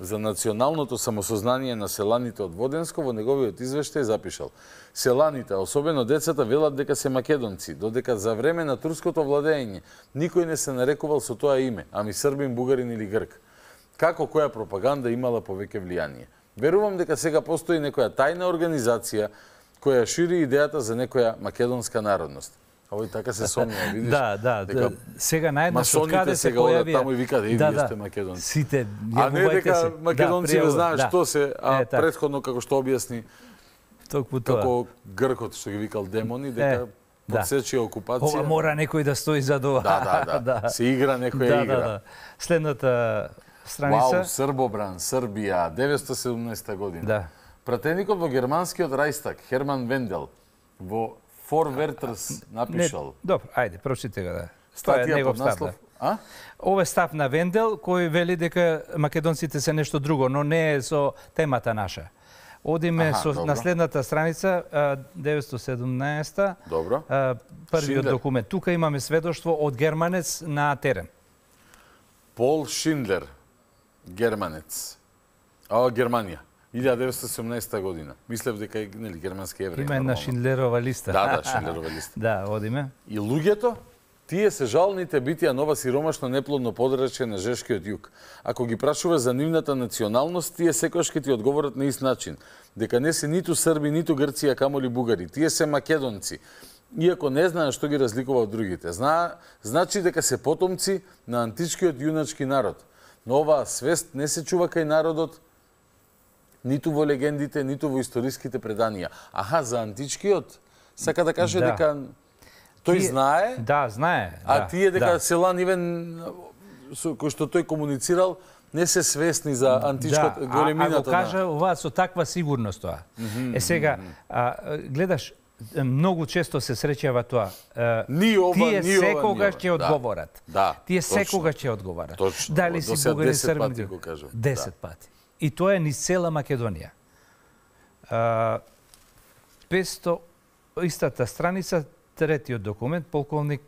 за националното самосознание на селаните од Воденско во неговиот извештај запишал Селаните, особено децата, велат дека се македонци, додека за време на турското владење никој не се нарекувал со тоа име, ами србин, бугарин или грк. Како која пропаганда имала повеќе влијание. Верувам дека сега постои некоја тајна организација која шири идејата за некоја македонска народност. Овој така се сомнува, видиш? Да, да, дека да. сега наеднаш од каде се појави таму и вика да, и да, сте македонци. Сите а не дека се. македонци да, знаат да. што се, а е, така. предходно како што објасни Токму тоа. Како гркот што ги викал демони дека е, да. подсечи окупација. Ова мора некој да стои за ова. Да, да, да. да. Се игра некоја да, игра. Да, да. Следната страница. Вау, Србобран, Србија, 1917 година. Да. Пратеникот во германскиот Рајстак, Херман Вендел, во Форвертерс напишал. добро, ајде, прочите го да. Статија под наслов. Да. А? Ова е став на Вендел, кој вели дека македонците се нешто друго, но не е со темата наша. Одиме Аха, со добро. на следната страница 917-та. Добро. Шиндер. документ. Тука имаме сведоштво од германец на терен. Пол Шиндлер германец. А, Германија. 1917 година. Мислев дека е нели германски евреи. Има една Шиндлерова листа. Да, да, Шиндлерова листа. да, одиме. И луѓето Тие се жалните битија нова сиромашно неплодно подраче на Жешкиот југ. Ако ги прашува за нивната националност, тие секојаш ќе ти одговорат на ист начин. Дека не се ниту Срби, ниту Грција, камо ли Бугари. Тие се македонци. Иако не знаат што ги разликува од другите. Знаа, значи дека се потомци на античкиот јуначки народ. Но оваа свест не се чува кај народот, ниту во легендите, ниту во историските преданија. Аха, за античкиот, сака да каже да. дека тој знае, да, знае, а да, тие дека да. села нивен кој што тој комуницирал, не се свесни за да, античкот да, големината. Да, а го кажа оваа со таква сигурност тоа. Mm -hmm, е сега, mm -hmm. а, гледаш, многу често се среќава тоа. Ни ова, Тие ни секогаш ќе да. одговорат. Да, Тие секогаш ќе одговарат. Точно. Дали си бугари србин? Десет пати го кажа. да. пати. И тоа е ни цела Македонија. А, 500 истата страница, третиот документ, полковник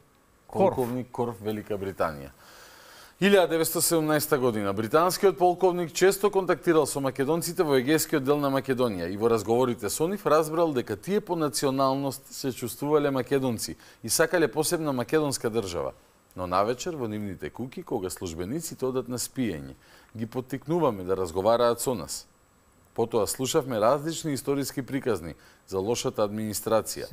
Корф. Полковник Корф, Велика Британија. 1917 година британскиот полковник често контактирал со македонците во егејскиот дел на Македонија и во разговорите со нив разбрал дека тие по националност се чувствувале македонци и сакале посебна македонска држава. Но навечер во нивните куки, кога службениците одат на спиење, ги поттикнуваме да разговараат со нас. Потоа слушавме различни историски приказни за лошата администрација.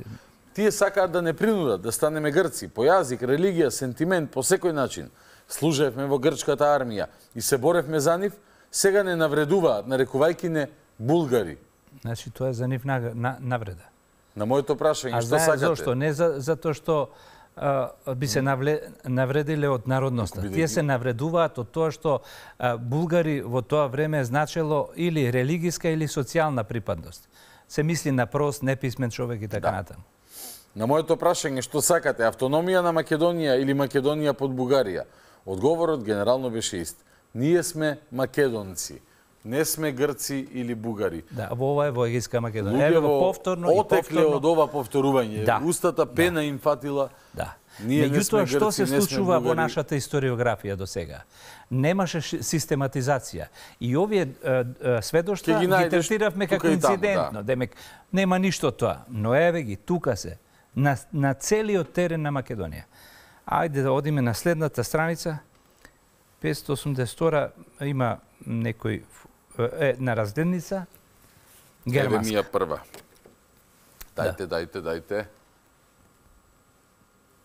Тие сакаат да не принудат да станеме грци, по јазик, религија, сентимент, по секој начин – служевме во грчката армија и се боревме за нив, сега не навредуваат, нарекувајки не булгари. Значи тоа е за нив навреда. На моето прашање, што сакате? Зашто? Не за, тоа што а, би се навле, од народноста. Тие се навредуваат од тоа што а, булгари во тоа време значело или религиска или социјална припадност. Се мисли на прост, неписмен човек и така да. натаму. На моето прашање, што сакате, автономија на Македонија или Македонија под Бугарија? Одговорот генерално беше ист. Ние сме македонци. Не сме грци или бугари. Да, ова е воегиска Македонија. Еве повторно отекле и повторно... од ова повторување. Да. Устата да. пена да. им фатила. Да. Ние Меѓутоа, што се случува во нашата историографија до сега? Немаше систематизација. И овие е, сведоштва ги, ги третиравме како инцидентно. Да. Демек, нема ништо тоа. Но еве ги, тука се, на, на целиот терен на Македонија. Ајде да одиме на следната страница. 582 има некој е, на разгледница. Германска. Еремија прва. Дайте, да. дайте. дайте.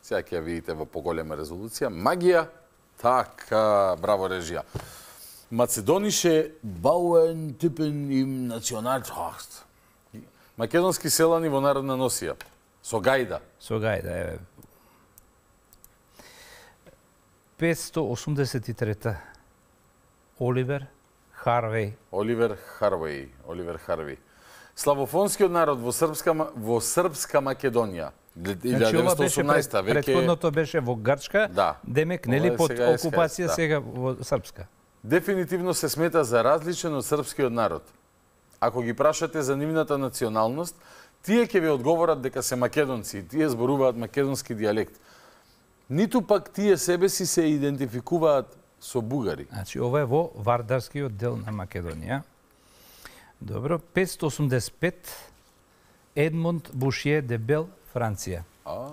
Сега ќе видите во поголема резолуција. Магија, така, браво режија. Macedoniše типен им национал nacionaltracht. Македонски селани во народна носија. Со гајда. Со гајда, еве. 1583 Оливер Харвеј. Оливер Харвеј, Оливер Харвеј. Славофонскиот народ во српска во српска Македонија. 1918 значи, беше веќе Предходното беше во Грчка, да. демек нели под сега окупација да. сега во српска. Дефинитивно се смета за различен од српскиот народ. Ако ги прашате за нивната националност, тие ќе ви одговорат дека се македонци, тие зборуваат македонски диалект ниту пак тие себе си се идентификуваат со бугари. Значи, ова е во Вардарскиот дел на Македонија. Добро, 585 Едмонд Бушие Дебел, Франција. А.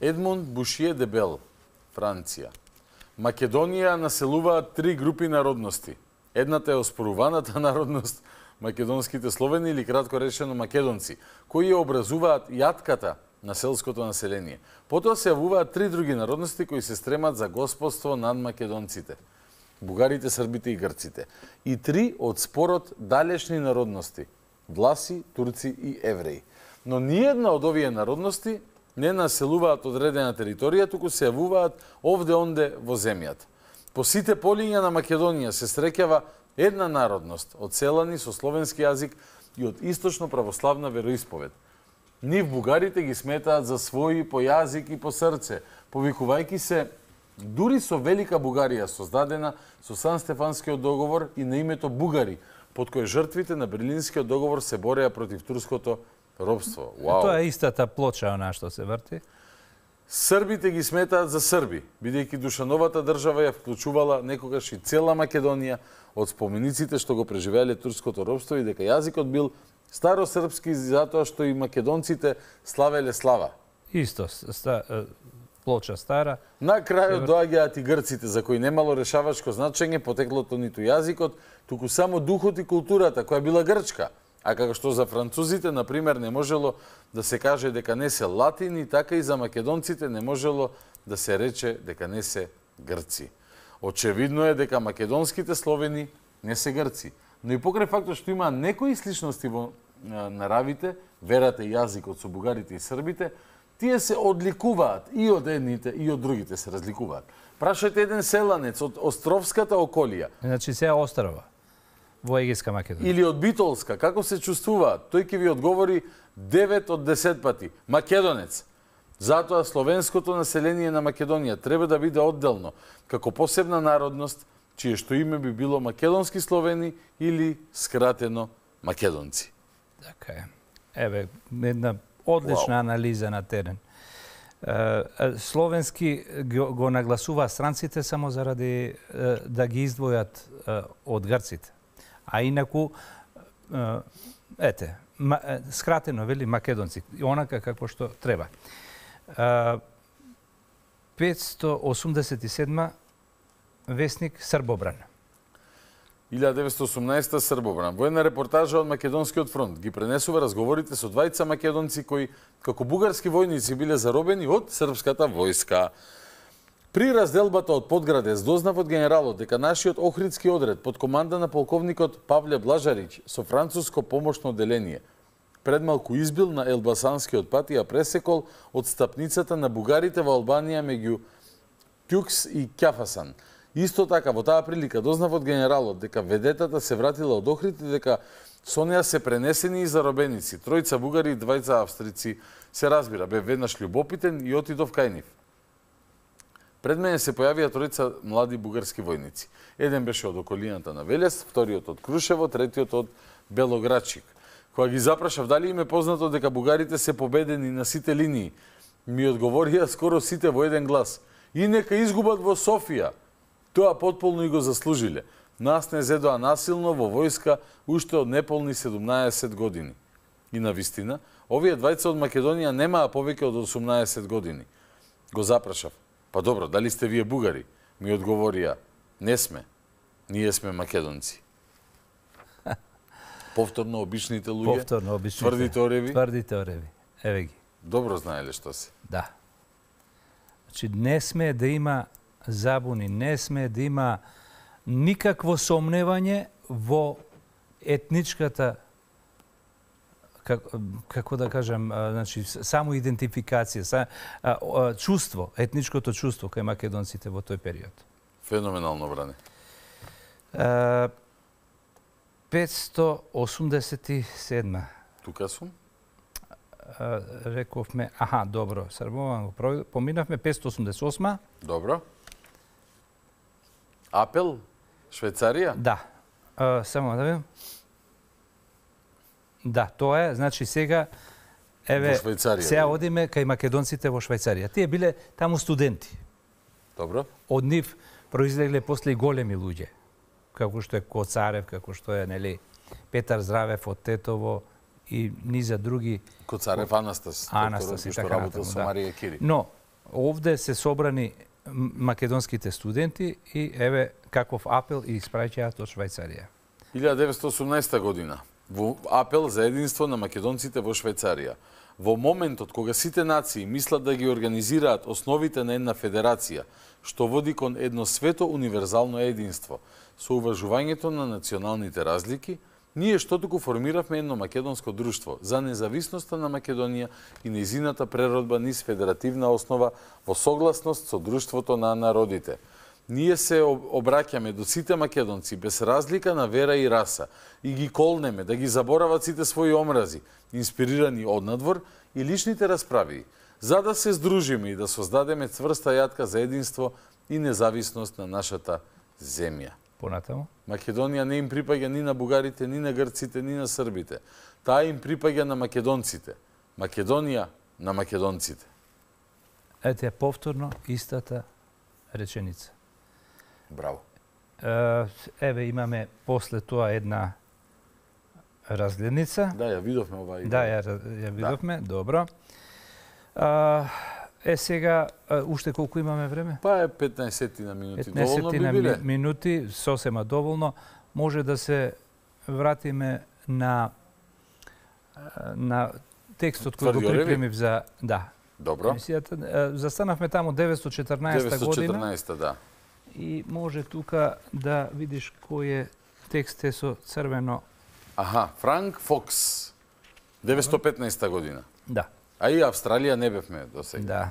Едмонд Бушие Дебел, Франција. Македонија населуваат три групи народности. Едната е оспоруваната народност, македонските словени или кратко речено македонци, кои образуваат јатката – на селското население. Потоа се јавуваат три други народности кои се стремат за господство над македонците. Бугарите, србите и грците. И три од спорот далечни народности – власи, турци и евреи. Но ниједна од овие народности не населуваат одредена територија, туку се јавуваат овде-онде во земјата. По сите полиња на Македонија се среќава една народност од селани со словенски јазик и од источно православна вероисповед – Нив бугарите ги сметаат за своји по јазик и по срце, повикувајки се дури со Велика Бугарија создадена со Сан Стефанскиот договор и на името Бугари, под кој жртвите на Берлинскиот договор се бореа против турското робство. Вау. Тоа е истата плоча она што се врти. Србите ги сметаат за срби, бидејќи Душановата држава ја вклучувала некогаш и цела Македонија од спомениците што го преживеале турското робство и дека јазикот бил старосрпски затоа што и македонците славеле слава. Исто, ста, плоча стара. На крајот Север... доаѓаат и грците, за кои немало решавачко значење потеклото ниту јазикот, туку само духот и културата, која била грчка. А како што за французите, например, не можело да се каже дека не се латини, така и за македонците не можело да се рече дека не се грци. Очевидно е дека македонските словени не се грци но и покрај фактот што има некои сличности во наравите, верата и јазикот со бугарите и србите, тие се одликуваат и од едните и од другите се разликуваат. Прашајте еден селанец од Островската околија. Значи се острова во Егиска Македонија. Или од Битолска, како се чувствуваат? Тој ќе ви одговори 9 од 10 пати. Македонец. Затоа словенското население на Македонија треба да биде одделно, како посебна народност, чие што име би било македонски словени или скратено македонци. Така е. Еве, една одлична wow. анализа на терен. Словенски го, го нагласува странците само заради да ги издвојат од грците. А инаку, ете, скратено, вели македонци, онака како што треба. 587 Весник Србобран. 1918 Србобран. Воена репортажа од Македонскиот фронт ги пренесува разговорите со двајца македонци кои како бугарски војници биле заробени од српската војска. При разделбата од Подградец дознав од генералот дека нашиот Охридски одред под команда на полковникот Павле Блажарич со француско помошно деление малку избил на Елбасанскиот пат и ја пресекол од стапницата на бугарите во Албанија меѓу Тюкс и Кјафасан – Исто така, во таа прилика дознав од генералот дека ведетата се вратила од Охрид и дека со неа се пренесени и заробеници, тројца бугари и двајца австрици. Се разбира, бе веднаш любопитен и отидов кај нив. Пред мене се појавија тројца млади бугарски војници. Еден беше од околината на Велес, вториот од Крушево, третиот од Белограчик Кога ги запрашав дали им е познато дека бугарите се победени на сите линии, ми одговорија скоро сите во еден глас. И нека изгубат во Софија, Тоа потполно и го заслужиле. Нас не зедоа насилно во војска уште од неполни 17 години. И на вистина, овие двајца од Македонија немаа повеќе од 18 години. Го запрашав, па добро, дали сте вие бугари? Ми одговорија, не сме, ние сме македонци. Повторно обичните луѓе, Повторно, обичните. тврдите ореви. Тврдите ореви, еве ги. Добро знаеле што се. Да. Значи, не сме да има забуни. Не сме да има никакво сомневање во етничката како, да кажам, значи само идентификација, са, а, а, чувство, етничкото чувство кај македонците во тој период. Феноменално бране. 587. Тука сум. рековме, аха, добро, србувам го, поминавме 588. Добро. Апел? Швейцарија? Да. само да видам. Да, тоа е. Значи сега еве сега да. одиме кај македонците во Швајцарија. Тие биле таму студенти. Добро. Од нив произлегле после големи луѓе, како што е Коцарев, како што е нели Петар Здравев од Тетово и низа други Коцарев Анастас, Анастас и така што работел со да. Марија Кири. Но овде се собрани македонските студенти и еве каков апел и испраќаат од Швајцарија. 1918 година во апел за единство на македонците во Швајцарија. Во моментот кога сите нации мислат да ги организираат основите на една федерација, што води кон едно свето универзално единство, со уважувањето на националните разлики, ние што туку формиравме едно македонско друштво за независноста на Македонија и незината преродба низ федеративна основа во согласност со друштвото на народите. Ние се обраќаме до сите македонци без разлика на вера и раса и ги колнеме да ги заборават сите своји омрази, инспирирани од надвор и личните расправи, за да се здружиме и да создадеме цврста јатка за единство и независност на нашата земја понатаму. Македонија не им припаѓа ни на бугарите, ни на грците, ни на србите. Таа им припаѓа на македонците. Македонија на македонците. Ете, повторно истата реченица. Браво. Еве, имаме после тоа една разгледница. Да, ја видовме оваа. Да, ја, ја да. видовме, да. добро. А, Е, сега, уште колку имаме време? Па е 15 на минути. 15 на би минути, сосема доволно. Може да се вратиме на на текстот кој го припремив за да. Добро. Емисијата застанавме таму 914 година. 914 да. И може тука да видиш кој е текст е со црвено. Аха, Франк Фокс. 915 година. Да. А и Австралија не бевме до сега. Да.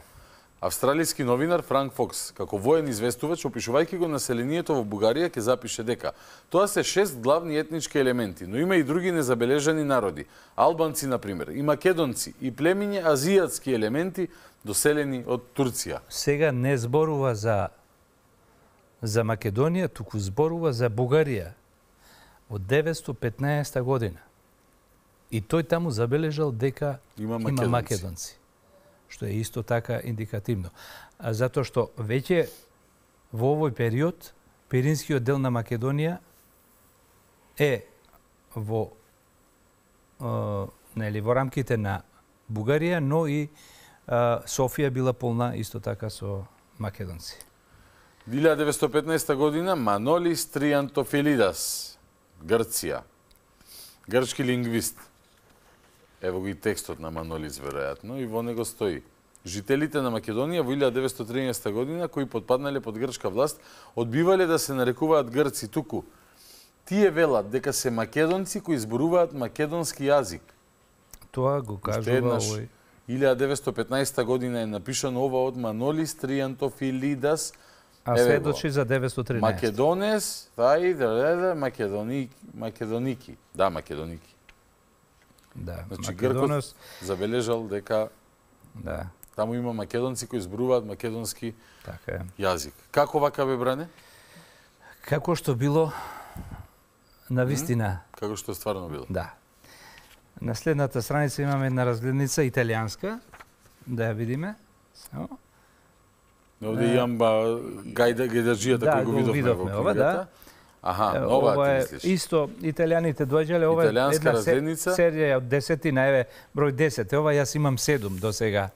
Австралијски новинар Франк Фокс, како воен известувач, опишувајќи го населението во Бугарија, ке запише дека тоа се шест главни етнички елементи, но има и други незабележани народи, албанци, например, и македонци, и племиња азијатски елементи, доселени од Турција. Сега не зборува за за Македонија, туку зборува за Бугарија од 915 година. И тој таму забележал дека има македонци. има македонци. Што е исто така индикативно. А затоа што веќе во овој период Пиринскиот дел на Македонија е во е, нели во рамките на Бугарија, но и е, Софија била полна исто така со македонци. 1915 година Манолис Триантофилидас, Грција, грчки лингвист, Ево го и текстот на Манолис, веројатно, и во него стои. Жителите на Македонија во 1913 година, кои подпаднале под грчка власт, одбивале да се нарекуваат грци, туку тие велат дека се македонци кои зборуваат македонски јазик. Тоа го кажува овој. 1915 година е напишано ова од Манолис Триантов и Лидас. А сведочи за 913. Македонес, тај, да, да, да македоники. Да, македоники. Да. Значи Македонос... Гркот забележал дека да. таму има македонци кои зборуваат македонски така е. јазик. Како вака бе бране? Како што било на вистина. Како што стварно било? Да. На следната страница имаме една разгледница италијанска, да ја видиме. Само. Овде имам гајда гедаџијата да, кој го видовме, видовме во книгата. Ова, да. Аха, нова ова ти мислиш. Исто, италијаните доаѓале, ова е една разедница. серија од десетина, еве, број 10. Ова јас имам седум до сега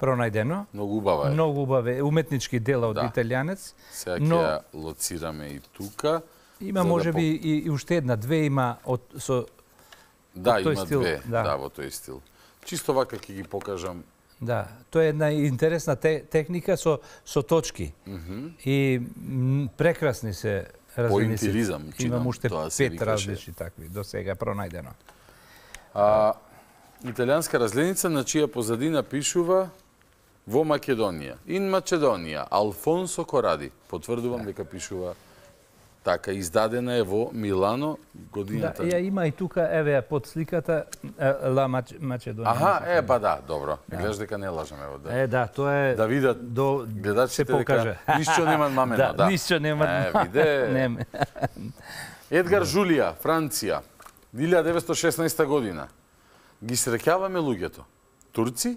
пронајдено. Многу убава е. Многу е, уметнички дела од да. италијанец. Сега но... ќе ја лоцираме и тука. Има може би да... и, и уште една, две има од, со Да, има стил. две, да. да, во тој стил. Чисто вака ќе ги покажам. Да, тоа е една интересна те, техника со, со точки. Mm -hmm. И прекрасни се поинтилизам Имам уште пет различни такви, до сега пронајдено. А, италијанска разленица на чија позадина пишува во Македонија. Ин Македонија, Алфонсо Коради. Потврдувам да. дека пишува Така, издадена е во Милано годината. Да, ја има и тука, еве под сликата Ла Македонија. Аха, е па да, добро. Да. Гледаш дека не лажам, ево, да. Е да, тоа е Да видат до гледачите се покаже. дека ништо нема намено, да. да. Ништо нема. Е, виде. Нема. Едгар Жулија, Франција, 1916 година. Ги среќаваме луѓето. Турци,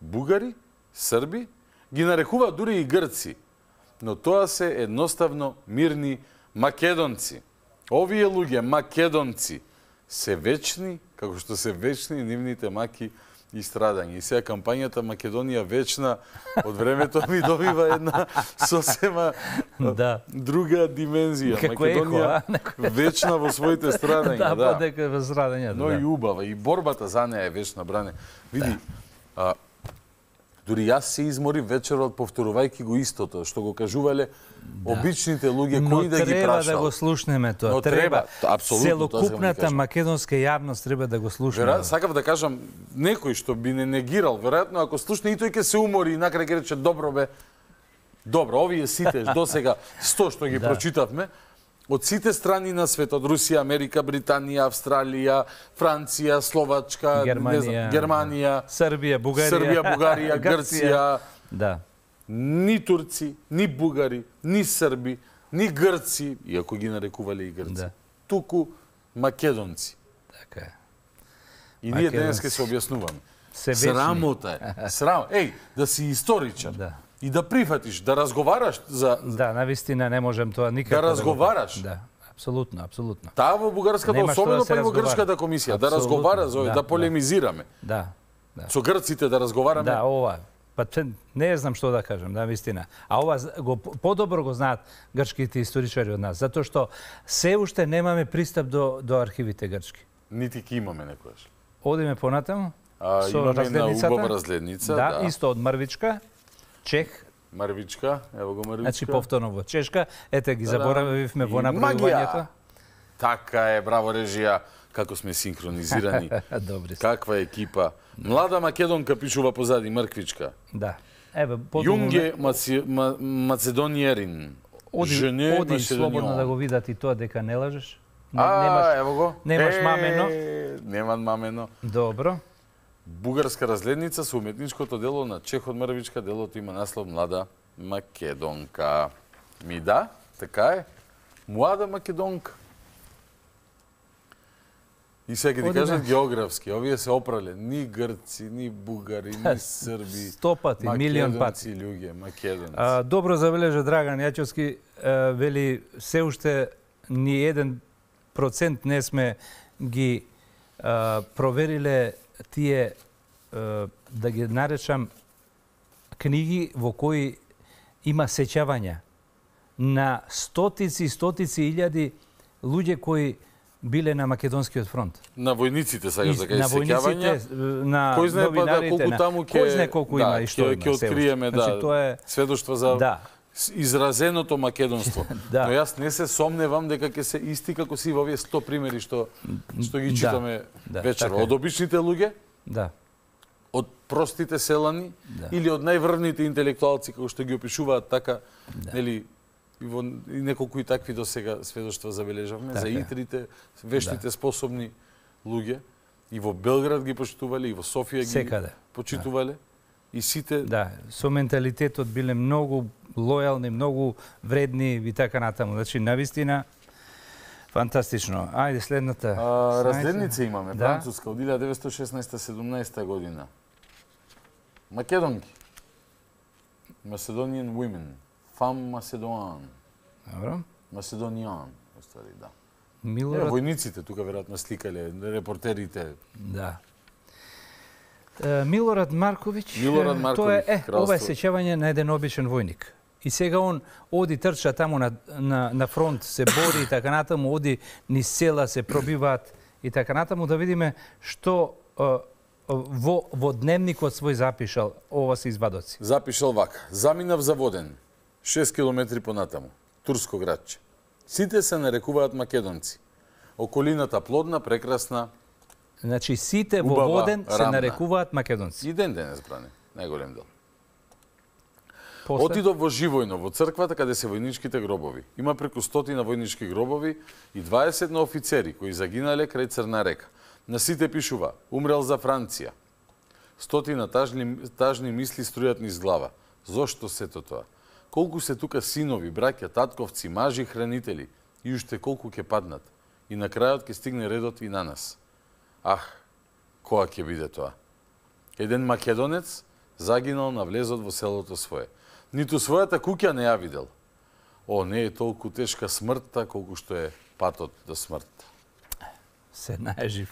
бугари, срби, ги нарекува дури и грци, но тоа се едноставно мирни македонци. Овие луѓе, македонци, се вечни, како што се вечни нивните маки и страдање. И сега кампањата Македонија вечна од времето ми добива една сосема да. друга димензија. Како Македонија еко, вечна во своите да, страдања. Па да, да. дека во страдања. Но да. и убава. И борбата за неа е вечна, бране. Види, да. а, дури јас се изморив вечерот повторувајќи го истото, што го кажувале Да. обичните луѓе кои да ги прашаат. треба да го слушнеме тоа. Но треба, треба тоа македонска јавност треба да го слушне. Вера, сакав да кажам некој што би не негирал, веројатно ако слушне и тој ќе се умори и накрај ќе рече добро бе. Добро, овие сите до сега 100 што ги да. прочитавме, од сите страни на светот, Русија, Америка, Британија, Австралија, Франција, Словачка, Германија, знам, Германија Србија, Бугарија, Србија, Бугарија Грција, да ни турци, ни бугари, ни срби, ни грци, иако ги нарекувале и грци, да. туку македонци. Така е. И ние денес ке се објаснуваме. Се Срамота е. Срам... Еј, да си историчар. Да. И да прифатиш, да разговараш за... Да, на вистина не можем тоа никако. Да, да разговараш. Да, апсолутно, апсолутно. Таа во Бугарска, Нема особено да па и во грчката комисија, абсолютно. да разговара за да, да, да полемизираме. Да, да. Со грците да разговараме. Да, ова. Па не знам што да кажам, да, вистина. А ова го, подобро го знаат грчките историчари од нас, затоа што се уште немаме пристап до, до архивите грчки. Нити ки имаме некојаш. Одиме понатаму. А, со имаме разгледницата. Имаме разледница, Да, да, исто од Марвичка, Чех, Марвичка, ево го Марвичка. Значи повторно во Чешка, ете ги да, заборавивме во направувањето. Така е, браво режија како сме синхронизирани. Добри Каква екипа. Млада Македонка пишува позади Мрквичка. Да. Еве, Јунге Маци... Ма... Оди, Жене, оди слободно да го видат и тоа дека не лажеш. Не, а, немаш, ево го. Немаш е, мамено. Немам мамено. Добро. Бугарска разледница со уметничкото дело на Чехот Мрвичка. Делото има наслов Млада Македонка. Ми да, така е. Млада Македонка. И сега ти кажат да. географски, овие се опрале, ни грци, ни бугари, ни срби, стопати, милион пати. луѓе, македонци. А, добро забележа Драган Јачовски, вели се уште ни еден процент не сме ги а, провериле тие а, да ги наречам книги во кои има сеќавања на стотици и стотици илјади луѓе кои биле на македонскиот фронт. На војниците сега за кај сеќавање. На кој знае па да колку таму ќе Кој знае колку да, има и што ќе откриеме значи, да. Значи тоа е сведоштво за да. изразеното македонство. да. Но јас не се сомневам дека ќе се исти како си во овие 100 примери што што ги да. читаме да, вечер така од обичните луѓе. Да од простите селани да. или од најврвните интелектуалци како што ги опишуваат така да. нели и во и неколку и такви до сега сведоштва забележавме, така. за итрите, вештите да. способни луѓе. И во Белград ги почитувале, и во Софија ги Секаде. Да. почитувале. Да. И сите... Да, со менталитетот биле многу лојални, многу вредни и така натаму. Значи, навистина, Фантастично. Ајде следната. А, разделница имаме. Да? Француска од 1916-17 година. Македонки. Macedonian Women. Фам Маседоан. Добро. Маседонијан, уствари, да. Милорад... Е, војниците тука веројатно сликале, репортерите. Да. Милорад Марковиќ, Милорад Маркович тоа е, е ова е сечевање на еден обичен војник. И сега он оди трча таму на, на, на фронт, се бори и така натаму, оди ни села, се пробиваат и така натаму, да видиме што во, во дневникот свој запишал ова се извадоци. Запишал вака. Заминав за воден. 6 километри понатаму, турско градче. Сите се нарекуваат македонци. Околината плодна, прекрасна. Значи сите убава, во Воден рамна. се нарекуваат македонци. И ден денес бране, најголем дел. После... Отидов во Живојно, во црквата каде се војничките гробови. Има преку 100 на војнички гробови и 20 на офицери кои загинале крај Црна река. На сите пишува, умрел за Франција. Стотина тажни, тажни мисли струјат низ глава. Зошто сето тоа? колку се тука синови, браќа, татковци, мажи, хранители и уште колку ќе паднат. И на крајот ќе стигне редот и на нас. Ах, која ќе биде тоа? Еден македонец загинал на влезот во селото свое. Ниту својата куќа не ја видел. О, не е толку тешка смртта колку што е патот до смртта. Се најжив.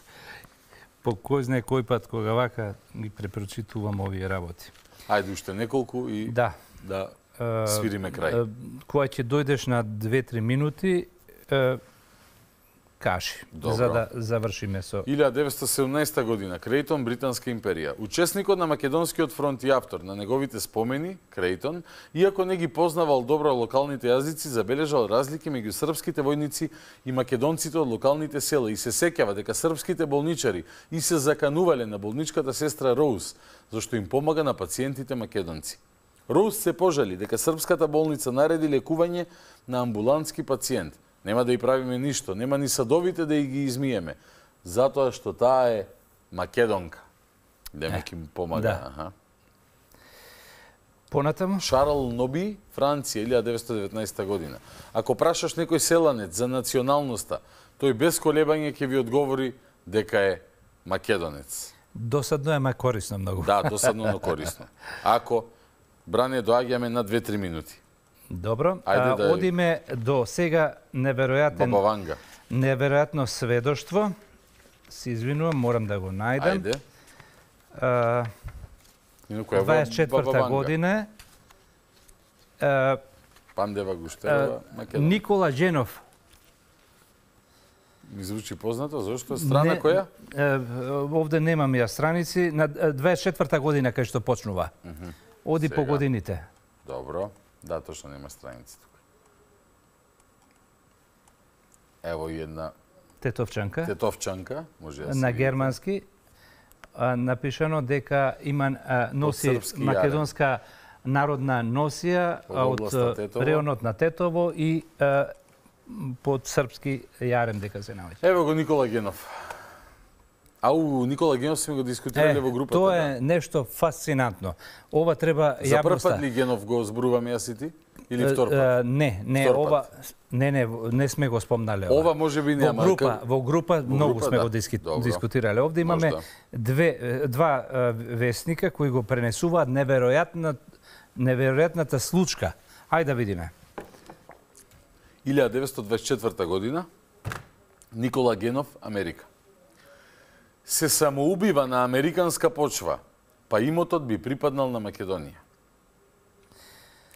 По кој знае кој пат кога вака ги препрочитувам овие работи. Ајде уште неколку и да, да свириме крај. Кога ќе дојдеш на 2-3 минути, кажи, Добро. за да завршиме со... 1917 година, Крејтон, Британска империја. Учесникот на македонскиот фронт и автор на неговите спомени, Крејтон, иако не ги познавал добро локалните јазици, забележал разлики меѓу српските војници и македонците од локалните села и се сеќава дека српските болничари и се заканувале на болничката сестра Роуз, зашто им помага на пациентите македонци. Роуз се пожали дека српската болница нареди лекување на амбулантски пациент. Нема да и правиме ништо, нема ни садовите да и ги измиеме, затоа што таа е македонка. Демек им помага. Да. Аха. Понатаму? Шарл Ноби, Франција, 1919 година. Ако прашаш некој селанец за националноста, тој без колебање ќе ви одговори дека е македонец. Досадно е, ма корисно многу. Да, досадно, но корисно. Ако Бране, доаѓаме на 2-3 минути. Добро. Ајде да... Одиме до сега неверојатен... Бабаванга. Неверојатно сведоштво. Се извинувам, морам да го најдам. Ајде. А, 24-та година. А, Пандева Густерова, Македонија. Никола Дженов. Ми звучи познато, зашто страна не, која? Е, овде немам ја страници, на 24-та година кај што почнува. Uh -huh. Оди Сега. по годините. Добро. Да, точно нема страници тука. Ево и една... Тетовчанка. Тетовчанка, може да На германски а, напишано дека има а, носи македонска народна носија од, од реонот на Тетово и а, под српски јарем дека се наоѓа. Ево го Никола Генов. Ау, Никола Генов сме го дискутирале е, во групата. Тоа е да. нешто фасцинантно. Ова треба јавноста. За прв пат ли Генов го зборуваме јас и ти? Или втор пат? Не, не, втор ова не не не сме го спомнале ова. Ова би нема. Во група, во група во многу група, сме да. го диски... дискутирале. Овде имаме Можда. две два вестника кои го пренесуваат неверојатна неверојатната случка. Ајде да видиме. 1924 година Никола Генов, Америка се самоубива на американска почва, па имотот би припаднал на Македонија.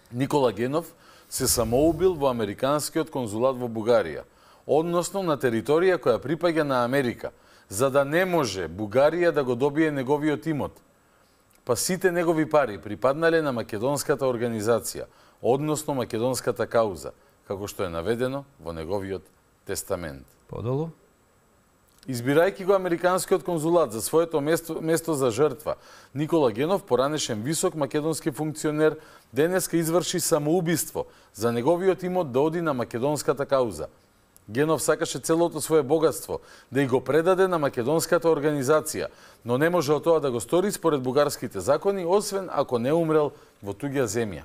Никола Генов се самоубил во Американскиот конзулат во Бугарија, односно на територија која припаѓа на Америка, за да не може Бугарија да го добие неговиот имот. Па сите негови пари припаднале на македонската организација, односно македонската кауза, како што е наведено во неговиот тестамент. Подолу? Избирајќи го Американскиот конзулат за своето место, место за жртва, Никола Генов, поранешен висок македонски функционер, денеска изврши самоубиство за неговиот имот да оди на македонската кауза. Генов сакаше целото свое богатство да и го предаде на македонската организација, но не може тоа да го стори според бугарските закони, освен ако не умрел во туѓа земја.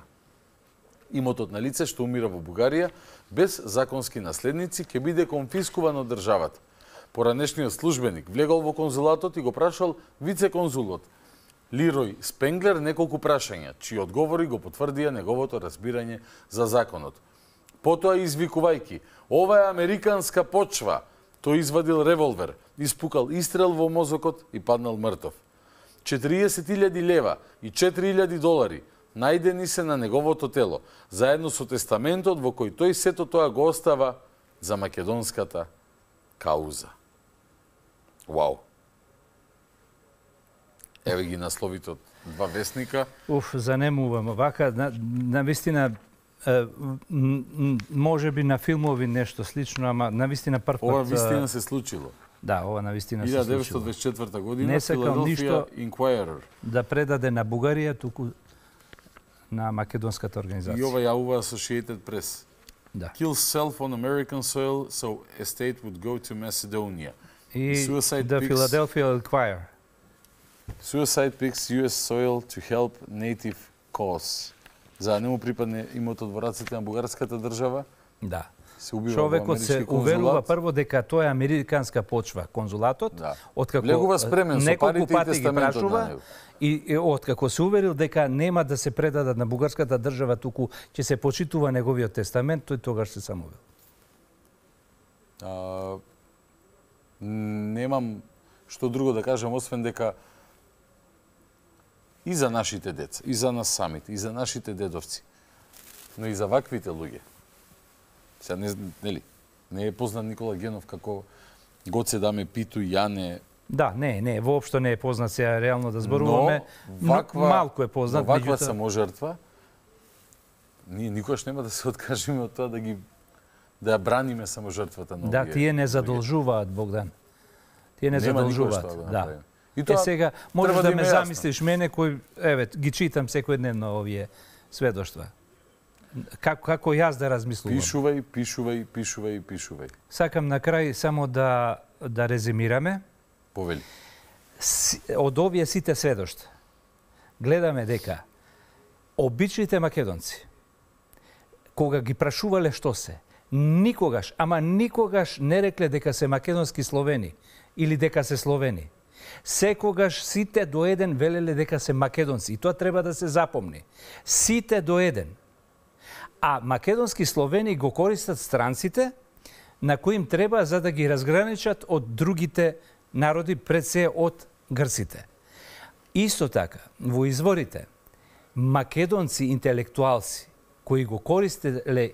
Имотот на лице што умира во Бугарија без законски наследници ќе биде конфискуван од државата. Поранешниот службеник влегол во конзулатот и го прашал вице-конзулот Лирој Спенглер неколку прашања, чии одговори го потврдија неговото разбирање за законот. Потоа извикувајки, ова е американска почва, тој извадил револвер, испукал истрел во мозокот и паднал мртов. 40.000 лева и 4.000 долари најдени се на неговото тело, заедно со тестаментот во кој тој сето тоа го остава за македонската кауза. Вау. Еве ги насловите од два вестника. Уф, занемувам. Вака, на, на вистина, може би на филмови нешто слично, ама на вистина прв пат... Ова вистина се случило. Да, ова на вистина се случило. 1924 година, не сакал ништо Inquirer. Да предаде на Бугарија, туку на македонската организација. И ова јавува Associated прес. Да. Kill self on American soil, so estate would go to Macedonia. И Suicide the picks, Philadelphia Inquirer. Suicide picks US soil to help native cause. За нему припадне името од враците на бугарската држава. Да. се убива Човекот се уверува прво дека тоа е американска почва, конзулатот, да. откако Легува спремен со парите пати ги прашува и откако се уверил дека нема да се предадат на бугарската држава, туку ќе се почитува неговиот тестамент, тој тогаш се самовел. А, немам што друго да кажам, освен дека и за нашите деца, и за нас самите, и за нашите дедовци, но и за ваквите луѓе, Сега не, нели, не е познат Никола Генов како Гоце да ме питу, Јане, Да, не, не, воопшто не е познат сега реално да зборуваме. Но, ваква, но малку е познат. Но ваква меѓутоа... саможртва, ние никош нема да се откажеме од тоа да ги да ја браниме само жртвата на Да, тие не задолжуваат Богдан. Тие не Нема задолжуваат. да. да. И тоа е сега можеш да, да ме замислиш мене кој еве ги читам секојдневно овие сведоштва како, како јас да размислувам. Пишувај, пишувај, пишувај, пишувај. Сакам на крај само да, да резимираме. Повели. Од овие сите сведошт, гледаме дека обичните македонци, кога ги прашувале што се, никогаш, ама никогаш не рекле дека се македонски словени или дека се словени. Секогаш сите до еден велеле дека се македонци и тоа треба да се запомни. Сите до еден а македонски словени го користат странците на кои им треба за да ги разграничат од другите народи, пред се од грците. Исто така, во изворите, македонци интелектуалци кои го користеле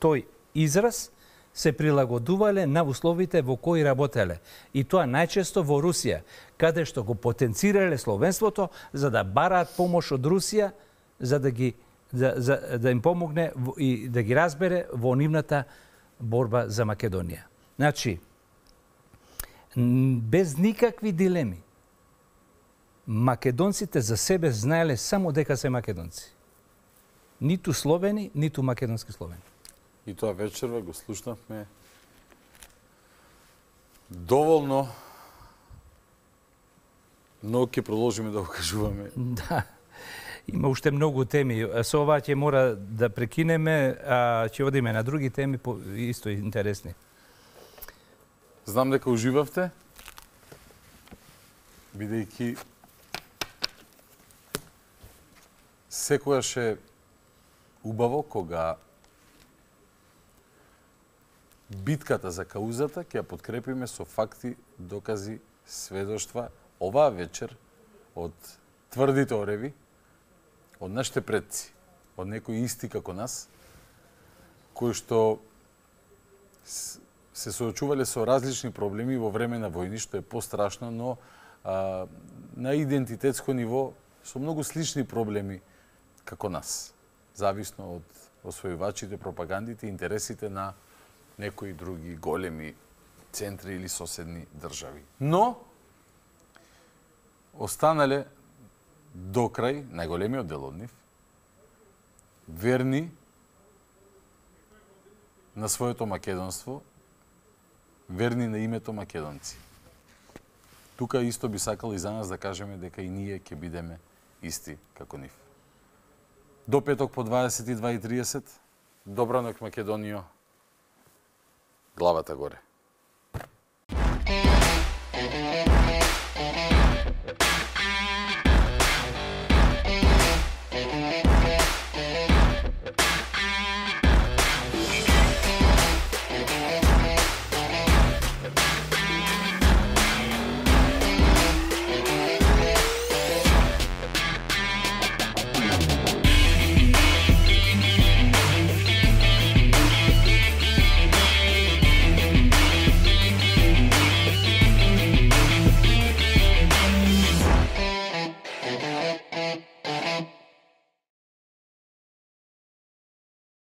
тој израз, се прилагодувале на условите во кои работеле, и тоа најчесто во Русија, каде што го потенцирале словенството за да бараат помош од Русија за да ги да, за, да им помогне и да ги разбере во нивната борба за Македонија. Значи, без никакви дилеми, македонците за себе знаеле само дека се македонци. Ниту словени, ниту македонски словени. И тоа вечерва го слушнавме доволно, но ќе продолжиме да го кажуваме. Да. Има уште многу теми. Со ова ќе мора да прекинеме, а ќе одиме на други теми исто интересни. Знам дека уживавте, бидејќи секојаш е убаво кога битката за каузата ќе ја подкрепиме со факти, докази, сведоштва. Оваа вечер од тврдите ореви, од нашите предци, од некои исти како нас, кои што се соочувале со различни проблеми во време на војни, што е пострашно, но а, на идентитетско ниво со многу слични проблеми како нас, зависно од освојувачите, пропагандите, интересите на некои други големи центри или соседни држави. Но, останале до крај најголемиот дел од нив, верни на своето македонство, верни на името македонци. Тука исто би сакал и за нас да кажеме дека и ние ќе бидеме исти како нив. До петок по 22.30, добра ног Македонио, главата горе.